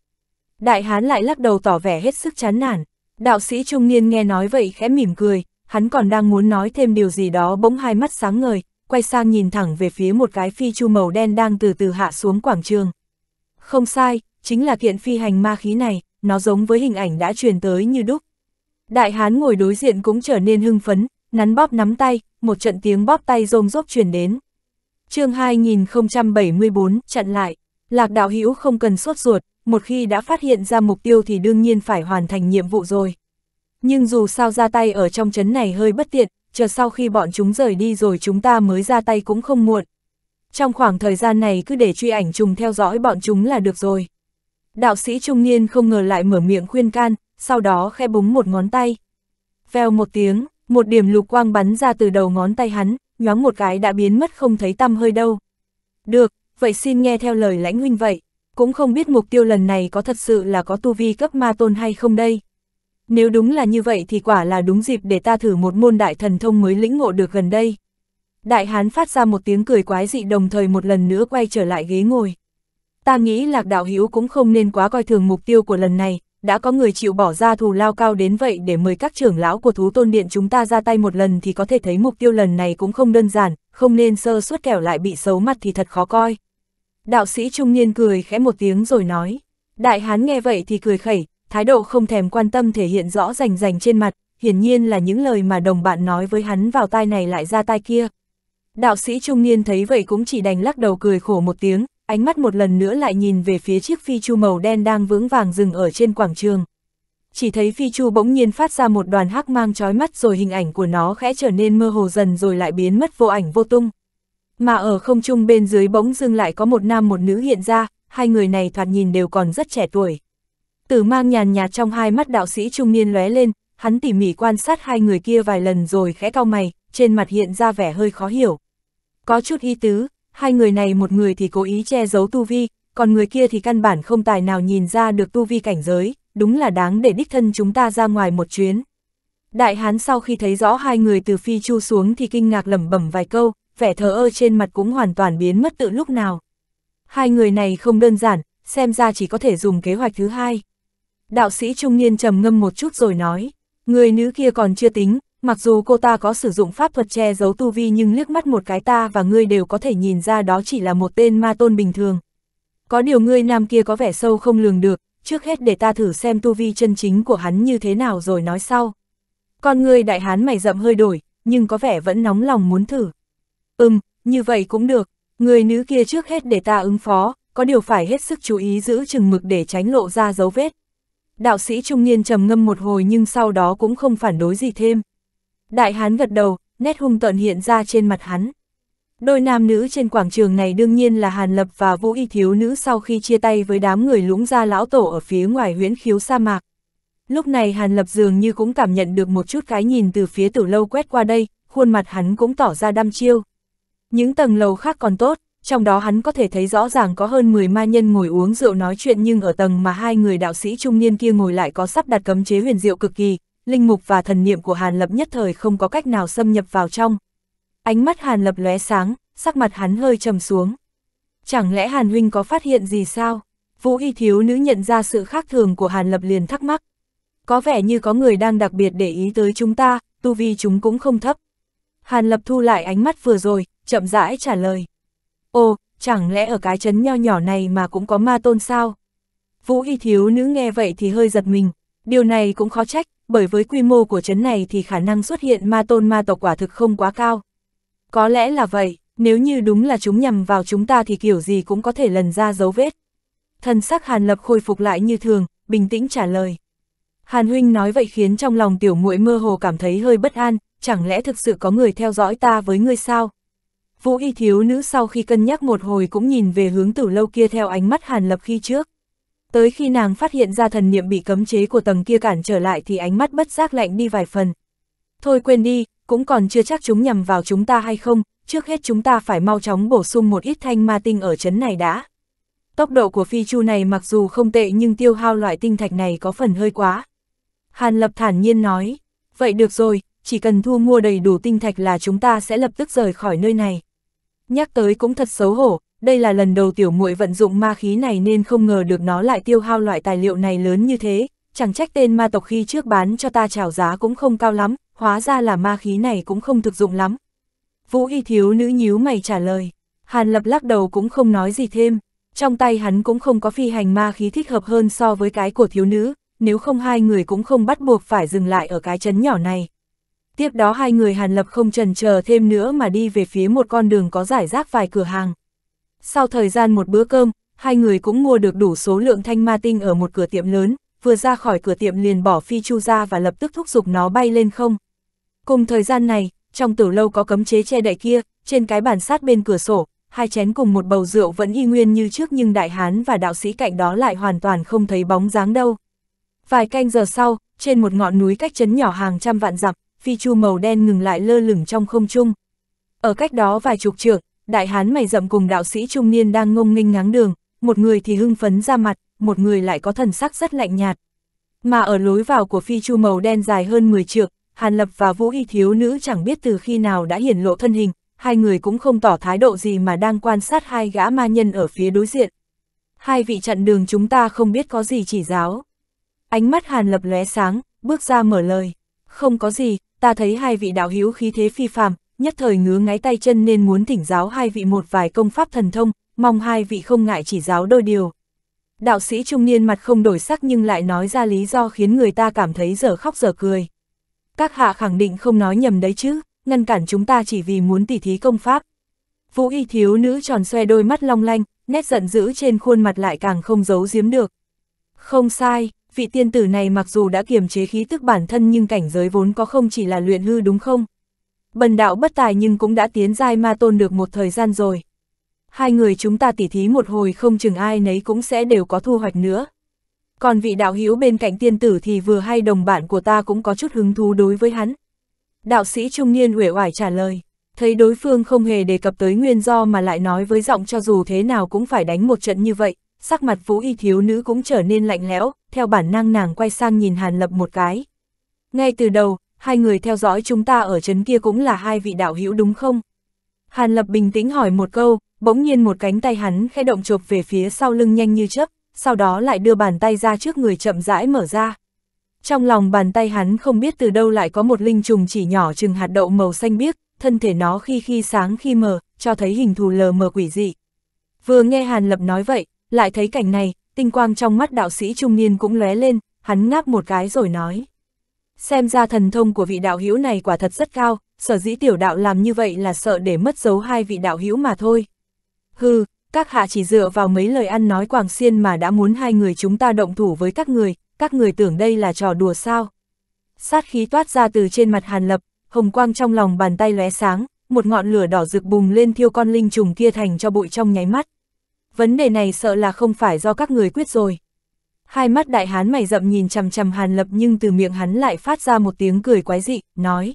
Đại hán lại lắc đầu tỏ vẻ hết sức chán nản, đạo sĩ trung niên nghe nói vậy khẽ mỉm cười, hắn còn đang muốn nói thêm điều gì đó bỗng hai mắt sáng ngời, quay sang nhìn thẳng về phía một cái phi chu màu đen đang từ từ hạ xuống quảng trường. Không sai, chính là kiện phi hành ma khí này, nó giống với hình ảnh đã truyền tới như đúc. Đại hán ngồi đối diện cũng trở nên hưng phấn, nắn bóp nắm tay, một trận tiếng bóp tay rôm rốp chuyển đến. chương 2074 chặn lại, lạc đạo hữu không cần sốt ruột, một khi đã phát hiện ra mục tiêu thì đương nhiên phải hoàn thành nhiệm vụ rồi. Nhưng dù sao ra tay ở trong chấn này hơi bất tiện, chờ sau khi bọn chúng rời đi rồi chúng ta mới ra tay cũng không muộn. Trong khoảng thời gian này cứ để truy ảnh trùng theo dõi bọn chúng là được rồi. Đạo sĩ trung niên không ngờ lại mở miệng khuyên can, sau đó khe búng một ngón tay. Vèo một tiếng, một điểm lục quang bắn ra từ đầu ngón tay hắn, nhoáng một cái đã biến mất không thấy tăm hơi đâu. Được, vậy xin nghe theo lời lãnh huynh vậy, cũng không biết mục tiêu lần này có thật sự là có tu vi cấp ma tôn hay không đây. Nếu đúng là như vậy thì quả là đúng dịp để ta thử một môn đại thần thông mới lĩnh ngộ được gần đây. Đại hán phát ra một tiếng cười quái dị đồng thời một lần nữa quay trở lại ghế ngồi. Ta nghĩ lạc đạo hữu cũng không nên quá coi thường mục tiêu của lần này, đã có người chịu bỏ ra thù lao cao đến vậy để mời các trưởng lão của thú tôn điện chúng ta ra tay một lần thì có thể thấy mục tiêu lần này cũng không đơn giản, không nên sơ suất kẻo lại bị xấu mặt thì thật khó coi. Đạo sĩ trung niên cười khẽ một tiếng rồi nói. Đại hán nghe vậy thì cười khẩy, thái độ không thèm quan tâm thể hiện rõ rành rành trên mặt, hiển nhiên là những lời mà đồng bạn nói với hắn vào tai này lại ra tai kia. Đạo sĩ trung niên thấy vậy cũng chỉ đành lắc đầu cười khổ một tiếng, ánh mắt một lần nữa lại nhìn về phía chiếc phi chu màu đen đang vững vàng dừng ở trên quảng trường. Chỉ thấy phi chu bỗng nhiên phát ra một đoàn hắc mang chói mắt rồi hình ảnh của nó khẽ trở nên mơ hồ dần rồi lại biến mất vô ảnh vô tung. Mà ở không trung bên dưới bỗng dưng lại có một nam một nữ hiện ra, hai người này thoạt nhìn đều còn rất trẻ tuổi. Tử mang nhàn nhạt trong hai mắt đạo sĩ trung niên lóe lên, hắn tỉ mỉ quan sát hai người kia vài lần rồi khẽ cau mày, trên mặt hiện ra vẻ hơi khó hiểu. Có chút y tứ, hai người này một người thì cố ý che giấu tu vi, còn người kia thì căn bản không tài nào nhìn ra được tu vi cảnh giới, đúng là đáng để đích thân chúng ta ra ngoài một chuyến. Đại hán sau khi thấy rõ hai người từ phi chu xuống thì kinh ngạc lẩm bẩm vài câu, vẻ thờ ơ trên mặt cũng hoàn toàn biến mất tự lúc nào. Hai người này không đơn giản, xem ra chỉ có thể dùng kế hoạch thứ hai. Đạo sĩ trung niên trầm ngâm một chút rồi nói, người nữ kia còn chưa tính, Mặc dù cô ta có sử dụng pháp thuật che giấu tu vi nhưng liếc mắt một cái ta và ngươi đều có thể nhìn ra đó chỉ là một tên ma tôn bình thường. Có điều ngươi nam kia có vẻ sâu không lường được, trước hết để ta thử xem tu vi chân chính của hắn như thế nào rồi nói sau. Con ngươi đại hán mày rậm hơi đổi, nhưng có vẻ vẫn nóng lòng muốn thử. Ừm, như vậy cũng được, người nữ kia trước hết để ta ứng phó, có điều phải hết sức chú ý giữ chừng mực để tránh lộ ra dấu vết. Đạo sĩ trung niên trầm ngâm một hồi nhưng sau đó cũng không phản đối gì thêm. Đại hán gật đầu, nét hung tợn hiện ra trên mặt hắn. Đôi nam nữ trên quảng trường này đương nhiên là Hàn Lập và Vũ Y Thiếu Nữ sau khi chia tay với đám người lũng ra lão tổ ở phía ngoài huyễn khiếu sa mạc. Lúc này Hàn Lập dường như cũng cảm nhận được một chút cái nhìn từ phía tử lâu quét qua đây, khuôn mặt hắn cũng tỏ ra đăm chiêu. Những tầng lầu khác còn tốt, trong đó hắn có thể thấy rõ ràng có hơn 10 ma nhân ngồi uống rượu nói chuyện nhưng ở tầng mà hai người đạo sĩ trung niên kia ngồi lại có sắp đặt cấm chế huyền diệu cực kỳ, linh mục và thần niệm của Hàn Lập nhất thời không có cách nào xâm nhập vào trong. Ánh mắt Hàn Lập lóe sáng, sắc mặt hắn hơi trầm xuống. Chẳng lẽ Hàn Huynh có phát hiện gì sao? Vũ y thiếu nữ nhận ra sự khác thường của Hàn Lập liền thắc mắc. Có vẻ như có người đang đặc biệt để ý tới chúng ta, tu vi chúng cũng không thấp. Hàn Lập thu lại ánh mắt vừa rồi, chậm rãi trả lời. Ồ, chẳng lẽ ở cái chấn nho nhỏ này mà cũng có ma tôn sao? Vũ y thiếu nữ nghe vậy thì hơi giật mình, Điều này cũng khó trách, bởi với quy mô của chấn này thì khả năng xuất hiện ma tôn ma tộc quả thực không quá cao. Có lẽ là vậy, nếu như đúng là chúng nhằm vào chúng ta thì kiểu gì cũng có thể lần ra dấu vết. Thần sắc Hàn Lập khôi phục lại như thường, bình tĩnh trả lời. Hàn Huynh nói vậy khiến trong lòng tiểu muội mơ hồ cảm thấy hơi bất an, chẳng lẽ thực sự có người theo dõi ta với ngươi sao? Vũ y thiếu nữ sau khi cân nhắc một hồi cũng nhìn về hướng tử lâu kia theo ánh mắt Hàn Lập khi trước. Tới khi nàng phát hiện ra thần niệm bị cấm chế của tầng kia cản trở lại thì ánh mắt bất giác lạnh đi vài phần. Thôi quên đi, cũng còn chưa chắc chúng nhằm vào chúng ta hay không, trước hết chúng ta phải mau chóng bổ sung một ít thanh ma tinh ở chấn này đã. Tốc độ của phi chu này mặc dù không tệ nhưng tiêu hao loại tinh thạch này có phần hơi quá. Hàn Lập thản nhiên nói, vậy được rồi, chỉ cần thu mua đầy đủ tinh thạch là chúng ta sẽ lập tức rời khỏi nơi này. Nhắc tới cũng thật xấu hổ, đây là lần đầu tiểu muội vận dụng ma khí này nên không ngờ được nó lại tiêu hao loại tài liệu này lớn như thế, chẳng trách tên ma tộc khi trước bán cho ta trào giá cũng không cao lắm, hóa ra là ma khí này cũng không thực dụng lắm. Vũ y thiếu nữ nhíu mày trả lời, Hàn Lập lắc đầu cũng không nói gì thêm, trong tay hắn cũng không có phi hành ma khí thích hợp hơn so với cái của thiếu nữ, nếu không hai người cũng không bắt buộc phải dừng lại ở cái chấn nhỏ này. Tiếp đó hai người Hàn Lập không trần chờ thêm nữa mà đi về phía một con đường có giải rác vài cửa hàng. Sau thời gian một bữa cơm, hai người cũng mua được đủ số lượng thanh ma tinh ở một cửa tiệm lớn, vừa ra khỏi cửa tiệm liền bỏ phi chu ra và lập tức thúc giục nó bay lên không. Cùng thời gian này, trong tử lâu có cấm chế che đậy kia, trên cái bàn sát bên cửa sổ, hai chén cùng một bầu rượu vẫn y nguyên như trước nhưng đại hán và đạo sĩ cạnh đó lại hoàn toàn không thấy bóng dáng đâu. Vài canh giờ sau, trên một ngọn núi cách chấn nhỏ hàng trăm vạn dặm, phi chu màu đen ngừng lại lơ lửng trong không trung. Ở cách đó vài chục trượng, đại hán mày rậm cùng đạo sĩ trung niên đang ngông nghênh ngáng đường, một người thì hưng phấn ra mặt, một người lại có thần sắc rất lạnh nhạt. Mà ở lối vào của phi chu màu đen dài hơn 10 trượng, Hàn Lập và Vũ Y thiếu nữ chẳng biết từ khi nào đã hiển lộ thân hình, hai người cũng không tỏ thái độ gì mà đang quan sát hai gã ma nhân ở phía đối diện. Hai vị chặn đường chúng ta không biết có gì chỉ giáo. Ánh mắt Hàn Lập lóe sáng, bước ra mở lời. Không có gì, ta thấy hai vị đạo hữu khí thế phi phàm, nhất thời ngứa ngáy tay chân nên muốn thỉnh giáo hai vị một vài công pháp thần thông, mong hai vị không ngại chỉ giáo đôi điều. Đạo sĩ trung niên mặt không đổi sắc nhưng lại nói ra lý do khiến người ta cảm thấy giờ khóc giờ cười. Các hạ khẳng định không nói nhầm đấy chứ, ngăn cản chúng ta chỉ vì muốn tỉ thí công pháp. Vũ y thiếu nữ tròn xoe đôi mắt long lanh, nét giận dữ trên khuôn mặt lại càng không giấu giếm được. Không sai, vị tiên tử này mặc dù đã kiềm chế khí tức bản thân nhưng cảnh giới vốn có không chỉ là luyện hư đúng không, bần đạo bất tài nhưng cũng đã tiến giai ma tôn được một thời gian rồi. Hai người chúng ta tỉ thí một hồi không chừng ai nấy cũng sẽ đều có thu hoạch nữa. Còn vị đạo hữu bên cạnh tiên tử thì vừa hay đồng bạn của ta cũng có chút hứng thú đối với hắn. Đạo sĩ trung niên uể oải trả lời, thấy đối phương không hề đề cập tới nguyên do mà lại nói với giọng cho dù thế nào cũng phải đánh một trận như vậy, sắc mặt vũ y thiếu nữ cũng trở nên lạnh lẽo, theo bản năng nàng quay sang nhìn Hàn Lập một cái. Ngay từ đầu, hai người theo dõi chúng ta ở chấn kia cũng là hai vị đạo hữu đúng không? Hàn Lập bình tĩnh hỏi một câu, bỗng nhiên một cánh tay hắn khẽ động chộp về phía sau lưng nhanh như chớp, sau đó lại đưa bàn tay ra trước người chậm rãi mở ra. Trong lòng bàn tay hắn không biết từ đâu lại có một linh trùng chỉ nhỏ chừng hạt đậu màu xanh biếc, thân thể nó khi khi sáng khi mờ, cho thấy hình thù lờ mờ quỷ dị. Vừa nghe Hàn Lập nói vậy, lại thấy cảnh này, tinh quang trong mắt đạo sĩ trung niên cũng lóe lên, hắn ngáp một cái rồi nói xem ra thần thông của vị đạo hữu này quả thật rất cao, sở dĩ tiểu đạo làm như vậy là sợ để mất dấu hai vị đạo hữu mà thôi. Hừ, các hạ chỉ dựa vào mấy lời ăn nói quảng xiên mà đã muốn hai người chúng ta động thủ với các người, các người tưởng đây là trò đùa sao. Sát khí toát ra từ trên mặt hàn lập, hồng quang trong lòng bàn tay lóe sáng, một ngọn lửa đỏ rực bùng lên thiêu con linh trùng kia thành cho bụi trong nháy mắt. Vấn đề này sợ là không phải do các người quyết rồi hai mắt đại hán mày rậm nhìn chằm chằm Hàn Lập nhưng từ miệng hắn lại phát ra một tiếng cười quái dị, nói.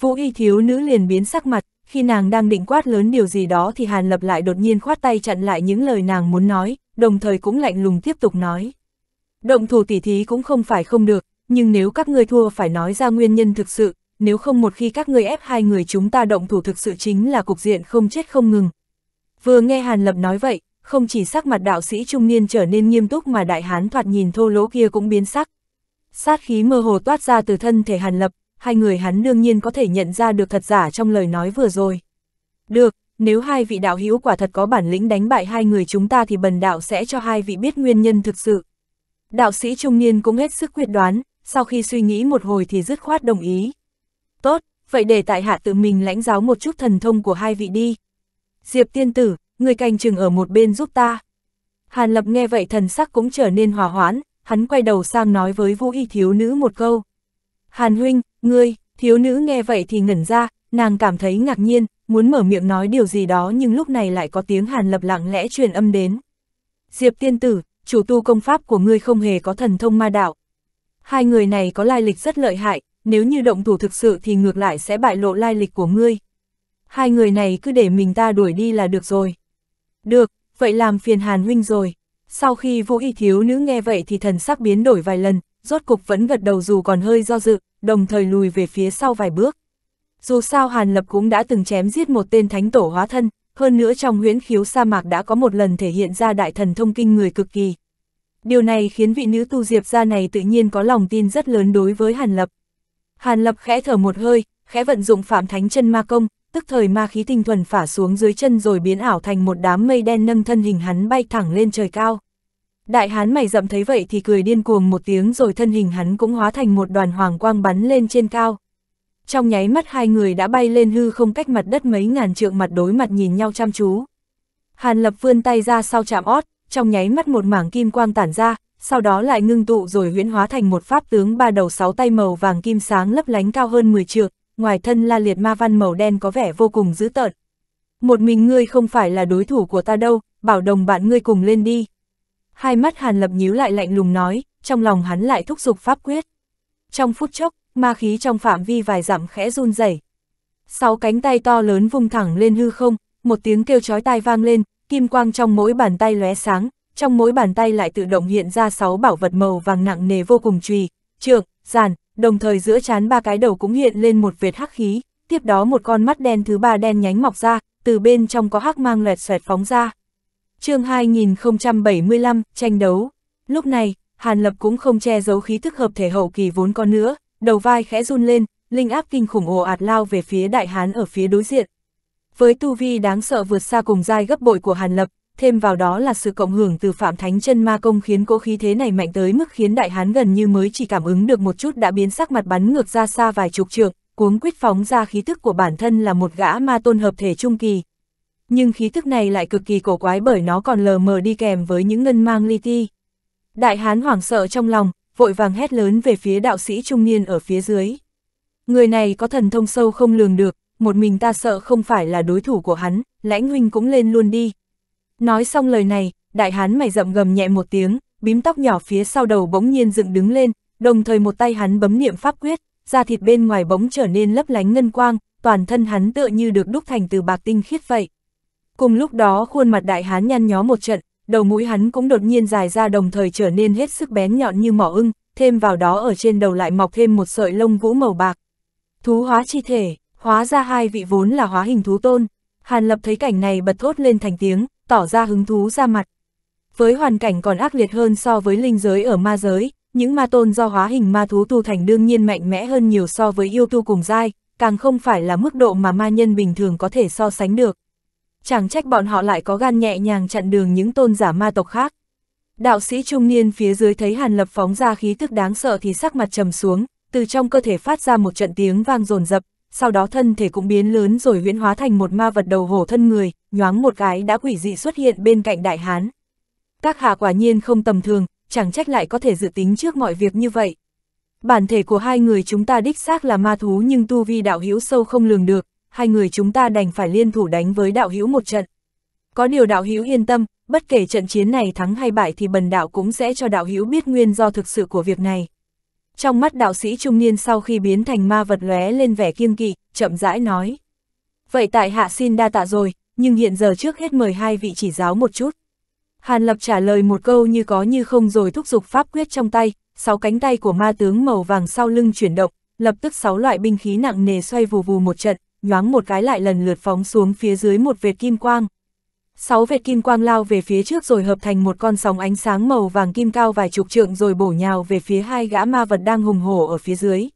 Vũ y thiếu nữ liền biến sắc mặt, khi nàng đang định quát lớn điều gì đó thì Hàn Lập lại đột nhiên khoát tay chặn lại những lời nàng muốn nói, đồng thời cũng lạnh lùng tiếp tục nói. Động thủ tỉ thí cũng không phải không được, nhưng nếu các ngươi thua phải nói ra nguyên nhân thực sự, nếu không một khi các ngươi ép hai người chúng ta động thủ thực sự chính là cục diện không chết không ngừng. Vừa nghe Hàn Lập nói vậy, không chỉ sắc mặt đạo sĩ trung niên trở nên nghiêm túc mà đại hán thoạt nhìn thô lỗ kia cũng biến sắc. Sát khí mơ hồ toát ra từ thân thể Hàn Lập, hai người hắn đương nhiên có thể nhận ra được thật giả trong lời nói vừa rồi. Được, nếu hai vị đạo hữu quả thật có bản lĩnh đánh bại hai người chúng ta thì bần đạo sẽ cho hai vị biết nguyên nhân thực sự. Đạo sĩ trung niên cũng hết sức quyết đoán, sau khi suy nghĩ một hồi thì dứt khoát đồng ý. Tốt, vậy để tại hạ tự mình lãnh giáo một chút thần thông của hai vị đi. Diệp tiên tử, người canh chừng ở một bên giúp ta. Hàn Lập nghe vậy thần sắc cũng trở nên hòa hoãn, hắn quay đầu sang nói với vũ y thiếu nữ một câu. Hàn huynh, ngươi, thiếu nữ nghe vậy thì ngẩn ra, nàng cảm thấy ngạc nhiên, muốn mở miệng nói điều gì đó nhưng lúc này lại có tiếng Hàn Lập lặng lẽ truyền âm đến. Diệp tiên tử, chủ tu công pháp của ngươi không hề có thần thông ma đạo. Hai người này có lai lịch rất lợi hại, nếu như động thủ thực sự thì ngược lại sẽ bại lộ lai lịch của ngươi. Hai người này cứ để mình ta đuổi đi là được rồi. Được, vậy làm phiền Hàn huynh rồi. Sau khi vũ y thiếu nữ nghe vậy thì thần sắc biến đổi vài lần, rốt cục vẫn gật đầu dù còn hơi do dự, đồng thời lùi về phía sau vài bước. Dù sao Hàn Lập cũng đã từng chém giết một tên thánh tổ hóa thân, hơn nữa trong huyễn khiếu sa mạc đã có một lần thể hiện ra đại thần thông kinh người cực kỳ. Điều này khiến vị nữ tu diệp gia này tự nhiên có lòng tin rất lớn đối với Hàn Lập. Hàn Lập khẽ thở một hơi, khẽ vận dụng phạm thánh chân ma công, tức thời ma khí tinh thuần phả xuống dưới chân rồi biến ảo thành một đám mây đen nâng thân hình hắn bay thẳng lên trời cao. Đại hán mày rậm thấy vậy thì cười điên cuồng một tiếng rồi thân hình hắn cũng hóa thành một đoàn hoàng quang bắn lên trên cao. Trong nháy mắt hai người đã bay lên hư không cách mặt đất mấy ngàn trượng mặt đối mặt nhìn nhau chăm chú. Hàn lập vươn tay ra sau chạm ót, trong nháy mắt một mảng kim quang tản ra, sau đó lại ngưng tụ rồi huyễn hóa thành một pháp tướng ba đầu sáu tay màu vàng kim sáng lấp lánh cao hơn 10 trượng, ngoài thân la liệt ma văn màu đen có vẻ vô cùng dữ tợn. Một mình ngươi không phải là đối thủ của ta đâu, bảo đồng bạn ngươi cùng lên đi. Hai mắt Hàn Lập nhíu lại lạnh lùng nói, trong lòng hắn lại thúc giục pháp quyết. Trong phút chốc, ma khí trong phạm vi vài dặm khẽ run rẩy. Sáu cánh tay to lớn vung thẳng lên hư không, một tiếng kêu chói tai vang lên, kim quang trong mỗi bàn tay lóe sáng, trong mỗi bàn tay lại tự động hiện ra sáu bảo vật màu vàng nặng nề vô cùng trùy, trượng, giàn, đồng thời giữa chán ba cái đầu cũng hiện lên một vệt hắc khí, tiếp đó một con mắt đen thứ ba đen nhánh mọc ra, từ bên trong có hắc mang lẹt xoẹt phóng ra. chương 2075, tranh đấu. Lúc này, Hàn Lập cũng không che giấu khí thức hợp thể hậu kỳ vốn có nữa, đầu vai khẽ run lên, linh áp kinh khủng ồ ạt lao về phía đại hán ở phía đối diện. Với tu vi đáng sợ vượt xa cùng giai gấp bội của Hàn Lập, thêm vào đó là sự cộng hưởng từ Phạm Thánh chân ma công khiến cỗ khí thế này mạnh tới mức khiến đại hán gần như mới chỉ cảm ứng được một chút đã biến sắc mặt bắn ngược ra xa vài chục trượng, cuống quyết phóng ra khí tức của bản thân là một gã ma tôn hợp thể trung kỳ. Nhưng khí tức này lại cực kỳ cổ quái bởi nó còn lờ mờ đi kèm với những ngân mang li ti. Đại hán hoảng sợ trong lòng, vội vàng hét lớn về phía đạo sĩ trung niên ở phía dưới. Người này có thần thông sâu không lường được, một mình ta sợ không phải là đối thủ của hắn, lãnh huynh cũng lên luôn đi, Nói xong lời này, đại hán mày rậm gầm nhẹ một tiếng, bím tóc nhỏ phía sau đầu bỗng nhiên dựng đứng lên, đồng thời một tay hắn bấm niệm pháp quyết, da thịt bên ngoài bỗng trở nên lấp lánh ngân quang, toàn thân hắn tựa như được đúc thành từ bạc tinh khiết vậy. Cùng lúc đó khuôn mặt đại hán nhăn nhó một trận, đầu mũi hắn cũng đột nhiên dài ra đồng thời trở nên hết sức bén nhọn như mỏ ưng, thêm vào đó ở trên đầu lại mọc thêm một sợi lông vũ màu bạc. Thú hóa chi thể, hóa ra hai vị vốn là hóa hình thú tôn. Hàn Lập thấy cảnh này bật thốt lên thành tiếng, tỏ ra hứng thú ra mặt. Với hoàn cảnh còn ác liệt hơn so với linh giới ở ma giới, những ma tôn do hóa hình ma thú tu thành đương nhiên mạnh mẽ hơn nhiều so với yêu tu cùng giai, càng không phải là mức độ mà ma nhân bình thường có thể so sánh được. Chẳng trách bọn họ lại có gan nhẹ nhàng chặn đường những tôn giả ma tộc khác. Đạo sĩ trung niên phía dưới thấy Hàn Lập phóng ra khí tức đáng sợ thì sắc mặt trầm xuống, từ trong cơ thể phát ra một trận tiếng vang rồn rập sau đó thân thể cũng biến lớn rồi huyễn hóa thành một ma vật đầu hổ thân người, nhoáng một cái đã quỷ dị xuất hiện bên cạnh đại hán. Các hạ quả nhiên không tầm thường, chẳng trách lại có thể dự tính trước mọi việc như vậy. Bản thể của hai người chúng ta đích xác là ma thú nhưng tu vi đạo hữu sâu không lường được, hai người chúng ta đành phải liên thủ đánh với đạo hữu một trận. Có điều đạo hữu yên tâm, bất kể trận chiến này thắng hay bại thì bần đạo cũng sẽ cho đạo hữu biết nguyên do thực sự của việc này. Trong mắt đạo sĩ trung niên sau khi biến thành ma vật lóe lên vẻ kiên kỵ, chậm rãi nói. Vậy tại hạ xin đa tạ rồi, nhưng hiện giờ trước hết mời hai vị chỉ giáo một chút. Hàn Lập trả lời một câu như có như không rồi thúc giục pháp quyết trong tay, sáu cánh tay của ma tướng màu vàng sau lưng chuyển động, lập tức sáu loại binh khí nặng nề xoay vù vù một trận, nhoáng một cái lại lần lượt phóng xuống phía dưới một vệt kim quang. Sáu vệt kim quang lao về phía trước rồi hợp thành một con sóng ánh sáng màu vàng kim cao vài chục trượng rồi bổ nhào về phía hai gã ma vật đang hùng hổ ở phía dưới.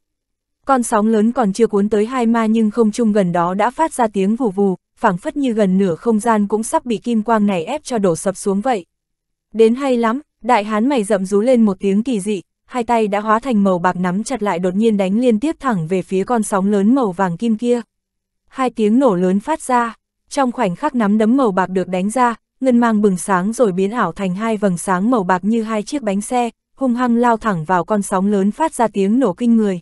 Con sóng lớn còn chưa cuốn tới hai ma nhưng không chung gần đó đã phát ra tiếng vù vù, phảng phất như gần nửa không gian cũng sắp bị kim quang này ép cho đổ sập xuống vậy. Đến hay lắm, đại hán mày rậm rú lên một tiếng kỳ dị, hai tay đã hóa thành màu bạc nắm chặt lại đột nhiên đánh liên tiếp thẳng về phía con sóng lớn màu vàng kim kia. Hai tiếng nổ lớn phát ra, trong khoảnh khắc nắm đấm màu bạc được đánh ra, ngân mang bừng sáng rồi biến ảo thành hai vầng sáng màu bạc như hai chiếc bánh xe, hung hăng lao thẳng vào con sóng lớn phát ra tiếng nổ kinh người.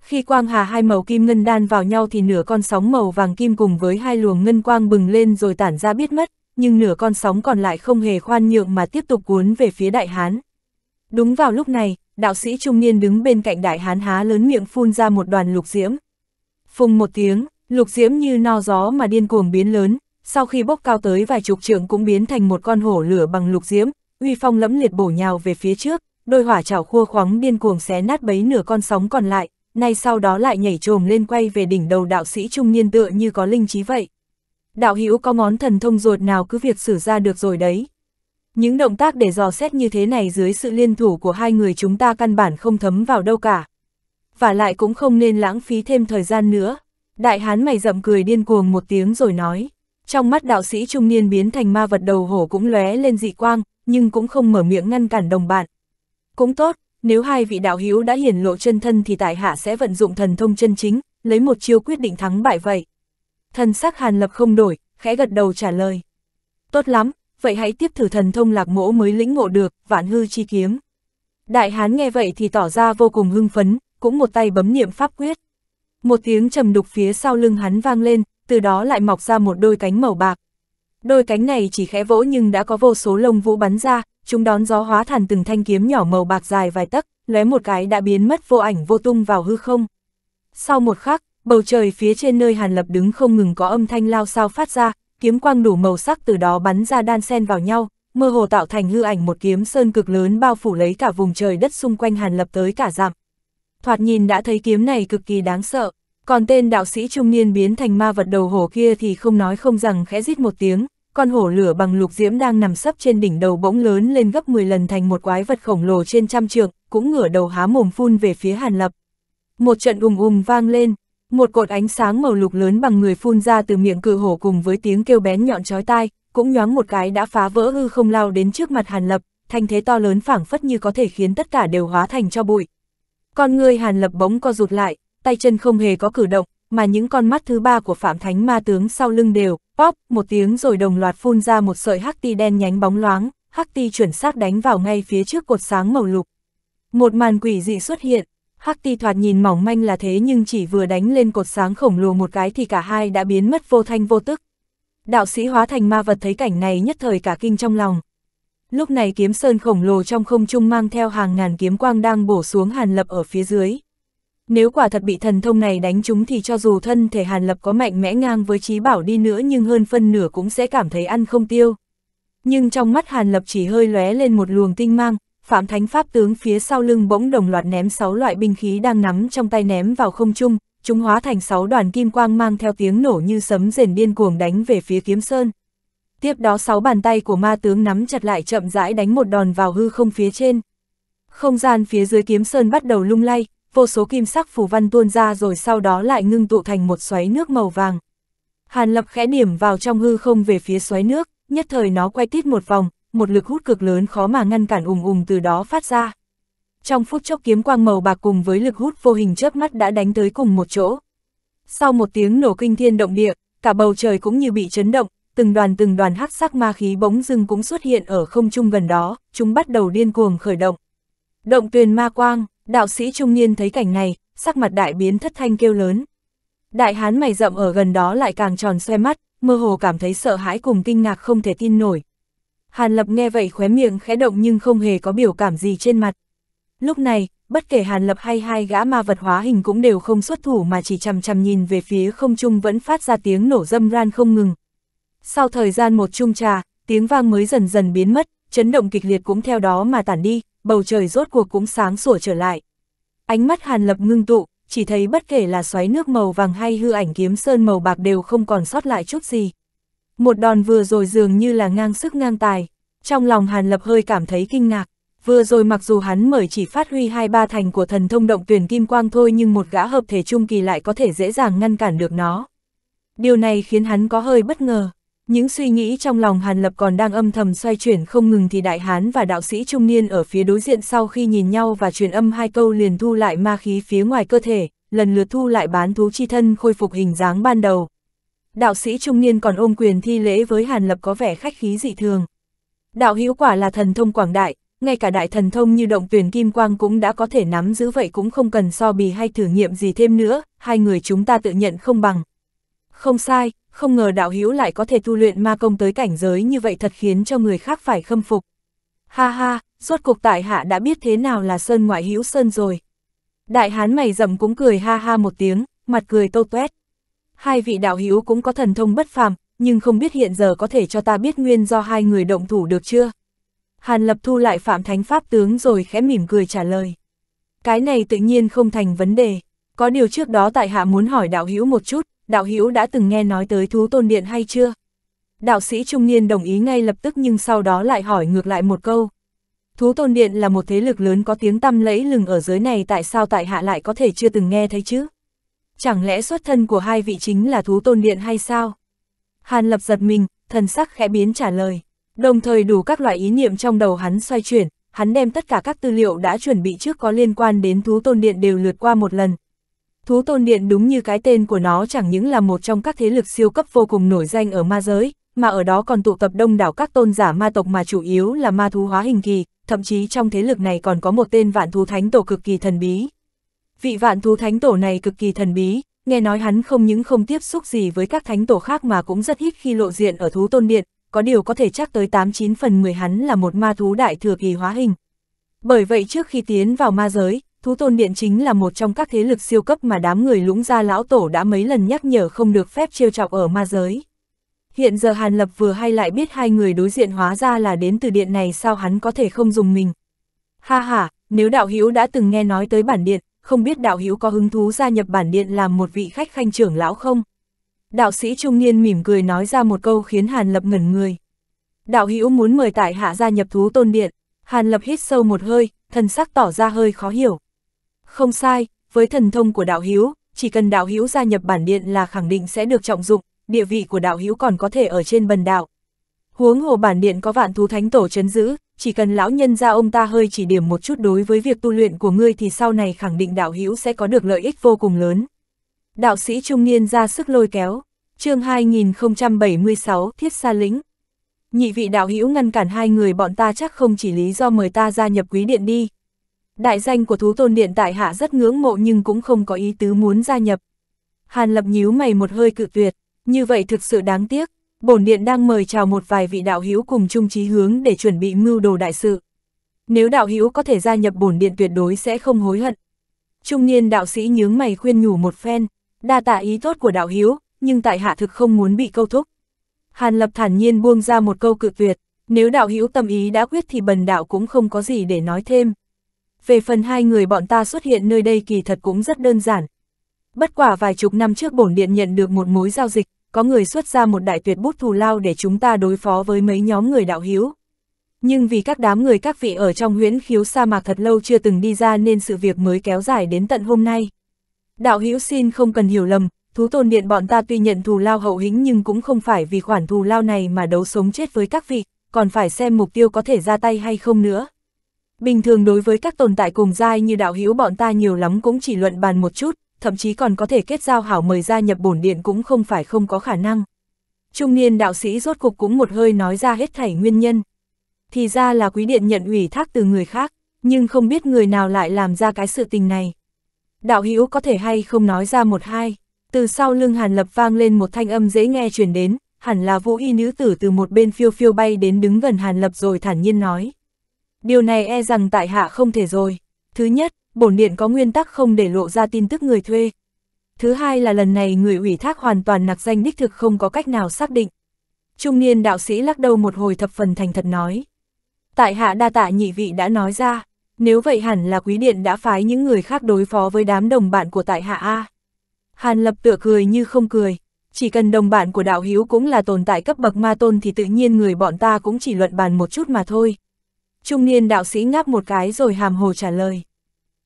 Khi quang hà hai màu kim ngân đan vào nhau thì nửa con sóng màu vàng kim cùng với hai luồng ngân quang bừng lên rồi tản ra biết mất, nhưng nửa con sóng còn lại không hề khoan nhượng mà tiếp tục cuốn về phía đại hán. Đúng vào lúc này, đạo sĩ trung niên đứng bên cạnh đại hán há lớn miệng phun ra một đoàn lục diễm. Phùng một tiếng, lục diễm như no gió mà điên cuồng biến lớn, sau khi bốc cao tới vài chục trượng cũng biến thành một con hổ lửa bằng lục diễm, uy phong lẫm liệt bổ nhào về phía trước, đôi hỏa chảo khua khoáng điên cuồng xé nát bấy nửa con sóng còn lại, nay sau đó lại nhảy trồm lên quay về đỉnh đầu đạo sĩ trung niên tựa như có linh trí vậy. Đạo hữu có ngón thần thông ruột nào cứ việc xử ra được rồi đấy. Những động tác để dò xét như thế này dưới sự liên thủ của hai người chúng ta căn bản không thấm vào đâu cả. Và lại cũng không nên lãng phí thêm thời gian nữa. Đại hán mày rậm cười điên cuồng một tiếng rồi nói. Trong mắt đạo sĩ trung niên biến thành ma vật đầu hổ cũng lóe lên dị quang, nhưng cũng không mở miệng ngăn cản đồng bạn. Cũng tốt, nếu hai vị đạo hữu đã hiển lộ chân thân thì tại hạ sẽ vận dụng thần thông chân chính, lấy một chiêu quyết định thắng bại vậy. Thần sắc Hàn Lập không đổi, khẽ gật đầu trả lời. Tốt lắm, vậy hãy tiếp thử thần thông lạc mỗ mới lĩnh ngộ được, vạn hư chi kiếm. Đại hán nghe vậy thì tỏ ra vô cùng hưng phấn, cũng một tay bấm niệm pháp quyết. Một tiếng trầm đục phía sau lưng hắn vang lên, từ đó lại mọc ra một đôi cánh màu bạc. Đôi cánh này chỉ khẽ vỗ nhưng đã có vô số lông vũ bắn ra, chúng đón gió hóa thành từng thanh kiếm nhỏ màu bạc dài vài tấc, lóe một cái đã biến mất vô ảnh vô tung vào hư không. Sau một khắc, bầu trời phía trên nơi Hàn Lập đứng không ngừng có âm thanh lao sao phát ra, kiếm quang đủ màu sắc từ đó bắn ra đan xen vào nhau, mơ hồ tạo thành hư ảnh một kiếm sơn cực lớn bao phủ lấy cả vùng trời đất xung quanh Hàn Lập tới cả dặm. Thoạt nhìn đã thấy kiếm này cực kỳ đáng sợ, còn tên đạo sĩ trung niên biến thành ma vật đầu hổ kia thì không nói không rằng khẽ rít một tiếng, con hổ lửa bằng lục diễm đang nằm sấp trên đỉnh đầu bỗng lớn lên gấp 10 lần thành một quái vật khổng lồ trên trăm trượng, cũng ngửa đầu há mồm phun về phía Hàn Lập. Một trận ùng ùng vang lên, một cột ánh sáng màu lục lớn bằng người phun ra từ miệng cự hổ cùng với tiếng kêu bén nhọn chói tai, cũng nhoáng một cái đã phá vỡ hư không lao đến trước mặt Hàn Lập, thành thế to lớn phảng phất như có thể khiến tất cả đều hóa thành cho bụi. Con người Hàn Lập bỗng co rụt lại, tay chân không hề có cử động, mà những con mắt thứ ba của Phạm Thánh Ma tướng sau lưng đều Pop, một tiếng rồi đồng loạt phun ra một sợi hắc ti đen nhánh bóng loáng, hắc ti chuẩn xác đánh vào ngay phía trước cột sáng màu lục. Một màn quỷ dị xuất hiện, hắc ti thoạt nhìn mỏng manh là thế nhưng chỉ vừa đánh lên cột sáng khổng lồ một cái thì cả hai đã biến mất vô thanh vô tức. Đạo sĩ hóa thành ma vật thấy cảnh này nhất thời cả kinh trong lòng. Lúc này kiếm sơn khổng lồ trong không trung mang theo hàng ngàn kiếm quang đang bổ xuống hàn lập ở phía dưới. Nếu quả thật bị thần thông này đánh chúng thì cho dù thân thể Hàn Lập có mạnh mẽ ngang với trí bảo đi nữa nhưng hơn phân nửa cũng sẽ cảm thấy ăn không tiêu. Nhưng trong mắt Hàn Lập chỉ hơi lóe lên một luồng tinh mang, Phạm Thánh Pháp tướng phía sau lưng bỗng đồng loạt ném 6 loại binh khí đang nắm trong tay ném vào không trung, chúng hóa thành 6 đoàn kim quang mang theo tiếng nổ như sấm rền điên cuồng đánh về phía kiếm sơn. Tiếp đó 6 bàn tay của ma tướng nắm chặt lại chậm rãi đánh một đòn vào hư không phía trên. Không gian phía dưới kiếm sơn bắt đầu lung lay, vô số kim sắc phù văn tuôn ra rồi sau đó lại ngưng tụ thành một xoáy nước màu vàng. Hàn lập khẽ điểm vào trong hư không về phía xoáy nước, nhất thời nó quay tít một vòng, một lực hút cực lớn khó mà ngăn cản ùng ùng từ đó phát ra. Trong phút chốc kiếm quang màu bạc cùng với lực hút vô hình chớp mắt đã đánh tới cùng một chỗ. Sau một tiếng nổ kinh thiên động địa, cả bầu trời cũng như bị chấn động, từng đoàn từng đoàn hắc sắc ma khí bỗng dưng cũng xuất hiện ở không trung gần đó, chúng bắt đầu điên cuồng khởi động. Động tuyền ma quang, Đạo sĩ trung niên thấy cảnh này, sắc mặt đại biến thất thanh kêu lớn. Đại hán mày rậm ở gần đó lại càng tròn xoe mắt, mơ hồ cảm thấy sợ hãi cùng kinh ngạc không thể tin nổi. Hàn Lập nghe vậy khóe miệng khẽ động nhưng không hề có biểu cảm gì trên mặt. Lúc này, bất kể Hàn Lập hay hai gã ma vật hóa hình cũng đều không xuất thủ mà chỉ chằm chằm nhìn về phía không trung vẫn phát ra tiếng nổ dâm ran không ngừng. Sau thời gian một chung trà, tiếng vang mới dần dần biến mất, chấn động kịch liệt cũng theo đó mà tản đi, bầu trời rốt cuộc cũng sáng sủa trở lại. Ánh mắt Hàn Lập ngưng tụ, chỉ thấy bất kể là xoáy nước màu vàng hay hư ảnh kiếm sơn màu bạc đều không còn sót lại chút gì. Một đòn vừa rồi dường như là ngang sức ngang tài, trong lòng Hàn Lập hơi cảm thấy kinh ngạc. Vừa rồi mặc dù hắn mới chỉ phát huy hai ba thành của thần thông động tuyển kim quang thôi nhưng một gã hợp thể trung kỳ lại có thể dễ dàng ngăn cản được nó. Điều này khiến hắn có hơi bất ngờ. Những suy nghĩ trong lòng Hàn Lập còn đang âm thầm xoay chuyển không ngừng thì đại hán và đạo sĩ trung niên ở phía đối diện sau khi nhìn nhau và truyền âm hai câu liền thu lại ma khí phía ngoài cơ thể, lần lượt thu lại bán thú chi thân khôi phục hình dáng ban đầu. Đạo sĩ trung niên còn ôm quyền thi lễ với Hàn Lập có vẻ khách khí dị thường. Đạo hữu quả là thần thông quảng đại, ngay cả đại thần thông như động tuyển kim quang cũng đã có thể nắm giữ vậy cũng không cần so bì hay thử nghiệm gì thêm nữa, hai người chúng ta tự nhận không bằng. Không sai, không ngờ đạo hữu lại có thể tu luyện ma công tới cảnh giới như vậy thật khiến cho người khác phải khâm phục. Ha ha, suốt cuộc tại hạ đã biết thế nào là sơn ngoại hữu sơn rồi. Đại hán mày rậm cũng cười ha ha một tiếng, mặt cười tô tuét. Hai vị đạo hữu cũng có thần thông bất phàm, nhưng không biết hiện giờ có thể cho ta biết nguyên do hai người động thủ được chưa? Hàn Lập Thu lại phạm thánh pháp tướng rồi khẽ mỉm cười trả lời. Cái này tự nhiên không thành vấn đề, có điều trước đó tại hạ muốn hỏi đạo hữu một chút, đạo hữu đã từng nghe nói tới thú tôn điện hay chưa? Đạo sĩ trung niên đồng ý ngay lập tức nhưng sau đó lại hỏi ngược lại một câu. Thú tôn điện là một thế lực lớn có tiếng tăm lẫy lừng ở giới này tại sao tại hạ lại có thể chưa từng nghe thấy chứ? Chẳng lẽ xuất thân của hai vị chính là thú tôn điện hay sao? Hàn lập giật mình, thần sắc khẽ biến trả lời. Đồng thời đủ các loại ý niệm trong đầu hắn xoay chuyển, hắn đem tất cả các tư liệu đã chuẩn bị trước có liên quan đến thú tôn điện đều lượt qua một lần, Thú Tôn Điện đúng như cái tên của nó chẳng những là một trong các thế lực siêu cấp vô cùng nổi danh ở ma giới, mà ở đó còn tụ tập đông đảo các tôn giả ma tộc mà chủ yếu là ma thú hóa hình kỳ, thậm chí trong thế lực này còn có một tên vạn thú thánh tổ cực kỳ thần bí. Vị vạn thú thánh tổ này cực kỳ thần bí, nghe nói hắn không những không tiếp xúc gì với các thánh tổ khác mà cũng rất ít khi lộ diện ở Thú Tôn Điện, có điều có thể chắc tới 89 phần 10 hắn là một ma thú đại thừa kỳ hóa hình. Bởi vậy trước khi tiến vào ma giới, Thú Tôn Điện chính là một trong các thế lực siêu cấp mà đám người lũng gia lão tổ đã mấy lần nhắc nhở không được phép trêu chọc ở ma giới. Hiện giờ Hàn Lập vừa hay lại biết hai người đối diện hóa ra là đến từ điện này sao hắn có thể không dùng mình. Ha ha, nếu đạo hữu đã từng nghe nói tới bản điện, không biết đạo hữu có hứng thú gia nhập bản điện làm một vị khách khanh trưởng lão không? Đạo sĩ trung niên mỉm cười nói ra một câu khiến Hàn Lập ngẩn người. Đạo hữu muốn mời tại hạ gia nhập thú tôn điện, Hàn Lập hít sâu một hơi, thần sắc tỏ ra hơi khó hiểu. Không sai, với thần thông của đạo hiếu chỉ cần đạo hiếu gia nhập bản điện là khẳng định sẽ được trọng dụng, địa vị của đạo hiếu còn có thể ở trên bần đạo. Huống hồ bản điện có vạn thú thánh tổ chấn giữ, chỉ cần lão nhân gia ông ta hơi chỉ điểm một chút đối với việc tu luyện của ngươi thì sau này khẳng định đạo hiếu sẽ có được lợi ích vô cùng lớn. Đạo sĩ trung niên ra sức lôi kéo, chương 2076 thiết xa lĩnh. Nhị vị đạo hữu ngăn cản hai người bọn ta chắc không chỉ lý do mời ta gia nhập quý điện đi, Đại danh của thú tôn điện tại hạ rất ngưỡng mộ nhưng cũng không có ý tứ muốn gia nhập. Hàn lập nhíu mày một hơi cự tuyệt, như vậy thực sự đáng tiếc, bổn điện đang mời chào một vài vị đạo hữu cùng chung trí hướng để chuẩn bị mưu đồ đại sự. Nếu đạo hữu có thể gia nhập bổn điện tuyệt đối sẽ không hối hận. Trung niên đạo sĩ nhướng mày khuyên nhủ một phen, đa tạ ý tốt của đạo hữu, nhưng tại hạ thực không muốn bị câu thúc. Hàn Lập thản nhiên buông ra một câu cự tuyệt, nếu đạo hữu tâm ý đã quyết thì bần đạo cũng không có gì để nói thêm về phần hai người bọn ta xuất hiện nơi đây kỳ thật cũng rất đơn giản. Bất quả vài chục năm trước bổn điện nhận được một mối giao dịch, có người xuất ra một đại tuyệt bút thù lao để chúng ta đối phó với mấy nhóm người đạo hiếu. Nhưng vì các đám người các vị ở trong huyễn khiếu sa mạc thật lâu chưa từng đi ra nên sự việc mới kéo dài đến tận hôm nay. Đạo hiếu xin không cần hiểu lầm, thú tôn điện bọn ta tuy nhận thù lao hậu hĩnh nhưng cũng không phải vì khoản thù lao này mà đấu sống chết với các vị, còn phải xem mục tiêu có thể ra tay hay không nữa. Bình thường đối với các tồn tại cùng giai như đạo hữu bọn ta nhiều lắm cũng chỉ luận bàn một chút, thậm chí còn có thể kết giao hảo mời gia nhập bổn điện cũng không phải không có khả năng. Trung niên đạo sĩ rốt cục cũng một hơi nói ra hết thảy nguyên nhân. Thì ra là quý điện nhận ủy thác từ người khác, nhưng không biết người nào lại làm ra cái sự tình này. Đạo hữu có thể hay không nói ra một hai, từ sau lưng hàn lập vang lên một thanh âm dễ nghe truyền đến, hẳn là vũ y nữ tử từ một bên phiêu phiêu bay đến đứng gần hàn lập rồi thản nhiên nói. Điều này e rằng tại hạ không thể rồi. Thứ nhất, bổn điện có nguyên tắc không để lộ ra tin tức người thuê. Thứ hai là lần này người ủy thác hoàn toàn nặc danh đích thực không có cách nào xác định. Trung niên đạo sĩ lắc đầu một hồi thập phần thành thật nói. Tại hạ đa tạ nhị vị đã nói ra, nếu vậy hẳn là quý điện đã phái những người khác đối phó với đám đồng bạn của tại hạ A. Hàn lập tựa cười như không cười, chỉ cần đồng bạn của đạo hiếu cũng là tồn tại cấp bậc ma tôn thì tự nhiên người bọn ta cũng chỉ luận bàn một chút mà thôi. Trung niên đạo sĩ ngáp một cái rồi hàm hồ trả lời.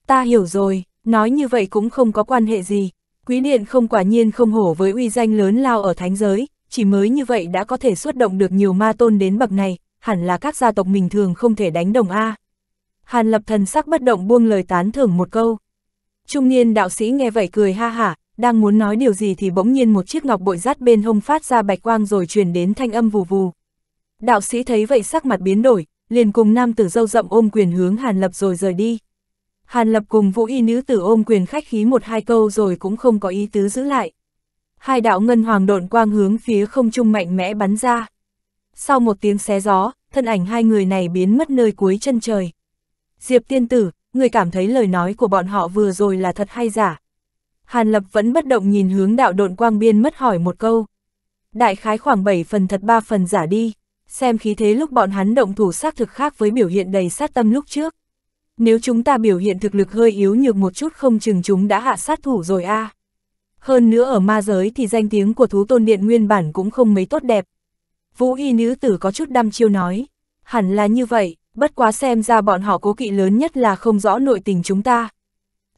Ta hiểu rồi, nói như vậy cũng không có quan hệ gì. Quý điện không quả nhiên không hổ với uy danh lớn lao ở thánh giới, chỉ mới như vậy đã có thể xuất động được nhiều ma tôn đến bậc này, hẳn là các gia tộc bình thường không thể đánh đồng A. Hàn lập thần sắc bất động buông lời tán thưởng một câu. Trung niên đạo sĩ nghe vậy cười ha hả, đang muốn nói điều gì thì bỗng nhiên một chiếc ngọc bội rát bên hông phát ra bạch quang rồi truyền đến thanh âm vù vù. Đạo sĩ thấy vậy sắc mặt biến đổi, liền cùng nam tử dâu rậm ôm quyền hướng Hàn Lập rồi rời đi. Hàn Lập cùng vũ y nữ tử ôm quyền khách khí một hai câu rồi cũng không có ý tứ giữ lại. Hai đạo ngân hoàng độn quang hướng phía không trung mạnh mẽ bắn ra. Sau một tiếng xé gió, thân ảnh hai người này biến mất nơi cuối chân trời. Diệp tiên tử, người cảm thấy lời nói của bọn họ vừa rồi là thật hay giả. Hàn Lập vẫn bất động nhìn hướng đạo độn quang biên mất hỏi một câu. Đại khái khoảng 7 phần thật 3 phần giả đi xem khí thế lúc bọn hắn động thủ xác thực khác với biểu hiện đầy sát tâm lúc trước. Nếu chúng ta biểu hiện thực lực hơi yếu nhược một chút không chừng chúng đã hạ sát thủ rồi a. À. Hơn nữa ở ma giới thì danh tiếng của thú tôn điện nguyên bản cũng không mấy tốt đẹp. Vũ y nữ tử có chút đăm chiêu nói, hẳn là như vậy, bất quá xem ra bọn họ cố kỵ lớn nhất là không rõ nội tình chúng ta.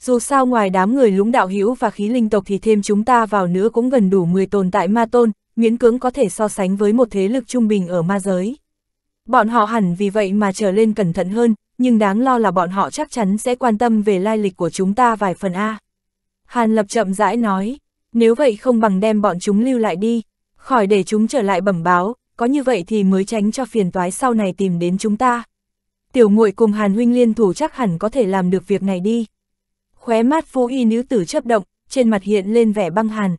Dù sao ngoài đám người lũng đạo hữu và khí linh tộc thì thêm chúng ta vào nữa cũng gần đủ 10 tồn tại ma tôn, miễn cưỡng có thể so sánh với một thế lực trung bình ở ma giới. Bọn họ hẳn vì vậy mà trở lên cẩn thận hơn, nhưng đáng lo là bọn họ chắc chắn sẽ quan tâm về lai lịch của chúng ta vài phần A. Hàn Lập chậm rãi nói, nếu vậy không bằng đem bọn chúng lưu lại đi, khỏi để chúng trở lại bẩm báo, có như vậy thì mới tránh cho phiền toái sau này tìm đến chúng ta. Tiểu muội cùng Hàn huynh liên thủ chắc hẳn có thể làm được việc này đi. Khóe mắt vô y nữ tử chấp động, trên mặt hiện lên vẻ băng hàn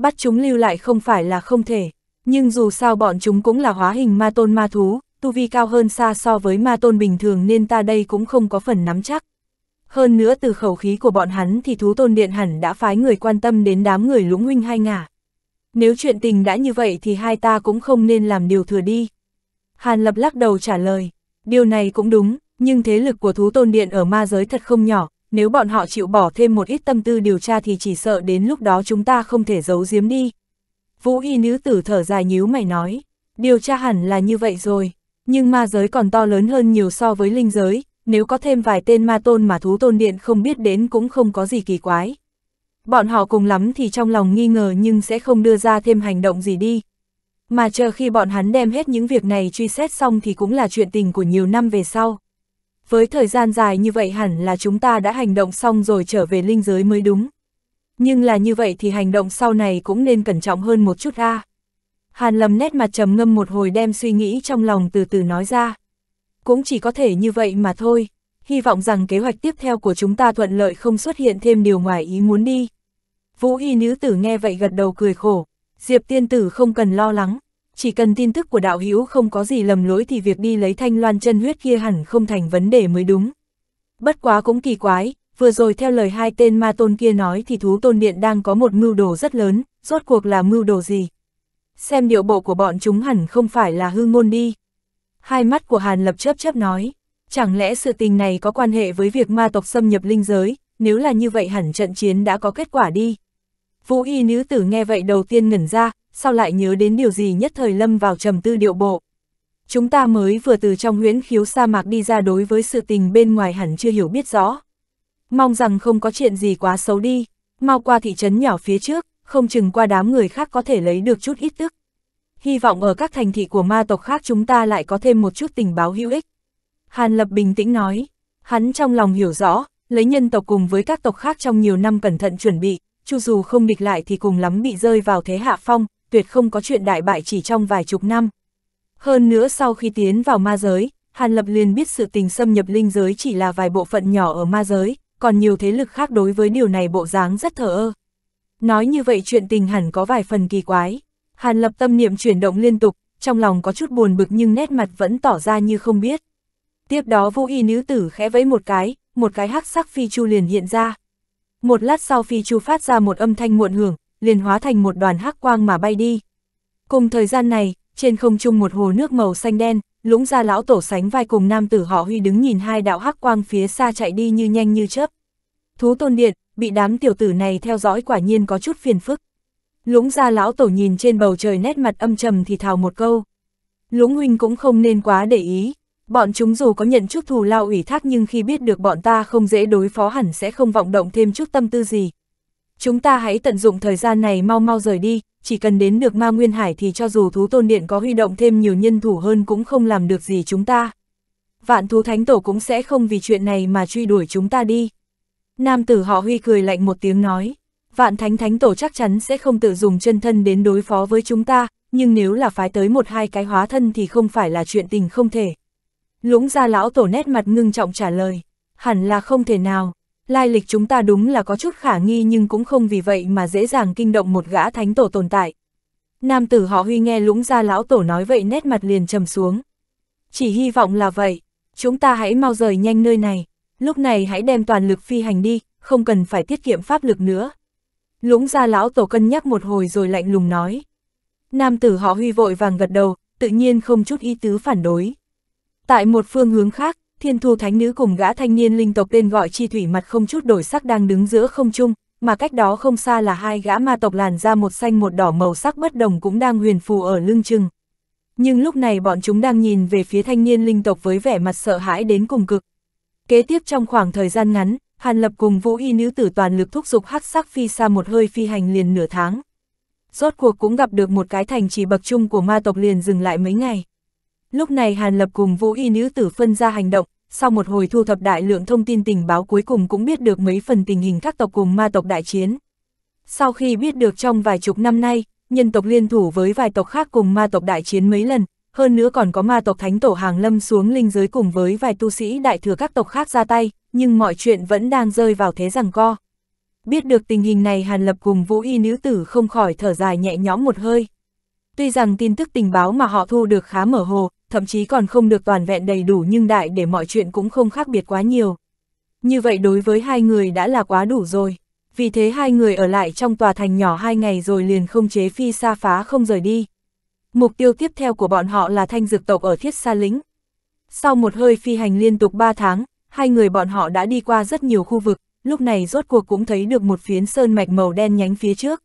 bắt chúng lưu lại không phải là không thể, nhưng dù sao bọn chúng cũng là hóa hình ma tôn ma thú, tu vi cao hơn xa so với ma tôn bình thường nên ta đây cũng không có phần nắm chắc. Hơn nữa từ khẩu khí của bọn hắn thì thú tôn điện hẳn đã phái người quan tâm đến đám người lũng huynh hay ngả. Nếu chuyện tình đã như vậy thì hai ta cũng không nên làm điều thừa đi. Hàn Lập lắc đầu trả lời, điều này cũng đúng, nhưng thế lực của thú tôn điện ở ma giới thật không nhỏ, nếu bọn họ chịu bỏ thêm một ít tâm tư điều tra thì chỉ sợ đến lúc đó chúng ta không thể giấu giếm đi. Vũ y nữ tử thở dài nhíu mày nói, điều tra hẳn là như vậy rồi, nhưng ma giới còn to lớn hơn nhiều so với linh giới, nếu có thêm vài tên ma tôn mà thú tôn điện không biết đến cũng không có gì kỳ quái. Bọn họ cùng lắm thì trong lòng nghi ngờ nhưng sẽ không đưa ra thêm hành động gì đi. Mà chờ khi bọn hắn đem hết những việc này truy xét xong thì cũng là chuyện tình của nhiều năm về sau với thời gian dài như vậy hẳn là chúng ta đã hành động xong rồi trở về linh giới mới đúng. Nhưng là như vậy thì hành động sau này cũng nên cẩn trọng hơn một chút ra Hàn lầm nét mặt trầm ngâm một hồi đem suy nghĩ trong lòng từ từ nói ra. Cũng chỉ có thể như vậy mà thôi, hy vọng rằng kế hoạch tiếp theo của chúng ta thuận lợi không xuất hiện thêm điều ngoài ý muốn đi. Vũ y nữ tử nghe vậy gật đầu cười khổ, Diệp tiên tử không cần lo lắng, chỉ cần tin tức của đạo hữu không có gì lầm lỗi thì việc đi lấy thanh loan chân huyết kia hẳn không thành vấn đề mới đúng. Bất quá cũng kỳ quái, vừa rồi theo lời hai tên ma tôn kia nói thì thú tôn điện đang có một mưu đồ rất lớn, rốt cuộc là mưu đồ gì? Xem điệu bộ của bọn chúng hẳn không phải là hư ngôn đi. Hai mắt của Hàn Lập chấp chấp nói, chẳng lẽ sự tình này có quan hệ với việc ma tộc xâm nhập linh giới, nếu là như vậy hẳn trận chiến đã có kết quả đi. Vũ y nữ tử nghe vậy đầu tiên ngẩn ra, sau lại nhớ đến điều gì nhất thời lâm vào trầm tư điệu bộ. Chúng ta mới vừa từ trong huyễn khiếu sa mạc đi ra đối với sự tình bên ngoài hẳn chưa hiểu biết rõ. Mong rằng không có chuyện gì quá xấu đi, mau qua thị trấn nhỏ phía trước, không chừng qua đám người khác có thể lấy được chút ít tức. Hy vọng ở các thành thị của ma tộc khác chúng ta lại có thêm một chút tình báo hữu ích. Hàn Lập bình tĩnh nói, hắn trong lòng hiểu rõ, lấy nhân tộc cùng với các tộc khác trong nhiều năm cẩn thận chuẩn bị, cho dù không địch lại thì cùng lắm bị rơi vào thế hạ phong, tuyệt không có chuyện đại bại chỉ trong vài chục năm. Hơn nữa sau khi tiến vào ma giới, Hàn Lập liền biết sự tình xâm nhập linh giới chỉ là vài bộ phận nhỏ ở ma giới, còn nhiều thế lực khác đối với điều này bộ dáng rất thờ ơ. Nói như vậy chuyện tình hẳn có vài phần kỳ quái. Hàn Lập tâm niệm chuyển động liên tục, trong lòng có chút buồn bực nhưng nét mặt vẫn tỏ ra như không biết. Tiếp đó vô y nữ tử khẽ vẫy một cái, một cái hắc sắc phi chu liền hiện ra. Một lát sau phi chu phát ra một âm thanh muộn hưởng, liền hóa thành một đoàn hắc quang mà bay đi. Cùng thời gian này, trên không trung một hồ nước màu xanh đen, lũng ra lão tổ sánh vai cùng nam tử họ huy đứng nhìn hai đạo hắc quang phía xa chạy đi như nhanh như chớp. Thú tôn điện, bị đám tiểu tử này theo dõi quả nhiên có chút phiền phức. Lũng ra lão tổ nhìn trên bầu trời nét mặt âm trầm thì thào một câu. Lũng huynh cũng không nên quá để ý. Bọn chúng dù có nhận chút thù lao ủy thác nhưng khi biết được bọn ta không dễ đối phó hẳn sẽ không vọng động thêm chút tâm tư gì, chúng ta hãy tận dụng thời gian này mau mau rời đi, chỉ cần đến được ma nguyên hải thì cho dù thú tôn điện có huy động thêm nhiều nhân thủ hơn cũng không làm được gì chúng ta. Vạn thú thánh tổ cũng sẽ không vì chuyện này mà truy đuổi chúng ta đi. Nam tử họ huy cười lạnh một tiếng nói, vạn thánh thánh tổ chắc chắn sẽ không tự dùng chân thân đến đối phó với chúng ta, nhưng nếu là phái tới một hai cái hóa thân thì không phải là chuyện tình không thể. Lũng gia lão tổ nét mặt ngưng trọng trả lời, hẳn là không thể nào, lai lịch chúng ta đúng là có chút khả nghi nhưng cũng không vì vậy mà dễ dàng kinh động một gã thánh tổ tồn tại. Nam tử họ huy nghe lũng ra lão tổ nói vậy nét mặt liền trầm xuống. Chỉ hy vọng là vậy, chúng ta hãy mau rời nhanh nơi này, lúc này hãy đem toàn lực phi hành đi, không cần phải tiết kiệm pháp lực nữa. Lũng ra lão tổ cân nhắc một hồi rồi lạnh lùng nói. Nam tử họ huy vội vàng gật đầu, tự nhiên không chút ý tứ phản đối. Tại một phương hướng khác, thiên thu thánh nữ cùng gã thanh niên linh tộc tên gọi chi thủy mặt không chút đổi sắc đang đứng giữa không trung, mà cách đó không xa là hai gã ma tộc làn ra một xanh một đỏ màu sắc bất đồng cũng đang huyền phù ở lưng chừng. Nhưng lúc này bọn chúng đang nhìn về phía thanh niên linh tộc với vẻ mặt sợ hãi đến cùng cực. Kế tiếp trong khoảng thời gian ngắn, Hàn Lập cùng vũ y nữ tử toàn lực thúc giục hắc sắc phi xa một hơi phi hành liền nửa tháng. Rốt cuộc cũng gặp được một cái thành trì bậc trung của ma tộc liền dừng lại mấy ngày. Lúc này Hàn Lập cùng vũ y nữ tử phân ra hành động, sau một hồi thu thập đại lượng thông tin tình báo cuối cùng cũng biết được mấy phần tình hình các tộc cùng ma tộc đại chiến. Sau khi biết được trong vài chục năm nay, nhân tộc liên thủ với vài tộc khác cùng ma tộc đại chiến mấy lần, hơn nữa còn có ma tộc thánh tổ hàng lâm xuống linh giới cùng với vài tu sĩ đại thừa các tộc khác ra tay, nhưng mọi chuyện vẫn đang rơi vào thế rằng co. Biết được tình hình này Hàn Lập cùng vũ y nữ tử không khỏi thở dài nhẹ nhõm một hơi. Tuy rằng tin tức tình báo mà họ thu được khá mở hồ, thậm chí còn không được toàn vẹn đầy đủ nhưng đại để mọi chuyện cũng không khác biệt quá nhiều. Như vậy đối với hai người đã là quá đủ rồi, vì thế hai người ở lại trong tòa thành nhỏ hai ngày rồi liền không chế phi xa phá không rời đi. Mục tiêu tiếp theo của bọn họ là thanh dược tộc ở thiết xa lĩnh Sau một hơi phi hành liên tục ba tháng, hai người bọn họ đã đi qua rất nhiều khu vực, lúc này rốt cuộc cũng thấy được một phiến sơn mạch màu đen nhánh phía trước.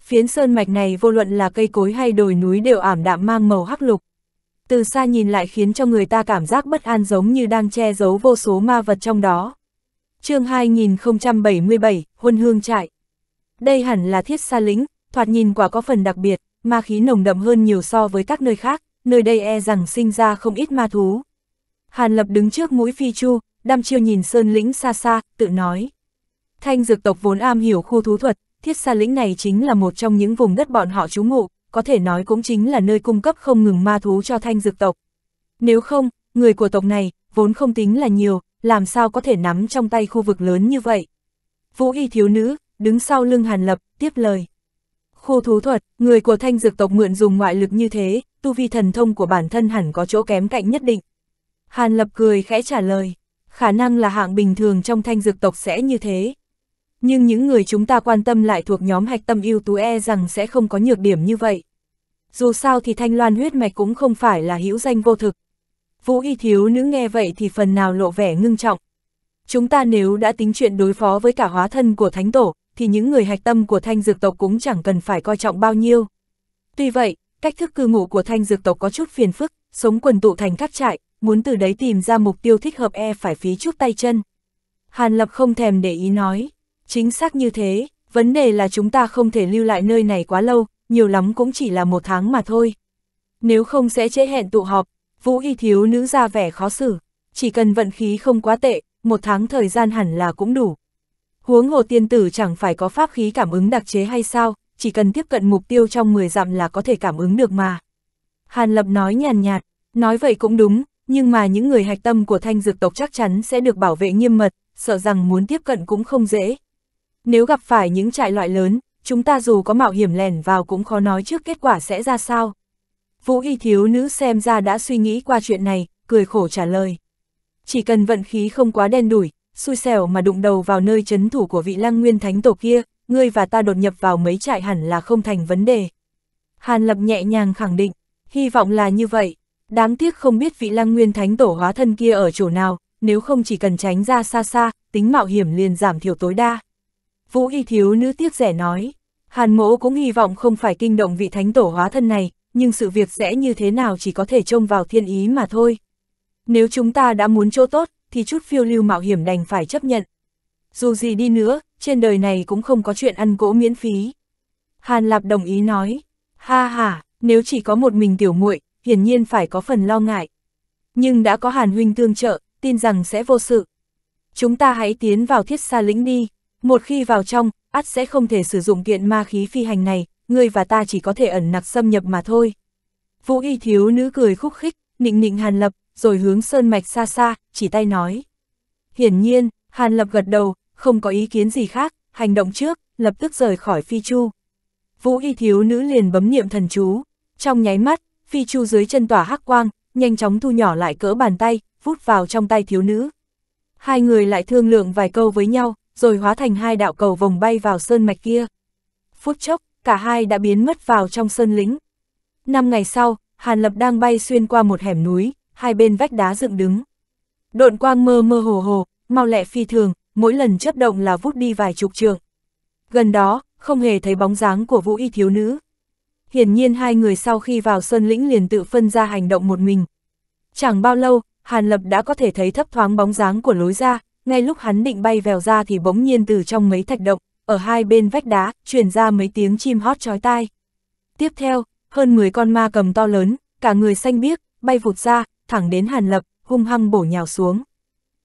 Phiến sơn mạch này vô luận là cây cối hay đồi núi đều ảm đạm mang màu hắc lục, từ xa nhìn lại khiến cho người ta cảm giác bất an giống như đang che giấu vô số ma vật trong đó. chương 2077, Huân Hương Trại Đây hẳn là thiết xa lĩnh thoạt nhìn quả có phần đặc biệt, ma khí nồng đậm hơn nhiều so với các nơi khác, nơi đây e rằng sinh ra không ít ma thú. Hàn Lập đứng trước mũi phi chu, đăm chiêu nhìn sơn lĩnh xa xa, tự nói. Thanh dược tộc vốn am hiểu khu thú thuật, thiết xa lĩnh này chính là một trong những vùng đất bọn họ trú ngụ, có thể nói cũng chính là nơi cung cấp không ngừng ma thú cho thanh dược tộc. Nếu không, người của tộc này, vốn không tính là nhiều, làm sao có thể nắm trong tay khu vực lớn như vậy. Vũ y thiếu nữ, đứng sau lưng Hàn Lập, tiếp lời. Khu thú thuật, người của thanh dược tộc mượn dùng ngoại lực như thế, tu vi thần thông của bản thân hẳn có chỗ kém cạnh nhất định. Hàn Lập cười khẽ trả lời, khả năng là hạng bình thường trong thanh dược tộc sẽ như thế nhưng những người chúng ta quan tâm lại thuộc nhóm hạch tâm ưu tú e rằng sẽ không có nhược điểm như vậy. Dù sao thì thanh loan huyết mạch cũng không phải là hữu danh vô thực. Vũ y thiếu nữ nghe vậy thì phần nào lộ vẻ ngưng trọng. Chúng ta nếu đã tính chuyện đối phó với cả hóa thân của thánh tổ, thì những người hạch tâm của thanh dược tộc cũng chẳng cần phải coi trọng bao nhiêu. Tuy vậy, cách thức cư ngụ của thanh dược tộc có chút phiền phức, sống quần tụ thành các trại, muốn từ đấy tìm ra mục tiêu thích hợp e phải phí chút tay chân. Hàn Lập không thèm để ý nói. Chính xác như thế, vấn đề là chúng ta không thể lưu lại nơi này quá lâu, nhiều lắm cũng chỉ là một tháng mà thôi. Nếu không sẽ trễ hẹn tụ họp, vũ y thiếu nữ ra vẻ khó xử, chỉ cần vận khí không quá tệ, một tháng thời gian hẳn là cũng đủ. Huống hồ tiên tử chẳng phải có pháp khí cảm ứng đặc chế hay sao, chỉ cần tiếp cận mục tiêu trong 10 dặm là có thể cảm ứng được mà. Hàn Lập nói nhàn nhạt, nói vậy cũng đúng, nhưng mà những người hạch tâm của thanh dược tộc chắc chắn sẽ được bảo vệ nghiêm mật, sợ rằng muốn tiếp cận cũng không dễ. Nếu gặp phải những trại loại lớn, chúng ta dù có mạo hiểm lẻn vào cũng khó nói trước kết quả sẽ ra sao. Vũ y thiếu nữ xem ra đã suy nghĩ qua chuyện này, cười khổ trả lời. Chỉ cần vận khí không quá đen đủi, xui xẻo mà đụng đầu vào nơi chấn thủ của vị lăng nguyên thánh tổ kia, ngươi và ta đột nhập vào mấy trại hẳn là không thành vấn đề. Hàn Lập nhẹ nhàng khẳng định, hy vọng là như vậy. Đáng tiếc không biết vị lăng nguyên thánh tổ hóa thân kia ở chỗ nào, nếu không chỉ cần tránh ra xa xa, tính mạo hiểm liền giảm thiểu tối đa. Vũ y thiếu nữ tiếc rẻ nói, hàn mỗ cũng hy vọng không phải kinh động vị thánh tổ hóa thân này, nhưng sự việc sẽ như thế nào chỉ có thể trông vào thiên ý mà thôi. Nếu chúng ta đã muốn chỗ tốt, thì chút phiêu lưu mạo hiểm đành phải chấp nhận. Dù gì đi nữa, trên đời này cũng không có chuyện ăn cỗ miễn phí. Hàn Lạp đồng ý nói, ha ha, nếu chỉ có một mình tiểu muội, hiển nhiên phải có phần lo ngại. Nhưng đã có Hàn Huynh tương trợ, tin rằng sẽ vô sự. Chúng ta hãy tiến vào thiết xa lĩnh đi. Một khi vào trong, ắt sẽ không thể sử dụng kiện ma khí phi hành này, ngươi và ta chỉ có thể ẩn nặc xâm nhập mà thôi. Vũ y thiếu nữ cười khúc khích, nịnh nịnh Hàn Lập, rồi hướng sơn mạch xa xa, chỉ tay nói. Hiển nhiên, Hàn Lập gật đầu, không có ý kiến gì khác, hành động trước, lập tức rời khỏi phi chu. Vũ y thiếu nữ liền bấm niệm thần chú, trong nháy mắt, phi chu dưới chân tỏa hắc quang, nhanh chóng thu nhỏ lại cỡ bàn tay, vút vào trong tay thiếu nữ. Hai người lại thương lượng vài câu với nhau, rồi hóa thành hai đạo cầu vòng bay vào sơn mạch kia. Phút chốc, cả hai đã biến mất vào trong sơn lĩnh. Năm ngày sau, Hàn Lập đang bay xuyên qua một hẻm núi, hai bên vách đá dựng đứng. Độn quang mơ mơ hồ hồ, mau lẹ phi thường, mỗi lần chớp động là vút đi vài chục trượng. Gần đó, không hề thấy bóng dáng của vũ y thiếu nữ. Hiển nhiên hai người sau khi vào sơn lĩnh liền tự phân ra hành động một mình. Chẳng bao lâu, Hàn Lập đã có thể thấy thấp thoáng bóng dáng của lối ra, ngay lúc hắn định bay vèo ra thì bỗng nhiên từ trong mấy thạch động, ở hai bên vách đá, truyền ra mấy tiếng chim hót chói tai. Tiếp theo, hơn 10 con ma cầm to lớn, cả người xanh biếc, bay vụt ra, thẳng đến Hàn Lập, hung hăng bổ nhào xuống.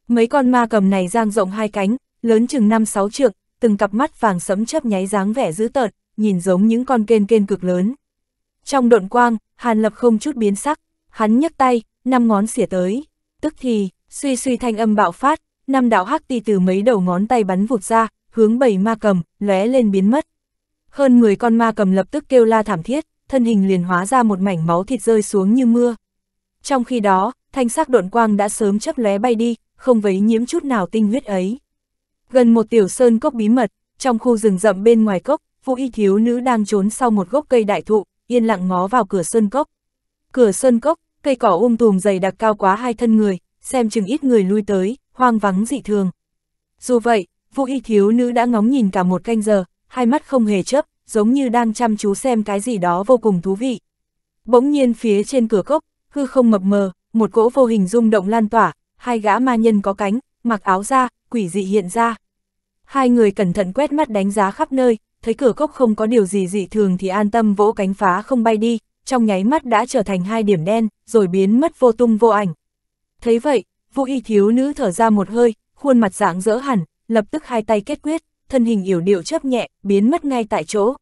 Mấy con ma cầm này giang rộng hai cánh, lớn chừng 5-6 trượng, từng cặp mắt vàng sẫm chớp nháy dáng vẻ dữ tợn, nhìn giống những con kên kên cực lớn. Trong độn quang, Hàn Lập không chút biến sắc, hắn nhấc tay, năm ngón xỉa tới, tức thì, suy suy thanh âm bạo phát, năm đạo hắc ti từ mấy đầu ngón tay bắn vụt ra, hướng bảy ma cầm, lóe lên biến mất. Hơn 10 con ma cầm lập tức kêu la thảm thiết, thân hình liền hóa ra một mảnh máu thịt rơi xuống như mưa. Trong khi đó, thanh sắc độn quang đã sớm chấp lóe bay đi, không vấy nhiễm chút nào tinh huyết ấy. Gần một tiểu sơn cốc bí mật, trong khu rừng rậm bên ngoài cốc, vũ y thiếu nữ đang trốn sau một gốc cây đại thụ, yên lặng ngó vào cửa sơn cốc. Cửa sơn cốc, cây cỏ um tùm dày đặc cao quá hai thân người, xem chừng ít người lui tới, hoang vắng dị thường. Dù vậy, vũ y thiếu nữ đã ngóng nhìn cả một canh giờ, hai mắt không hề chớp, giống như đang chăm chú xem cái gì đó vô cùng thú vị. Bỗng nhiên phía trên cửa cốc, hư không mập mờ, một cỗ vô hình rung động lan tỏa, hai gã ma nhân có cánh, mặc áo da, quỷ dị hiện ra. Hai người cẩn thận quét mắt đánh giá khắp nơi, thấy cửa cốc không có điều gì dị thường thì an tâm vỗ cánh phá không bay đi, trong nháy mắt đã trở thành hai điểm đen, rồi biến mất vô tung vô ảnh. Thấy vậy, Vũ y thiếu nữ thở ra một hơi, khuôn mặt dạng dỡ hẳn, lập tức hai tay kết quyết, thân hình yểu điệu chấp nhẹ, biến mất ngay tại chỗ.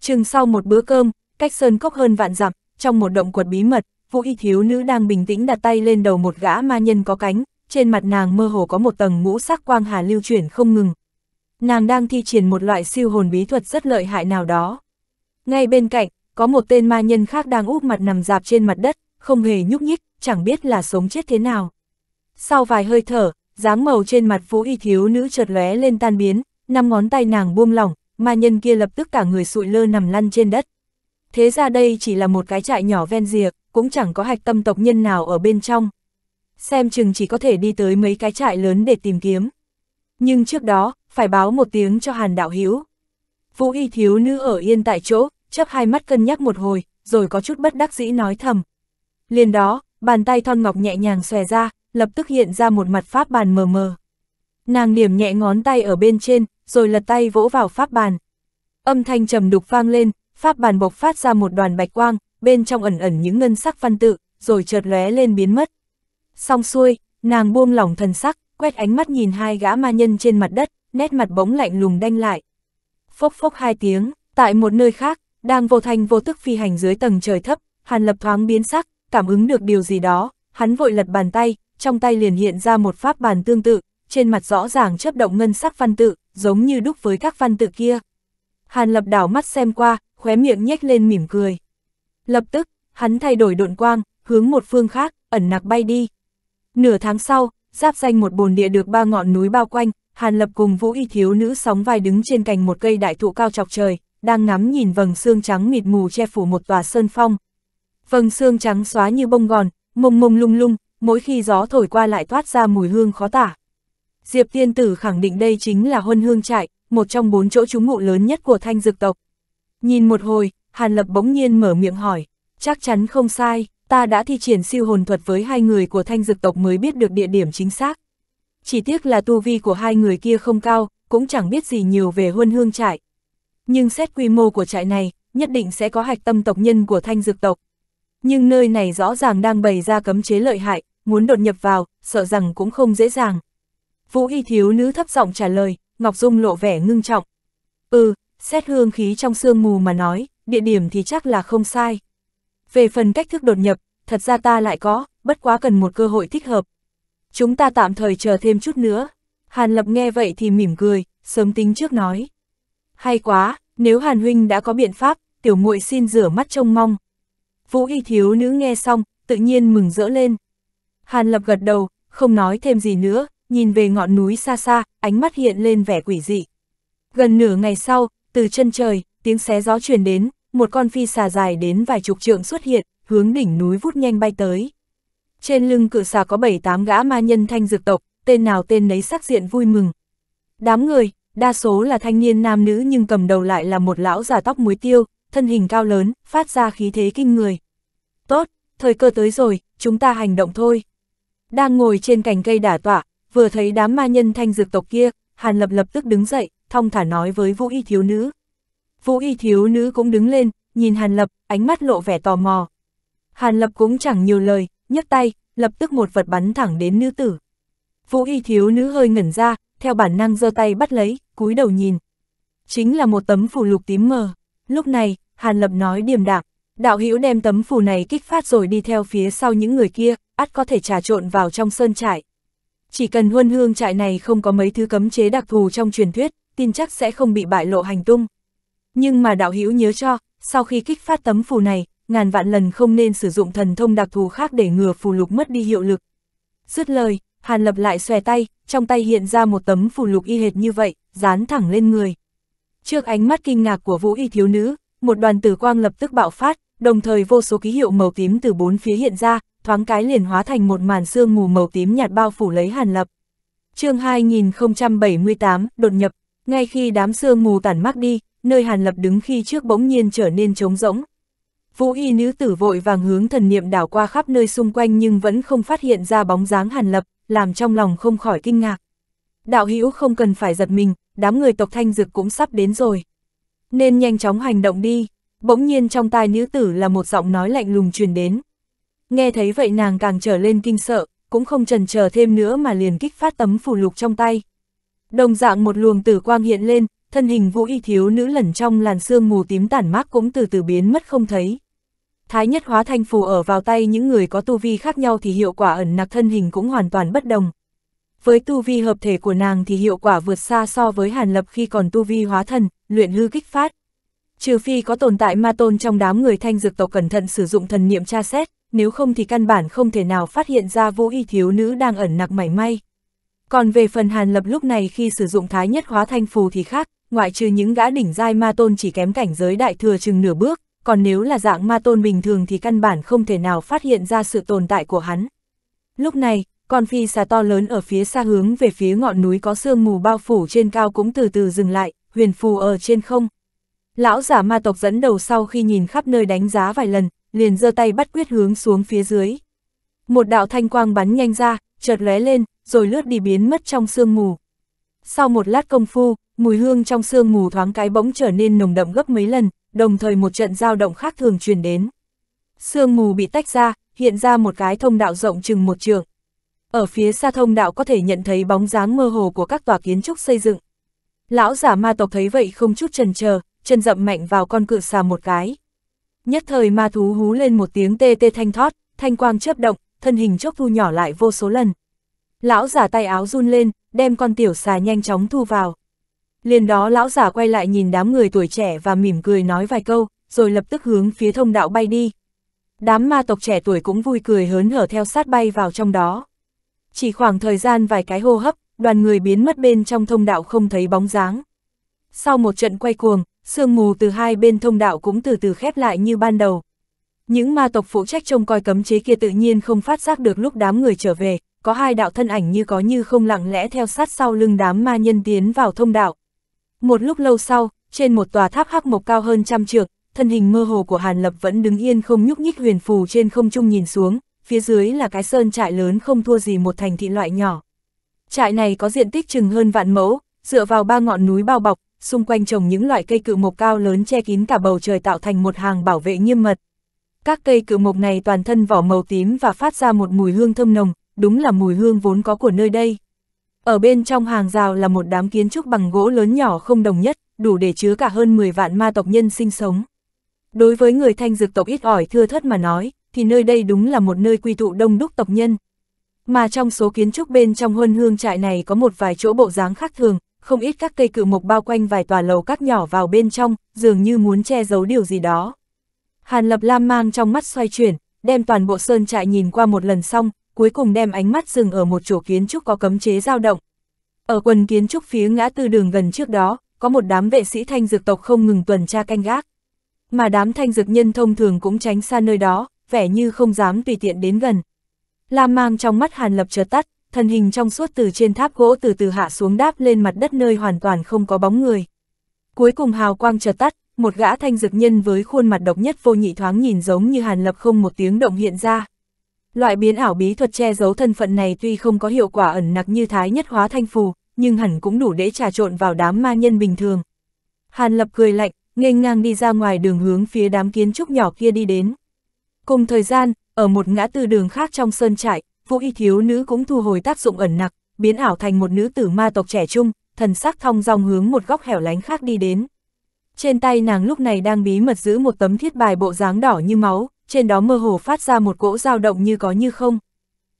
Chừng sau một bữa cơm, cách sơn cốc hơn vạn dặm, trong một động quật bí mật, vũ y thiếu nữ đang bình tĩnh đặt tay lên đầu một gã ma nhân có cánh, trên mặt nàng mơ hồ có một tầng ngũ sắc quang hà lưu chuyển không ngừng. Nàng đang thi triển một loại siêu hồn bí thuật rất lợi hại nào đó. Ngay bên cạnh, có một tên ma nhân khác đang úp mặt nằm dạp trên mặt đất, không hề nhúc nhích, chẳng biết là sống chết thế nào. Sau vài hơi thở, dáng màu trên mặt vũ y thiếu nữ chợt lóe lên tan biến, năm ngón tay nàng buông lỏng, ma nhân kia lập tức cả người sụi lơ nằm lăn trên đất. Thế ra đây chỉ là một cái trại nhỏ ven rìa, cũng chẳng có hạch tâm tộc nhân nào ở bên trong. Xem chừng chỉ có thể đi tới mấy cái trại lớn để tìm kiếm. Nhưng trước đó, phải báo một tiếng cho Hàn Đạo Hiếu. Vũ y thiếu nữ ở yên tại chỗ, chấp hai mắt cân nhắc một hồi, rồi có chút bất đắc dĩ nói thầm. Liền đó, bàn tay thon ngọc nhẹ nhàng xòe ra, lập tức hiện ra một mặt pháp bàn mờ mờ. Nàng điểm nhẹ ngón tay ở bên trên, rồi lật tay vỗ vào pháp bàn. Âm thanh trầm đục vang lên, pháp bàn bộc phát ra một đoàn bạch quang, bên trong ẩn ẩn những ngân sắc văn tự, rồi chợt lóe lên biến mất. Xong xuôi, nàng buông lỏng thần sắc, quét ánh mắt nhìn hai gã ma nhân trên mặt đất, nét mặt bỗng lạnh lùng đanh lại. Phốc phốc hai tiếng, tại một nơi khác, đang vô thanh vô tức phi hành dưới tầng trời thấp, Hàn Lập thoáng biến sắc, cảm ứng được điều gì đó, hắn vội lật bàn tay, trong tay liền hiện ra một pháp bàn tương tự, trên mặt rõ ràng chấp động ngân sắc văn tự, giống như đúc với các văn tự kia. Hàn lập đảo mắt xem qua, khóe miệng nhếch lên mỉm cười. Lập tức, hắn thay đổi độn quang, hướng một phương khác, ẩn nặc bay đi. Nửa tháng sau, giáp danh một bồn địa được ba ngọn núi bao quanh, Hàn Lập cùng Vũ Y thiếu nữ sóng vai đứng trên cành một cây đại thụ cao chọc trời, đang ngắm nhìn vầng xương trắng mịt mù che phủ một tòa sơn phong, vầng xương trắng xóa như bông gòn, mông mông lung lung, mỗi khi gió thổi qua lại toát ra mùi hương khó tả. Diệp Tiên Tử khẳng định đây chính là huân hương trại, một trong bốn chỗ trú ngụ lớn nhất của thanh dực tộc. Nhìn một hồi, Hàn Lập bỗng nhiên mở miệng hỏi, chắc chắn không sai, ta đã thi triển siêu hồn thuật với hai người của thanh dực tộc mới biết được địa điểm chính xác. Chỉ tiếc là tu vi của hai người kia không cao, cũng chẳng biết gì nhiều về huân hương trại. Nhưng xét quy mô của trại này, nhất định sẽ có hạch tâm tộc nhân của thanh dực tộc nhưng nơi này rõ ràng đang bày ra cấm chế lợi hại, muốn đột nhập vào, sợ rằng cũng không dễ dàng. Vũ y thiếu nữ thấp giọng trả lời, Ngọc Dung lộ vẻ ngưng trọng. Ừ, xét hương khí trong sương mù mà nói, địa điểm thì chắc là không sai. Về phần cách thức đột nhập, thật ra ta lại có, bất quá cần một cơ hội thích hợp. Chúng ta tạm thời chờ thêm chút nữa. Hàn Lập nghe vậy thì mỉm cười, sớm tính trước nói. Hay quá, nếu Hàn Huynh đã có biện pháp, tiểu muội xin rửa mắt trông mong. Vũ y thiếu nữ nghe xong, tự nhiên mừng rỡ lên. Hàn lập gật đầu, không nói thêm gì nữa, nhìn về ngọn núi xa xa, ánh mắt hiện lên vẻ quỷ dị. Gần nửa ngày sau, từ chân trời, tiếng xé gió truyền đến, một con phi xà dài đến vài chục trượng xuất hiện, hướng đỉnh núi vút nhanh bay tới. Trên lưng cự xà có bảy tám gã ma nhân thanh dược tộc, tên nào tên nấy sắc diện vui mừng. Đám người, đa số là thanh niên nam nữ nhưng cầm đầu lại là một lão già tóc muối tiêu, thân hình cao lớn, phát ra khí thế kinh người. Tốt, thời cơ tới rồi, chúng ta hành động thôi. Đang ngồi trên cành cây đả tỏa vừa thấy đám ma nhân thanh dược tộc kia, Hàn Lập lập tức đứng dậy, thong thả nói với Vũ Y thiếu nữ. Vũ Y thiếu nữ cũng đứng lên, nhìn Hàn Lập, ánh mắt lộ vẻ tò mò. Hàn Lập cũng chẳng nhiều lời, nhấc tay, lập tức một vật bắn thẳng đến nữ tử. Vũ Y thiếu nữ hơi ngẩn ra, theo bản năng giơ tay bắt lấy, cúi đầu nhìn. Chính là một tấm phủ lục tím mờ. Lúc này, Hàn Lập nói điềm đạm, đạo hữu đem tấm phù này kích phát rồi đi theo phía sau những người kia, ắt có thể trà trộn vào trong sơn trại. Chỉ cần huân hương trại này không có mấy thứ cấm chế đặc thù trong truyền thuyết, tin chắc sẽ không bị bại lộ hành tung. Nhưng mà đạo hữu nhớ cho, sau khi kích phát tấm phù này, ngàn vạn lần không nên sử dụng thần thông đặc thù khác để ngừa phù lục mất đi hiệu lực. Dứt lời, Hàn Lập lại xòe tay, trong tay hiện ra một tấm phù lục y hệt như vậy, dán thẳng lên người. Trước ánh mắt kinh ngạc của vũ y thiếu nữ, một đoàn tử quang lập tức bạo phát, đồng thời vô số ký hiệu màu tím từ bốn phía hiện ra, thoáng cái liền hóa thành một màn sương mù màu tím nhạt bao phủ lấy Hàn Lập. chương 2078, đột nhập, ngay khi đám sương mù tản mắc đi, nơi Hàn Lập đứng khi trước bỗng nhiên trở nên trống rỗng. Vũ y nữ tử vội vàng hướng thần niệm đảo qua khắp nơi xung quanh nhưng vẫn không phát hiện ra bóng dáng Hàn Lập, làm trong lòng không khỏi kinh ngạc. Đạo hữu không cần phải giật mình, đám người tộc thanh dực cũng sắp đến rồi. Nên nhanh chóng hành động đi, bỗng nhiên trong tai nữ tử là một giọng nói lạnh lùng truyền đến. Nghe thấy vậy nàng càng trở lên kinh sợ, cũng không trần chờ thêm nữa mà liền kích phát tấm phù lục trong tay. Đồng dạng một luồng tử quang hiện lên, thân hình vũ y thiếu nữ lẩn trong làn sương mù tím tản mát cũng từ từ biến mất không thấy. Thái nhất hóa thanh phù ở vào tay những người có tu vi khác nhau thì hiệu quả ẩn nặc thân hình cũng hoàn toàn bất đồng, với tu vi hợp thể của nàng thì hiệu quả vượt xa so với Hàn Lập khi còn tu vi hóa thần, luyện hư kích phát. Trừ phi có tồn tại ma tôn trong đám người thanh dược tộc cẩn thận sử dụng thần niệm tra xét, nếu không thì căn bản không thể nào phát hiện ra vô y thiếu nữ đang ẩn nặc mảy may. Còn về phần Hàn Lập lúc này khi sử dụng thái nhất hóa thanh phù thì khác, ngoại trừ những gã đỉnh giai ma tôn chỉ kém cảnh giới đại thừa chừng nửa bước, còn nếu là dạng ma tôn bình thường thì căn bản không thể nào phát hiện ra sự tồn tại của hắn. Lúc này, con phi xà to lớn ở phía xa hướng về phía ngọn núi có sương mù bao phủ trên cao cũng từ từ dừng lại, huyền phù ở trên không. Lão giả ma tộc dẫn đầu sau khi nhìn khắp nơi đánh giá vài lần, liền giơ tay bắt quyết hướng xuống phía dưới. Một đạo thanh quang bắn nhanh ra, chợt lóe lên, rồi lướt đi biến mất trong sương mù. Sau một lát công phu, mùi hương trong sương mù thoáng cái bỗng trở nên nồng đậm gấp mấy lần, đồng thời một trận dao động khác thường truyền đến. Sương mù bị tách ra, hiện ra một cái thông đạo rộng chừng một trường, ở phía xa thông đạo có thể nhận thấy bóng dáng mơ hồ của các tòa kiến trúc xây dựng. Lão giả ma tộc thấy vậy không chút chần chờ, chân dậm mạnh vào con cự xà một cái. Nhất thời ma thú hú lên một tiếng tê tê thanh thoát thanh quang chớp động, thân hình chốc thu nhỏ lại vô số lần. Lão giả tay áo run lên, đem con tiểu xà nhanh chóng thu vào. Liền đó lão giả quay lại nhìn đám người tuổi trẻ và mỉm cười nói vài câu, rồi lập tức hướng phía thông đạo bay đi. Đám ma tộc trẻ tuổi cũng vui cười hớn hở theo sát bay vào trong đó. Chỉ khoảng thời gian vài cái hô hấp, đoàn người biến mất bên trong thông đạo không thấy bóng dáng. Sau một trận quay cuồng, sương mù từ hai bên thông đạo cũng từ từ khép lại như ban đầu. Những ma tộc phụ trách trông coi cấm chế kia tự nhiên không phát giác được lúc đám người trở về, có hai đạo thân ảnh như có như không lặng lẽ theo sát sau lưng đám ma nhân tiến vào thông đạo. Một lúc lâu sau, trên một tòa tháp hắc mộc cao hơn trăm trượng, thân hình mơ hồ của Hàn Lập vẫn đứng yên không nhúc nhích huyền phù trên không trung nhìn xuống, phía dưới là cái sơn trại lớn không thua gì một thành thị loại nhỏ. Trại này có diện tích chừng hơn vạn mẫu, dựa vào ba ngọn núi bao bọc, xung quanh trồng những loại cây cự mộc cao lớn che kín cả bầu trời tạo thành một hàng bảo vệ nghiêm mật. Các cây cự mộc này toàn thân vỏ màu tím và phát ra một mùi hương thơm nồng, đúng là mùi hương vốn có của nơi đây. Ở bên trong hàng rào là một đám kiến trúc bằng gỗ lớn nhỏ không đồng nhất, đủ để chứa cả hơn 10 vạn ma tộc nhân sinh sống. Đối với người thanh dược tộc ít ỏi thưa thất mà nói, thì nơi đây đúng là một nơi quy tụ đông đúc tộc nhân. Mà trong số kiến trúc bên trong huân hương trại này có một vài chỗ bộ dáng khác thường, không ít các cây cự mộc bao quanh vài tòa lầu các nhỏ vào bên trong, dường như muốn che giấu điều gì đó. Hàn Lập Lam mang trong mắt xoay chuyển, đem toàn bộ sơn trại nhìn qua một lần xong, cuối cùng đem ánh mắt dừng ở một chỗ kiến trúc có cấm chế dao động. Ở quần kiến trúc phía ngã tư đường gần trước đó, có một đám vệ sĩ thanh dược tộc không ngừng tuần tra canh gác. Mà đám thanh dược nhân thông thường cũng tránh xa nơi đó, vẻ như không dám tùy tiện đến gần. Lam mang trong mắt Hàn Lập chợt tắt, thân hình trong suốt từ trên tháp gỗ từ từ hạ xuống đáp lên mặt đất nơi hoàn toàn không có bóng người. Cuối cùng hào quang chợt tắt, một gã thanh dực nhân với khuôn mặt độc nhất vô nhị thoáng nhìn giống như Hàn Lập không một tiếng động hiện ra. Loại biến ảo bí thuật che giấu thân phận này tuy không có hiệu quả ẩn nặc như thái nhất hóa thanh phù, nhưng hẳn cũng đủ để trà trộn vào đám ma nhân bình thường. Hàn Lập cười lạnh, nghênh ngang đi ra ngoài đường hướng phía đám kiến trúc nhỏ kia đi đến. Cùng thời gian, ở một ngã tư đường khác trong sơn trại, vũ y thiếu nữ cũng thu hồi tác dụng ẩn nặc, biến ảo thành một nữ tử ma tộc trẻ trung, thần sắc thong dong hướng một góc hẻo lánh khác đi đến. Trên tay nàng lúc này đang bí mật giữ một tấm thiết bài bộ dáng đỏ như máu, trên đó mơ hồ phát ra một cỗ dao động như có như không.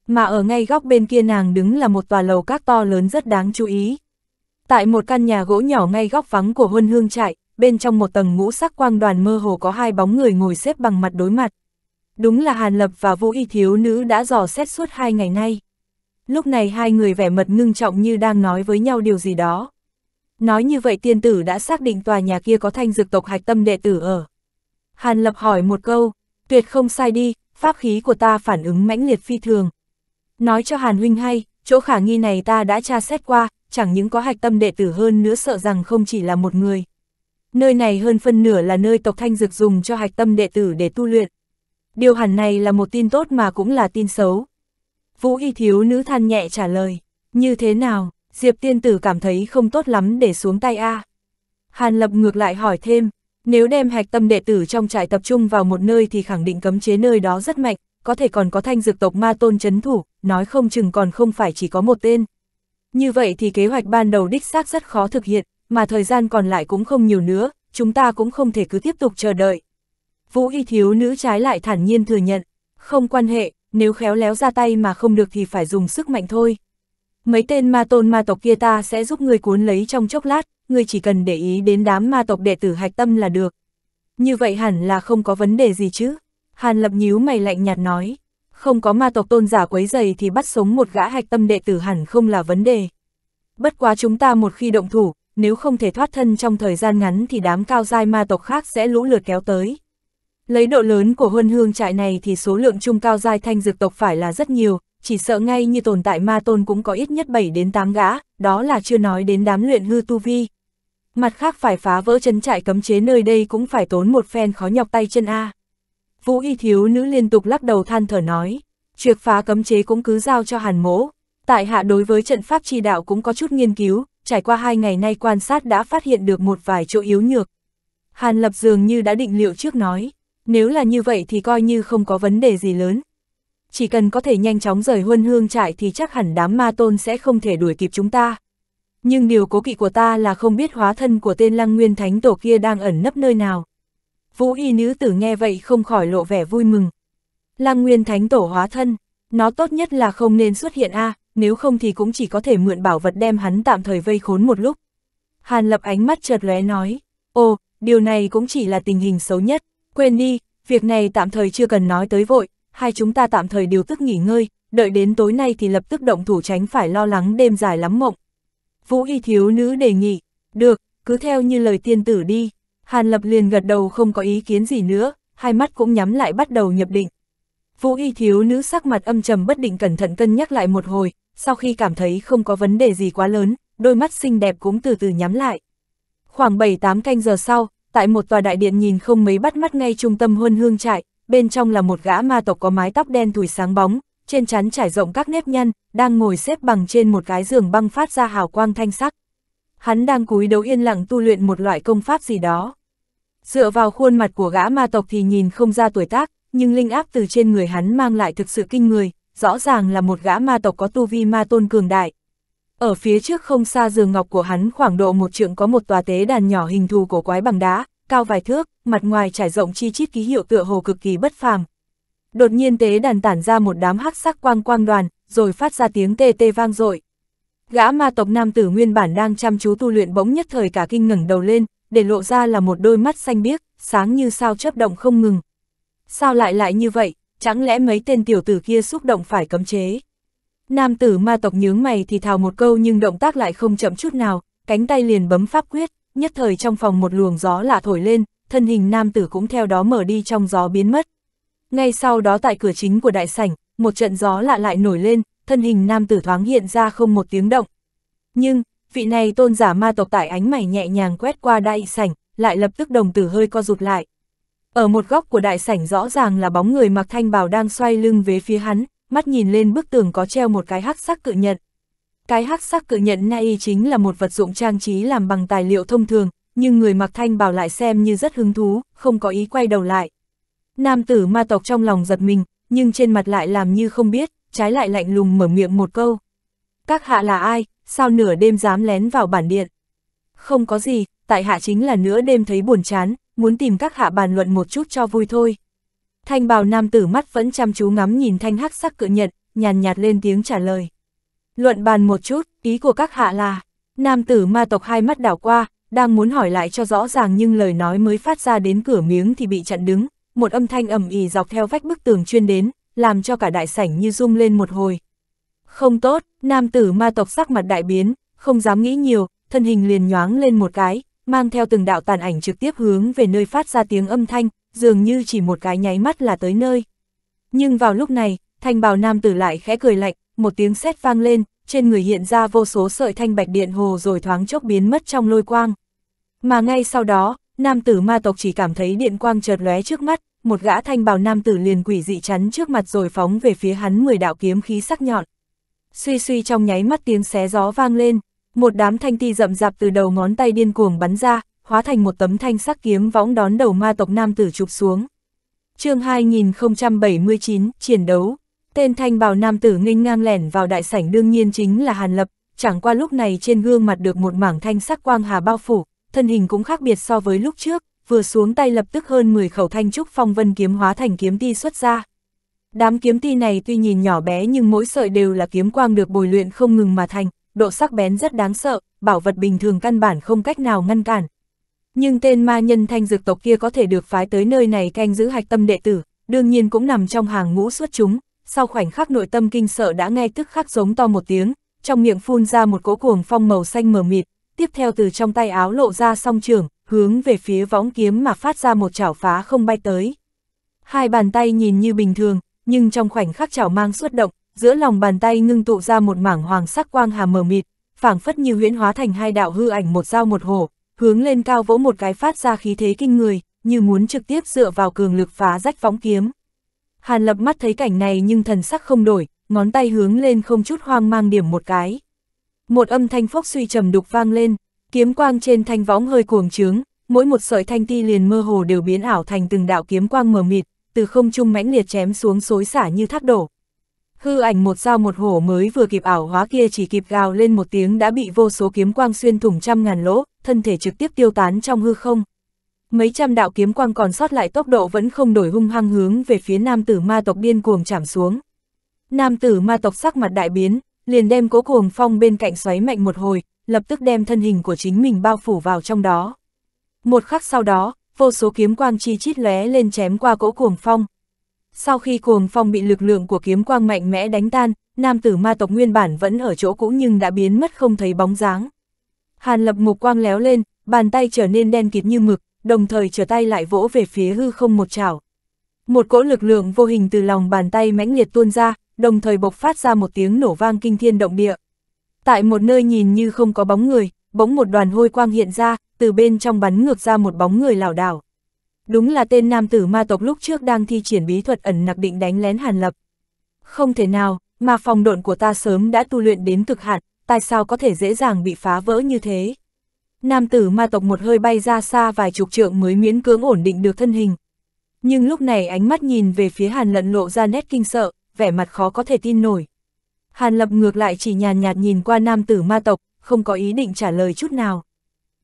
Mà ở ngay góc bên kia nàng đứng là một tòa lầu các to lớn rất đáng chú ý. Tại một căn nhà gỗ nhỏ ngay góc vắng của huân hương trại, bên trong một tầng ngũ sắc quang đoàn mơ hồ có hai bóng người ngồi xếp bằng mặt đối mặt. Đúng là Hàn Lập và Vũ Y thiếu nữ đã dò xét suốt hai ngày nay. Lúc này hai người vẻ mật ngưng trọng như đang nói với nhau điều gì đó. Nói như vậy tiên tử đã xác định tòa nhà kia có thanh dược tộc hạch tâm đệ tử ở. Hàn Lập hỏi một câu, tuyệt không sai đi, pháp khí của ta phản ứng mãnh liệt phi thường. Nói cho Hàn Huynh hay, chỗ khả nghi này ta đã tra xét qua, chẳng những có hạch tâm đệ tử hơn nữa sợ rằng không chỉ là một người. Nơi này hơn phân nửa là nơi tộc thanh dược dùng cho hạch tâm đệ tử để tu luyện. Điều hẳn này là một tin tốt mà cũng là tin xấu. Vũ y thiếu nữ than nhẹ trả lời, như thế nào, Diệp tiên tử cảm thấy không tốt lắm để xuống tay a. Hàn lập ngược lại hỏi thêm, nếu đem hạch tâm đệ tử trong trại tập trung vào một nơi thì khẳng định cấm chế nơi đó rất mạnh, có thể còn có thanh dược tộc ma tôn chấn thủ, nói không chừng còn không phải chỉ có một tên. Như vậy thì kế hoạch ban đầu đích xác rất khó thực hiện, mà thời gian còn lại cũng không nhiều nữa, chúng ta cũng không thể cứ tiếp tục chờ đợi. Vũ Y thiếu nữ trái lại thản nhiên thừa nhận, không quan hệ, nếu khéo léo ra tay mà không được thì phải dùng sức mạnh thôi. Mấy tên ma tôn ma tộc kia ta sẽ giúp ngươi cuốn lấy trong chốc lát, Ngươi chỉ cần để ý đến đám ma tộc đệ tử hạch tâm là được. Như vậy hẳn là không có vấn đề gì chứ. Hàn lập nhíu mày lạnh nhạt nói, không có ma tộc tôn giả quấy dày thì bắt sống một gã hạch tâm đệ tử hẳn không là vấn đề. Bất quá chúng ta một khi động thủ, nếu không thể thoát thân trong thời gian ngắn thì đám cao dai ma tộc khác sẽ lũ lượt kéo tới. Lấy độ lớn của huân hương trại này thì số lượng trung cao giai thanh dược tộc phải là rất nhiều, chỉ sợ ngay như tồn tại ma tôn cũng có ít nhất 7 đến 8 gã, đó là chưa nói đến đám luyện hư tu vi. Mặt khác phải phá vỡ chân trại cấm chế nơi đây cũng phải tốn một phen khó nhọc tay chân A. Vũ y thiếu nữ liên tục lắc đầu than thở nói, triệt phá cấm chế cũng cứ giao cho hàn mỗ. Tại hạ đối với trận pháp chi đạo cũng có chút nghiên cứu, trải qua hai ngày nay quan sát đã phát hiện được một vài chỗ yếu nhược. Hàn lập dường như đã định liệu trước nói, nếu là như vậy thì coi như không có vấn đề gì lớn. Chỉ cần có thể nhanh chóng rời huân hương trại thì chắc hẳn đám ma tôn sẽ không thể đuổi kịp chúng ta. Nhưng điều cố kỵ của ta là không biết hóa thân của tên lăng nguyên thánh tổ kia đang ẩn nấp nơi nào. Vũ y nữ tử nghe vậy không khỏi lộ vẻ vui mừng. Lăng nguyên thánh tổ hóa thân, nó tốt nhất là không nên xuất hiện a à, nếu không thì cũng chỉ có thể mượn bảo vật đem hắn tạm thời vây khốn một lúc. Hàn lập ánh mắt chợt lóe nói, ồ, điều này cũng chỉ là tình hình xấu nhất, Quên đi, việc này tạm thời chưa cần nói tới vội, hai chúng ta tạm thời điều tức nghỉ ngơi, đợi đến tối nay thì lập tức động thủ tránh phải lo lắng đêm dài lắm mộng. Vũ y thiếu nữ đề nghị, được, cứ theo như lời tiên tử đi. Hàn Lập liền gật đầu không có ý kiến gì nữa, hai mắt cũng nhắm lại bắt đầu nhập định. Vũ y thiếu nữ sắc mặt âm trầm bất định cẩn thận cân nhắc lại một hồi, sau khi cảm thấy không có vấn đề gì quá lớn, đôi mắt xinh đẹp cũng từ từ nhắm lại. Khoảng 7-8 canh giờ sau, tại một tòa đại điện nhìn không mấy bắt mắt ngay trung tâm huân hương trại, bên trong là một gã ma tộc có mái tóc đen thùi sáng bóng, trên chắn trải rộng các nếp nhăn, đang ngồi xếp bằng trên một cái giường băng phát ra hào quang thanh sắc. Hắn đang cúi đầu yên lặng tu luyện một loại công pháp gì đó. Dựa vào khuôn mặt của gã ma tộc thì nhìn không ra tuổi tác, nhưng linh áp từ trên người hắn mang lại thực sự kinh người, rõ ràng là một gã ma tộc có tu vi ma tôn cường đại, ở phía trước không xa giường ngọc của hắn khoảng độ một trượng có một tòa tế đàn nhỏ hình thù cổ quái bằng đá, cao vài thước, mặt ngoài trải rộng chi chít ký hiệu tựa hồ cực kỳ bất phàm. Đột nhiên tế đàn tản ra một đám hắc sắc quang quang đoàn, rồi phát ra tiếng tê tê vang dội. Gã ma tộc nam tử nguyên bản đang chăm chú tu luyện bỗng nhất thời cả kinh ngẩng đầu lên, để lộ ra là một đôi mắt xanh biếc, sáng như sao chớp động không ngừng. Sao lại lại như vậy, chẳng lẽ mấy tên tiểu tử kia xúc động phải cấm chế? Nam tử ma tộc nhướng mày thì thào một câu nhưng động tác lại không chậm chút nào, cánh tay liền bấm pháp quyết, nhất thời trong phòng một luồng gió lạ thổi lên, thân hình nam tử cũng theo đó mở đi trong gió biến mất. Ngay sau đó tại cửa chính của đại sảnh, một trận gió lạ lại nổi lên, thân hình nam tử thoáng hiện ra không một tiếng động. Nhưng, vị này tôn giả ma tộc tại ánh mày nhẹ nhàng quét qua đại sảnh, lại lập tức đồng tử hơi co rụt lại. Ở một góc của đại sảnh rõ ràng là bóng người mặc thanh bào đang xoay lưng về phía hắn, mắt nhìn lên bức tường có treo một cái hắc sắc cự nhận. Cái hắc sắc cự nhận nay chính là một vật dụng trang trí làm bằng tài liệu thông thường, nhưng người mặc thanh bảo lại xem như rất hứng thú, không có ý quay đầu lại. Nam tử ma tộc trong lòng giật mình, nhưng trên mặt lại làm như không biết, trái lại lạnh lùng mở miệng một câu. Các hạ là ai, sao nửa đêm dám lén vào bản điện? Không có gì, tại hạ chính là nửa đêm thấy buồn chán, muốn tìm các hạ bàn luận một chút cho vui thôi. Thanh bào nam tử mắt vẫn chăm chú ngắm nhìn thanh hắc sắc cự nhận, nhàn nhạt lên tiếng trả lời. Luận bàn một chút, ý của các hạ là, nam tử ma tộc hai mắt đảo qua, đang muốn hỏi lại cho rõ ràng nhưng lời nói mới phát ra đến cửa miếng thì bị chặn đứng, một âm thanh ầm ỉ dọc theo vách bức tường chuyên đến, làm cho cả đại sảnh như rung lên một hồi. Không tốt, nam tử ma tộc sắc mặt đại biến, không dám nghĩ nhiều, thân hình liền nhoáng lên một cái, mang theo từng đạo tàn ảnh trực tiếp hướng về nơi phát ra tiếng âm thanh, dường như chỉ một cái nháy mắt là tới nơi. Nhưng vào lúc này, thanh bào nam tử lại khẽ cười lạnh, một tiếng sét vang lên, trên người hiện ra vô số sợi thanh bạch điện hồ rồi thoáng chốc biến mất trong lôi quang. Mà ngay sau đó, nam tử ma tộc chỉ cảm thấy điện quang chợt lóe trước mắt, một gã thanh bào nam tử liền quỷ dị chắn trước mặt rồi phóng về phía hắn 10 đạo kiếm khí sắc nhọn. Suy suy trong nháy mắt tiếng xé gió vang lên, một đám thanh ti rậm rạp từ đầu ngón tay điên cuồng bắn ra, hóa thành một tấm thanh sắc kiếm võng đón đầu ma tộc nam tử chụp xuống. chương 2079, chiến đấu, tên thanh bào nam tử nghênh ngang lẻn vào đại sảnh đương nhiên chính là Hàn Lập, chẳng qua lúc này trên gương mặt được một mảng thanh sắc quang hà bao phủ, thân hình cũng khác biệt so với lúc trước, vừa xuống tay lập tức hơn 10 khẩu thanh trúc phong vân kiếm hóa thành kiếm ti xuất ra. Đám kiếm ti này tuy nhìn nhỏ bé nhưng mỗi sợi đều là kiếm quang được bồi luyện không ngừng mà thành, độ sắc bén rất đáng sợ, bảo vật bình thường căn bản không cách nào ngăn cản, nhưng tên ma nhân thanh dược tộc kia có thể được phái tới nơi này canh giữ hạch tâm đệ tử, đương nhiên cũng nằm trong hàng ngũ xuất chúng. Sau khoảnh khắc nội tâm kinh sợ đã ngay tức khắc giống to một tiếng, trong miệng phun ra một cỗ cuồng phong màu xanh mờ mịt, tiếp theo từ trong tay áo lộ ra song trường, hướng về phía võng kiếm mà phát ra một chảo phá không bay tới. Hai bàn tay nhìn như bình thường, nhưng trong khoảnh khắc chảo mang xuất động, giữa lòng bàn tay ngưng tụ ra một mảng hoàng sắc quang hà mờ mịt, phảng phất như huyễn hóa thành hai đạo hư ảnh một dao một hổ, hướng lên cao vỗ một cái phát ra khí thế kinh người, như muốn trực tiếp dựa vào cường lực phá rách phóng kiếm. Hàn lập mắt thấy cảnh này nhưng thần sắc không đổi, ngón tay hướng lên không chút hoang mang điểm một cái. Một âm thanh phốc suy trầm đục vang lên, kiếm quang trên thanh võng hơi cuồng trướng, mỗi một sợi thanh ti liền mơ hồ đều biến ảo thành từng đạo kiếm quang mờ mịt, từ không trung mãnh liệt chém xuống xối xả như thác đổ. Hư ảnh một dao một hổ mới vừa kịp ảo hóa kia chỉ kịp gào lên một tiếng đã bị vô số kiếm quang xuyên thủng trăm ngàn lỗ, thân thể trực tiếp tiêu tán trong hư không. Mấy trăm đạo kiếm quang còn sót lại tốc độ vẫn không đổi hung hăng hướng về phía nam tử ma tộc điên cuồng chạm xuống. Nam tử ma tộc sắc mặt đại biến, liền đem cố cuồng phong bên cạnh xoáy mạnh một hồi, lập tức đem thân hình của chính mình bao phủ vào trong đó. Một khắc sau đó, vô số kiếm quang chi chít lóe lên chém qua cỗ cuồng phong. Sau khi cuồng phong bị lực lượng của kiếm quang mạnh mẽ đánh tan, nam tử ma tộc nguyên bản vẫn ở chỗ cũ nhưng đã biến mất không thấy bóng dáng. Hàn lập mục quang léo lên, bàn tay trở nên đen kịt như mực, đồng thời trở tay lại vỗ về phía hư không một chảo. Một cỗ lực lượng vô hình từ lòng bàn tay mãnh liệt tuôn ra, đồng thời bộc phát ra một tiếng nổ vang kinh thiên động địa. Tại một nơi nhìn như không có bóng người, bỗng một đoàn hôi quang hiện ra, từ bên trong bắn ngược ra một bóng người lảo đảo. Đúng là tên nam tử ma tộc lúc trước đang thi triển bí thuật ẩn nặc định đánh lén Hàn Lập. Không thể nào, mà phòng độn của ta sớm đã tu luyện đến cực hạn, tại sao có thể dễ dàng bị phá vỡ như thế. Nam tử ma tộc một hơi bay ra xa vài chục trượng mới miễn cưỡng ổn định được thân hình. Nhưng lúc này ánh mắt nhìn về phía Hàn lận lộ ra nét kinh sợ, vẻ mặt khó có thể tin nổi. Hàn lập ngược lại chỉ nhàn nhạt nhìn qua nam tử ma tộc, không có ý định trả lời chút nào.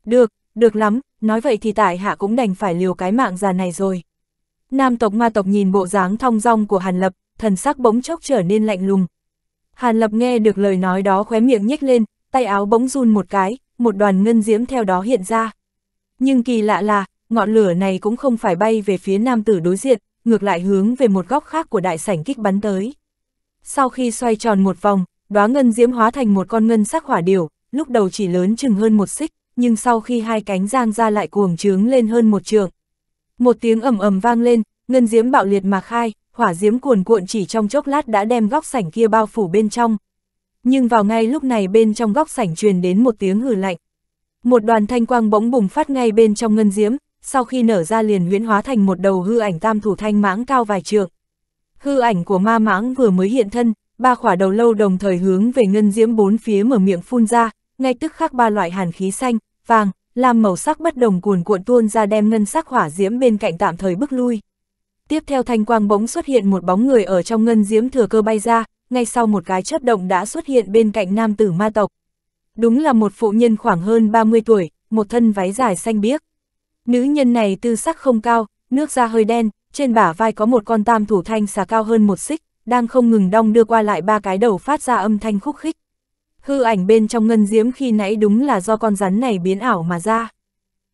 Được, được lắm, nói vậy thì tại hạ cũng đành phải liều cái mạng già này rồi. Nam tộc ma tộc nhìn bộ dáng thong dong của Hàn lập, thần sắc bỗng chốc trở nên lạnh lùng, Hàn Lập nghe được lời nói đó khóe miệng nhếch lên, tay áo bỗng run một cái, một đoàn ngân diễm theo đó hiện ra. Nhưng kỳ lạ là, ngọn lửa này cũng không phải bay về phía nam tử đối diện, ngược lại hướng về một góc khác của đại sảnh kích bắn tới. Sau khi xoay tròn một vòng, đóa ngân diễm hóa thành một con ngân sắc hỏa điểu, lúc đầu chỉ lớn chừng hơn một xích, nhưng sau khi hai cánh giang ra lại cuồng trướng lên hơn một trường. Một tiếng ầm ầm vang lên, Ngân diếm bạo liệt mà khai, hỏa diếm cuồn cuộn chỉ trong chốc lát đã đem góc sảnh kia bao phủ bên trong. Nhưng vào ngay lúc này bên trong góc sảnh truyền đến một tiếng hừ lạnh. Một đoàn thanh quang bỗng bùng phát ngay bên trong ngân diếm, sau khi nở ra liền huyễn hóa thành một đầu hư ảnh tam thủ thanh mãng cao vài trượng. Hư ảnh của ma mãng vừa mới hiện thân, ba khỏa đầu lâu đồng thời hướng về ngân diễm bốn phía mở miệng phun ra, ngay tức khắc ba loại hàn khí xanh, vàng, làm màu sắc bất đồng cuồn cuộn tuôn ra đem ngân sắc hỏa diễm bên cạnh tạm thời bức lui. Tiếp theo thanh quang bỗng xuất hiện một bóng người ở trong ngân diếm thừa cơ bay ra, ngay sau một cái chớp động đã xuất hiện bên cạnh nam tử ma tộc. Đúng là một phụ nhân khoảng hơn 30 tuổi, một thân váy dài xanh biếc. Nữ nhân này tư sắc không cao, nước da hơi đen, trên bả vai có một con tam thủ thanh xà cao hơn một xích, đang không ngừng đong đưa qua lại ba cái đầu phát ra âm thanh khúc khích. Hư ảnh bên trong ngân diếm khi nãy đúng là do con rắn này biến ảo mà ra.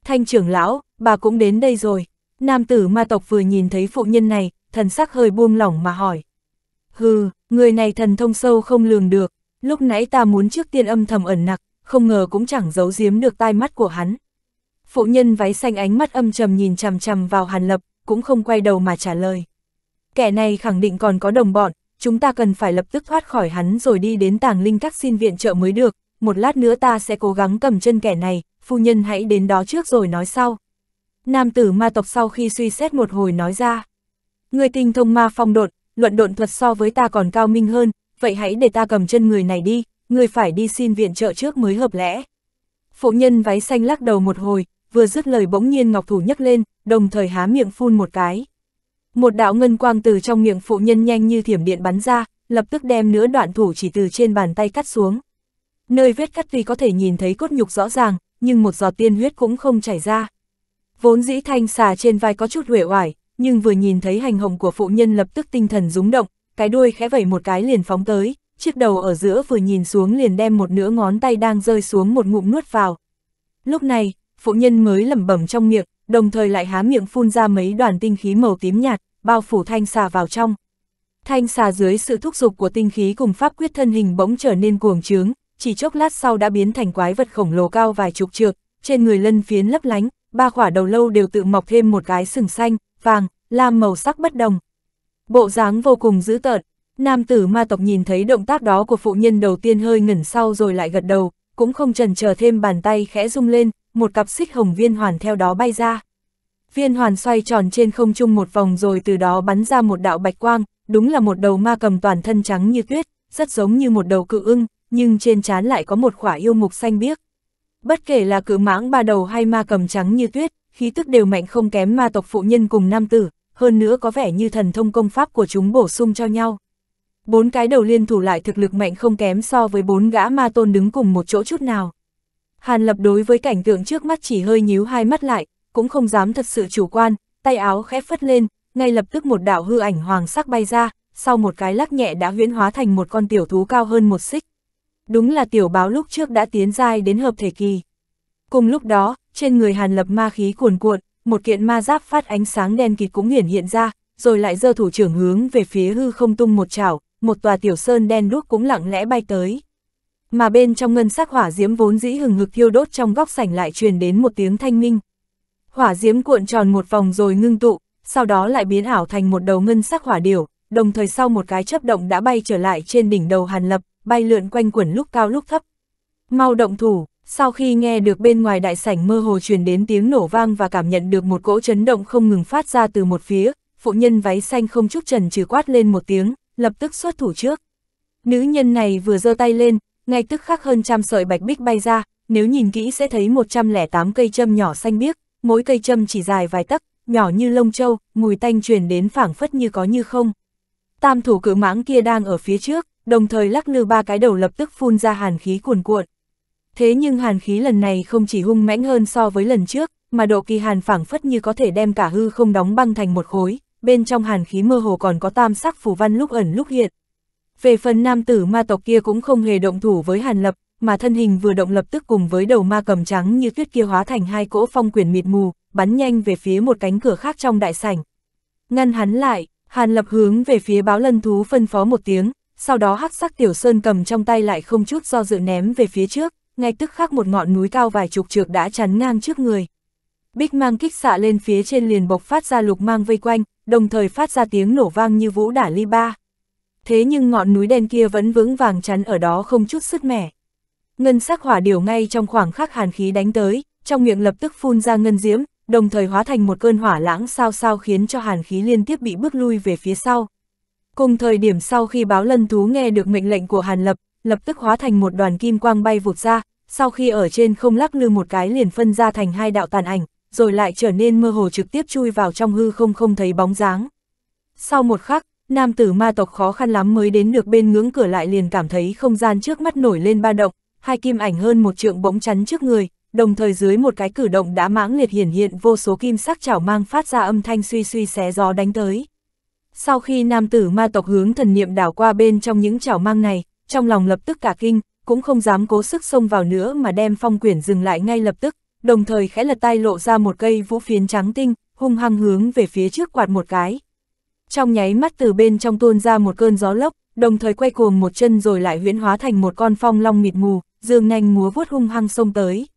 Thanh trưởng lão, bà cũng đến đây rồi. Nam tử ma tộc vừa nhìn thấy phụ nhân này, thần sắc hơi buông lỏng mà hỏi. Hừ, người này thần thông sâu không lường được, lúc nãy ta muốn trước tiên âm thầm ẩn nặc, không ngờ cũng chẳng giấu giếm được tai mắt của hắn. Phụ nhân váy xanh ánh mắt âm trầm nhìn chằm chằm vào Hàn Lập, cũng không quay đầu mà trả lời. Kẻ này khẳng định còn có đồng bọn, chúng ta cần phải lập tức thoát khỏi hắn rồi đi đến tàng linh các xin viện trợ mới được, một lát nữa ta sẽ cố gắng cầm chân kẻ này, phu nhân hãy đến đó trước rồi nói sau nam tử ma tộc sau khi suy xét một hồi nói ra. Người tinh thông ma phong độn, luận độn thuật so với ta còn cao minh hơn, vậy hãy để ta cầm chân người này đi, người phải đi xin viện trợ trước mới hợp lẽ. Phụ nhân váy xanh lắc đầu một hồi, vừa dứt lời bỗng nhiên ngọc thủ nhấc lên, đồng thời há miệng phun một cái. Một đạo ngân quang từ trong miệng phụ nhân nhanh như thiểm điện bắn ra, lập tức đem nửa đoạn thủ chỉ từ trên bàn tay cắt xuống. Nơi vết cắt tuy có thể nhìn thấy cốt nhục rõ ràng, nhưng một giọt tiên huyết cũng không chảy ra. Vốn dĩ thanh xà trên vai có chút huệ hoài, nhưng vừa nhìn thấy hành hồng của phụ nhân lập tức tinh thần rúng động, cái đuôi khẽ vẩy một cái liền phóng tới, chiếc đầu ở giữa vừa nhìn xuống liền đem một nửa ngón tay đang rơi xuống một ngụm nuốt vào. Lúc này, phụ nhân mới lẩm bẩm trong miệng, đồng thời lại há miệng phun ra mấy đoàn tinh khí màu tím nhạt, bao phủ thanh xà vào trong. Thanh xà dưới sự thúc giục của tinh khí cùng pháp quyết thân hình bỗng trở nên cuồng trướng, chỉ chốc lát sau đã biến thành quái vật khổng lồ cao vài chục trượng, trên người lân phiến lấp lánh, ba quả đầu lâu đều tự mọc thêm một cái sừng xanh, vàng, lam màu sắc bất đồng. Bộ dáng vô cùng dữ tợn, nam tử ma tộc nhìn thấy động tác đó của phụ nhân đầu tiên hơi ngẩn sau rồi lại gật đầu, cũng không chần chờ thêm bàn tay khẽ rung lên, một cặp xích hồng viên hoàn theo đó bay ra. Viên hoàn xoay tròn trên không trung một vòng rồi từ đó bắn ra một đạo bạch quang, đúng là một đầu ma cầm toàn thân trắng như tuyết, rất giống như một đầu cự ưng, nhưng trên trán lại có một khỏa yêu mục xanh biếc. Bất kể là cự mãng ba đầu hay ma cầm trắng như tuyết, khí tức đều mạnh không kém ma tộc phụ nhân cùng nam tử, hơn nữa có vẻ như thần thông công pháp của chúng bổ sung cho nhau. Bốn cái đầu liên thủ lại thực lực mạnh không kém so với bốn gã ma tôn đứng cùng một chỗ chút nào. Hàn lập đối với cảnh tượng trước mắt chỉ hơi nhíu hai mắt lại, cũng không dám thật sự chủ quan, tay áo khẽ phất lên, ngay lập tức một đạo hư ảnh hoàng sắc bay ra, sau một cái lắc nhẹ đã huyễn hóa thành một con tiểu thú cao hơn một xích đúng là tiểu báo lúc trước đã tiến giai đến hợp thể kỳ. Cùng lúc đó, trên người Hàn Lập ma khí cuồn cuộn, một kiện ma giáp phát ánh sáng đen kịt cũng hiển hiện ra, rồi lại giơ thủ trưởng hướng về phía hư không tung một chảo, một tòa tiểu sơn đen đúc cũng lặng lẽ bay tới. Mà bên trong ngân sắc hỏa diễm vốn dĩ hừng hực thiêu đốt trong góc sảnh lại truyền đến một tiếng thanh minh. Hỏa diễm cuộn tròn một vòng rồi ngưng tụ, sau đó lại biến ảo thành một đầu ngân sắc hỏa điểu, đồng thời sau một cái chớp động đã bay trở lại trên đỉnh đầu Hàn Lập, bay lượn quanh quẩn lúc cao lúc thấp. Mau động thủ, sau khi nghe được bên ngoài đại sảnh mơ hồ truyền đến tiếng nổ vang và cảm nhận được một cỗ chấn động không ngừng phát ra từ một phía, phụ nhân váy xanh không chút trần trừ quát lên một tiếng, lập tức xuất thủ trước. Nữ nhân này vừa giơ tay lên, ngay tức khắc hơn trăm sợi bạch bích bay ra, nếu nhìn kỹ sẽ thấy 108 cây châm nhỏ xanh biếc, mỗi cây châm chỉ dài vài tấc, nhỏ như lông trâu, mùi tanh truyền đến phảng phất như có như không. Tam thủ cử mãng kia đang ở phía trước, đồng thời lắc lư ba cái đầu lập tức phun ra hàn khí cuồn cuộn. Thế nhưng hàn khí lần này không chỉ hung mãnh hơn so với lần trước, mà độ kỳ hàn phảng phất như có thể đem cả hư không đóng băng thành một khối, bên trong hàn khí mơ hồ còn có tam sắc phù văn lúc ẩn lúc hiện. Về phần nam tử ma tộc kia cũng không hề động thủ với hàn lập, mà thân hình vừa động lập tức cùng với đầu ma cầm trắng như tuyết kia hóa thành hai cỗ phong quyển mịt mù, bắn nhanh về phía một cánh cửa khác trong đại sảnh. Ngăn hắn lại, hàn lập hướng về phía báo lân thú phân phó một tiếng, sau đó hắc sắc tiểu sơn cầm trong tay lại không chút do dự ném về phía trước, ngay tức khắc một ngọn núi cao vài chục trượng đã chắn ngang trước người. Bích mang kích xạ lên phía trên liền bộc phát ra lục mang vây quanh, đồng thời phát ra tiếng nổ vang như vũ đả ly ba. Thế nhưng ngọn núi đen kia vẫn vững vàng chắn ở đó không chút sức mẻ. Ngân sắc hỏa điều ngay trong khoảng khắc hàn khí đánh tới, trong miệng lập tức phun ra ngân diễm, đồng thời hóa thành một cơn hỏa lãng sao sao khiến cho hàn khí liên tiếp bị bước lui về phía sau. Cùng thời điểm sau khi báo lân thú nghe được mệnh lệnh của Hàn Lập, lập tức hóa thành một đoàn kim quang bay vụt ra, sau khi ở trên không lắc lư một cái liền phân ra thành hai đạo tàn ảnh, rồi lại trở nên mơ hồ trực tiếp chui vào trong hư không không thấy bóng dáng. Sau một khắc, nam tử ma tộc khó khăn lắm mới đến được bên ngưỡng cửa lại liền cảm thấy không gian trước mắt nổi lên ba động, hai kim ảnh hơn một trượng bỗng chắn trước người, đồng thời dưới một cái cử động đã mãng liệt hiển hiện vô số kim sắc chảo mang phát ra âm thanh suy suy xé gió đánh tới. Sau khi nam tử ma tộc hướng thần niệm đảo qua bên trong những chảo mang này, trong lòng lập tức cả kinh, cũng không dám cố sức xông vào nữa mà đem phong quyển dừng lại ngay lập tức, đồng thời khẽ lật tay lộ ra một cây vũ phiến trắng tinh, hung hăng hướng về phía trước quạt một cái. Trong nháy mắt từ bên trong tuôn ra một cơn gió lốc, đồng thời quay cuồng một chân rồi lại huyễn hóa thành một con phong long mịt mù, dương nhanh múa vuốt hung hăng xông tới.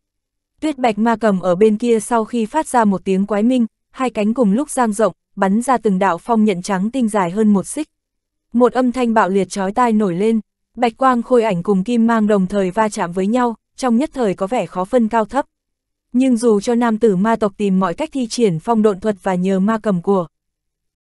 Tuyết bạch ma cầm ở bên kia sau khi phát ra một tiếng quái minh, hai cánh cùng lúc giang rộng, bắn ra từng đạo phong nhận trắng tinh dài hơn một xích. Một âm thanh bạo liệt chói tai nổi lên, bạch quang khôi ảnh cùng kim mang đồng thời va chạm với nhau, trong nhất thời có vẻ khó phân cao thấp. Nhưng dù cho nam tử ma tộc tìm mọi cách thi triển phong độn thuật và nhờ ma cầm của,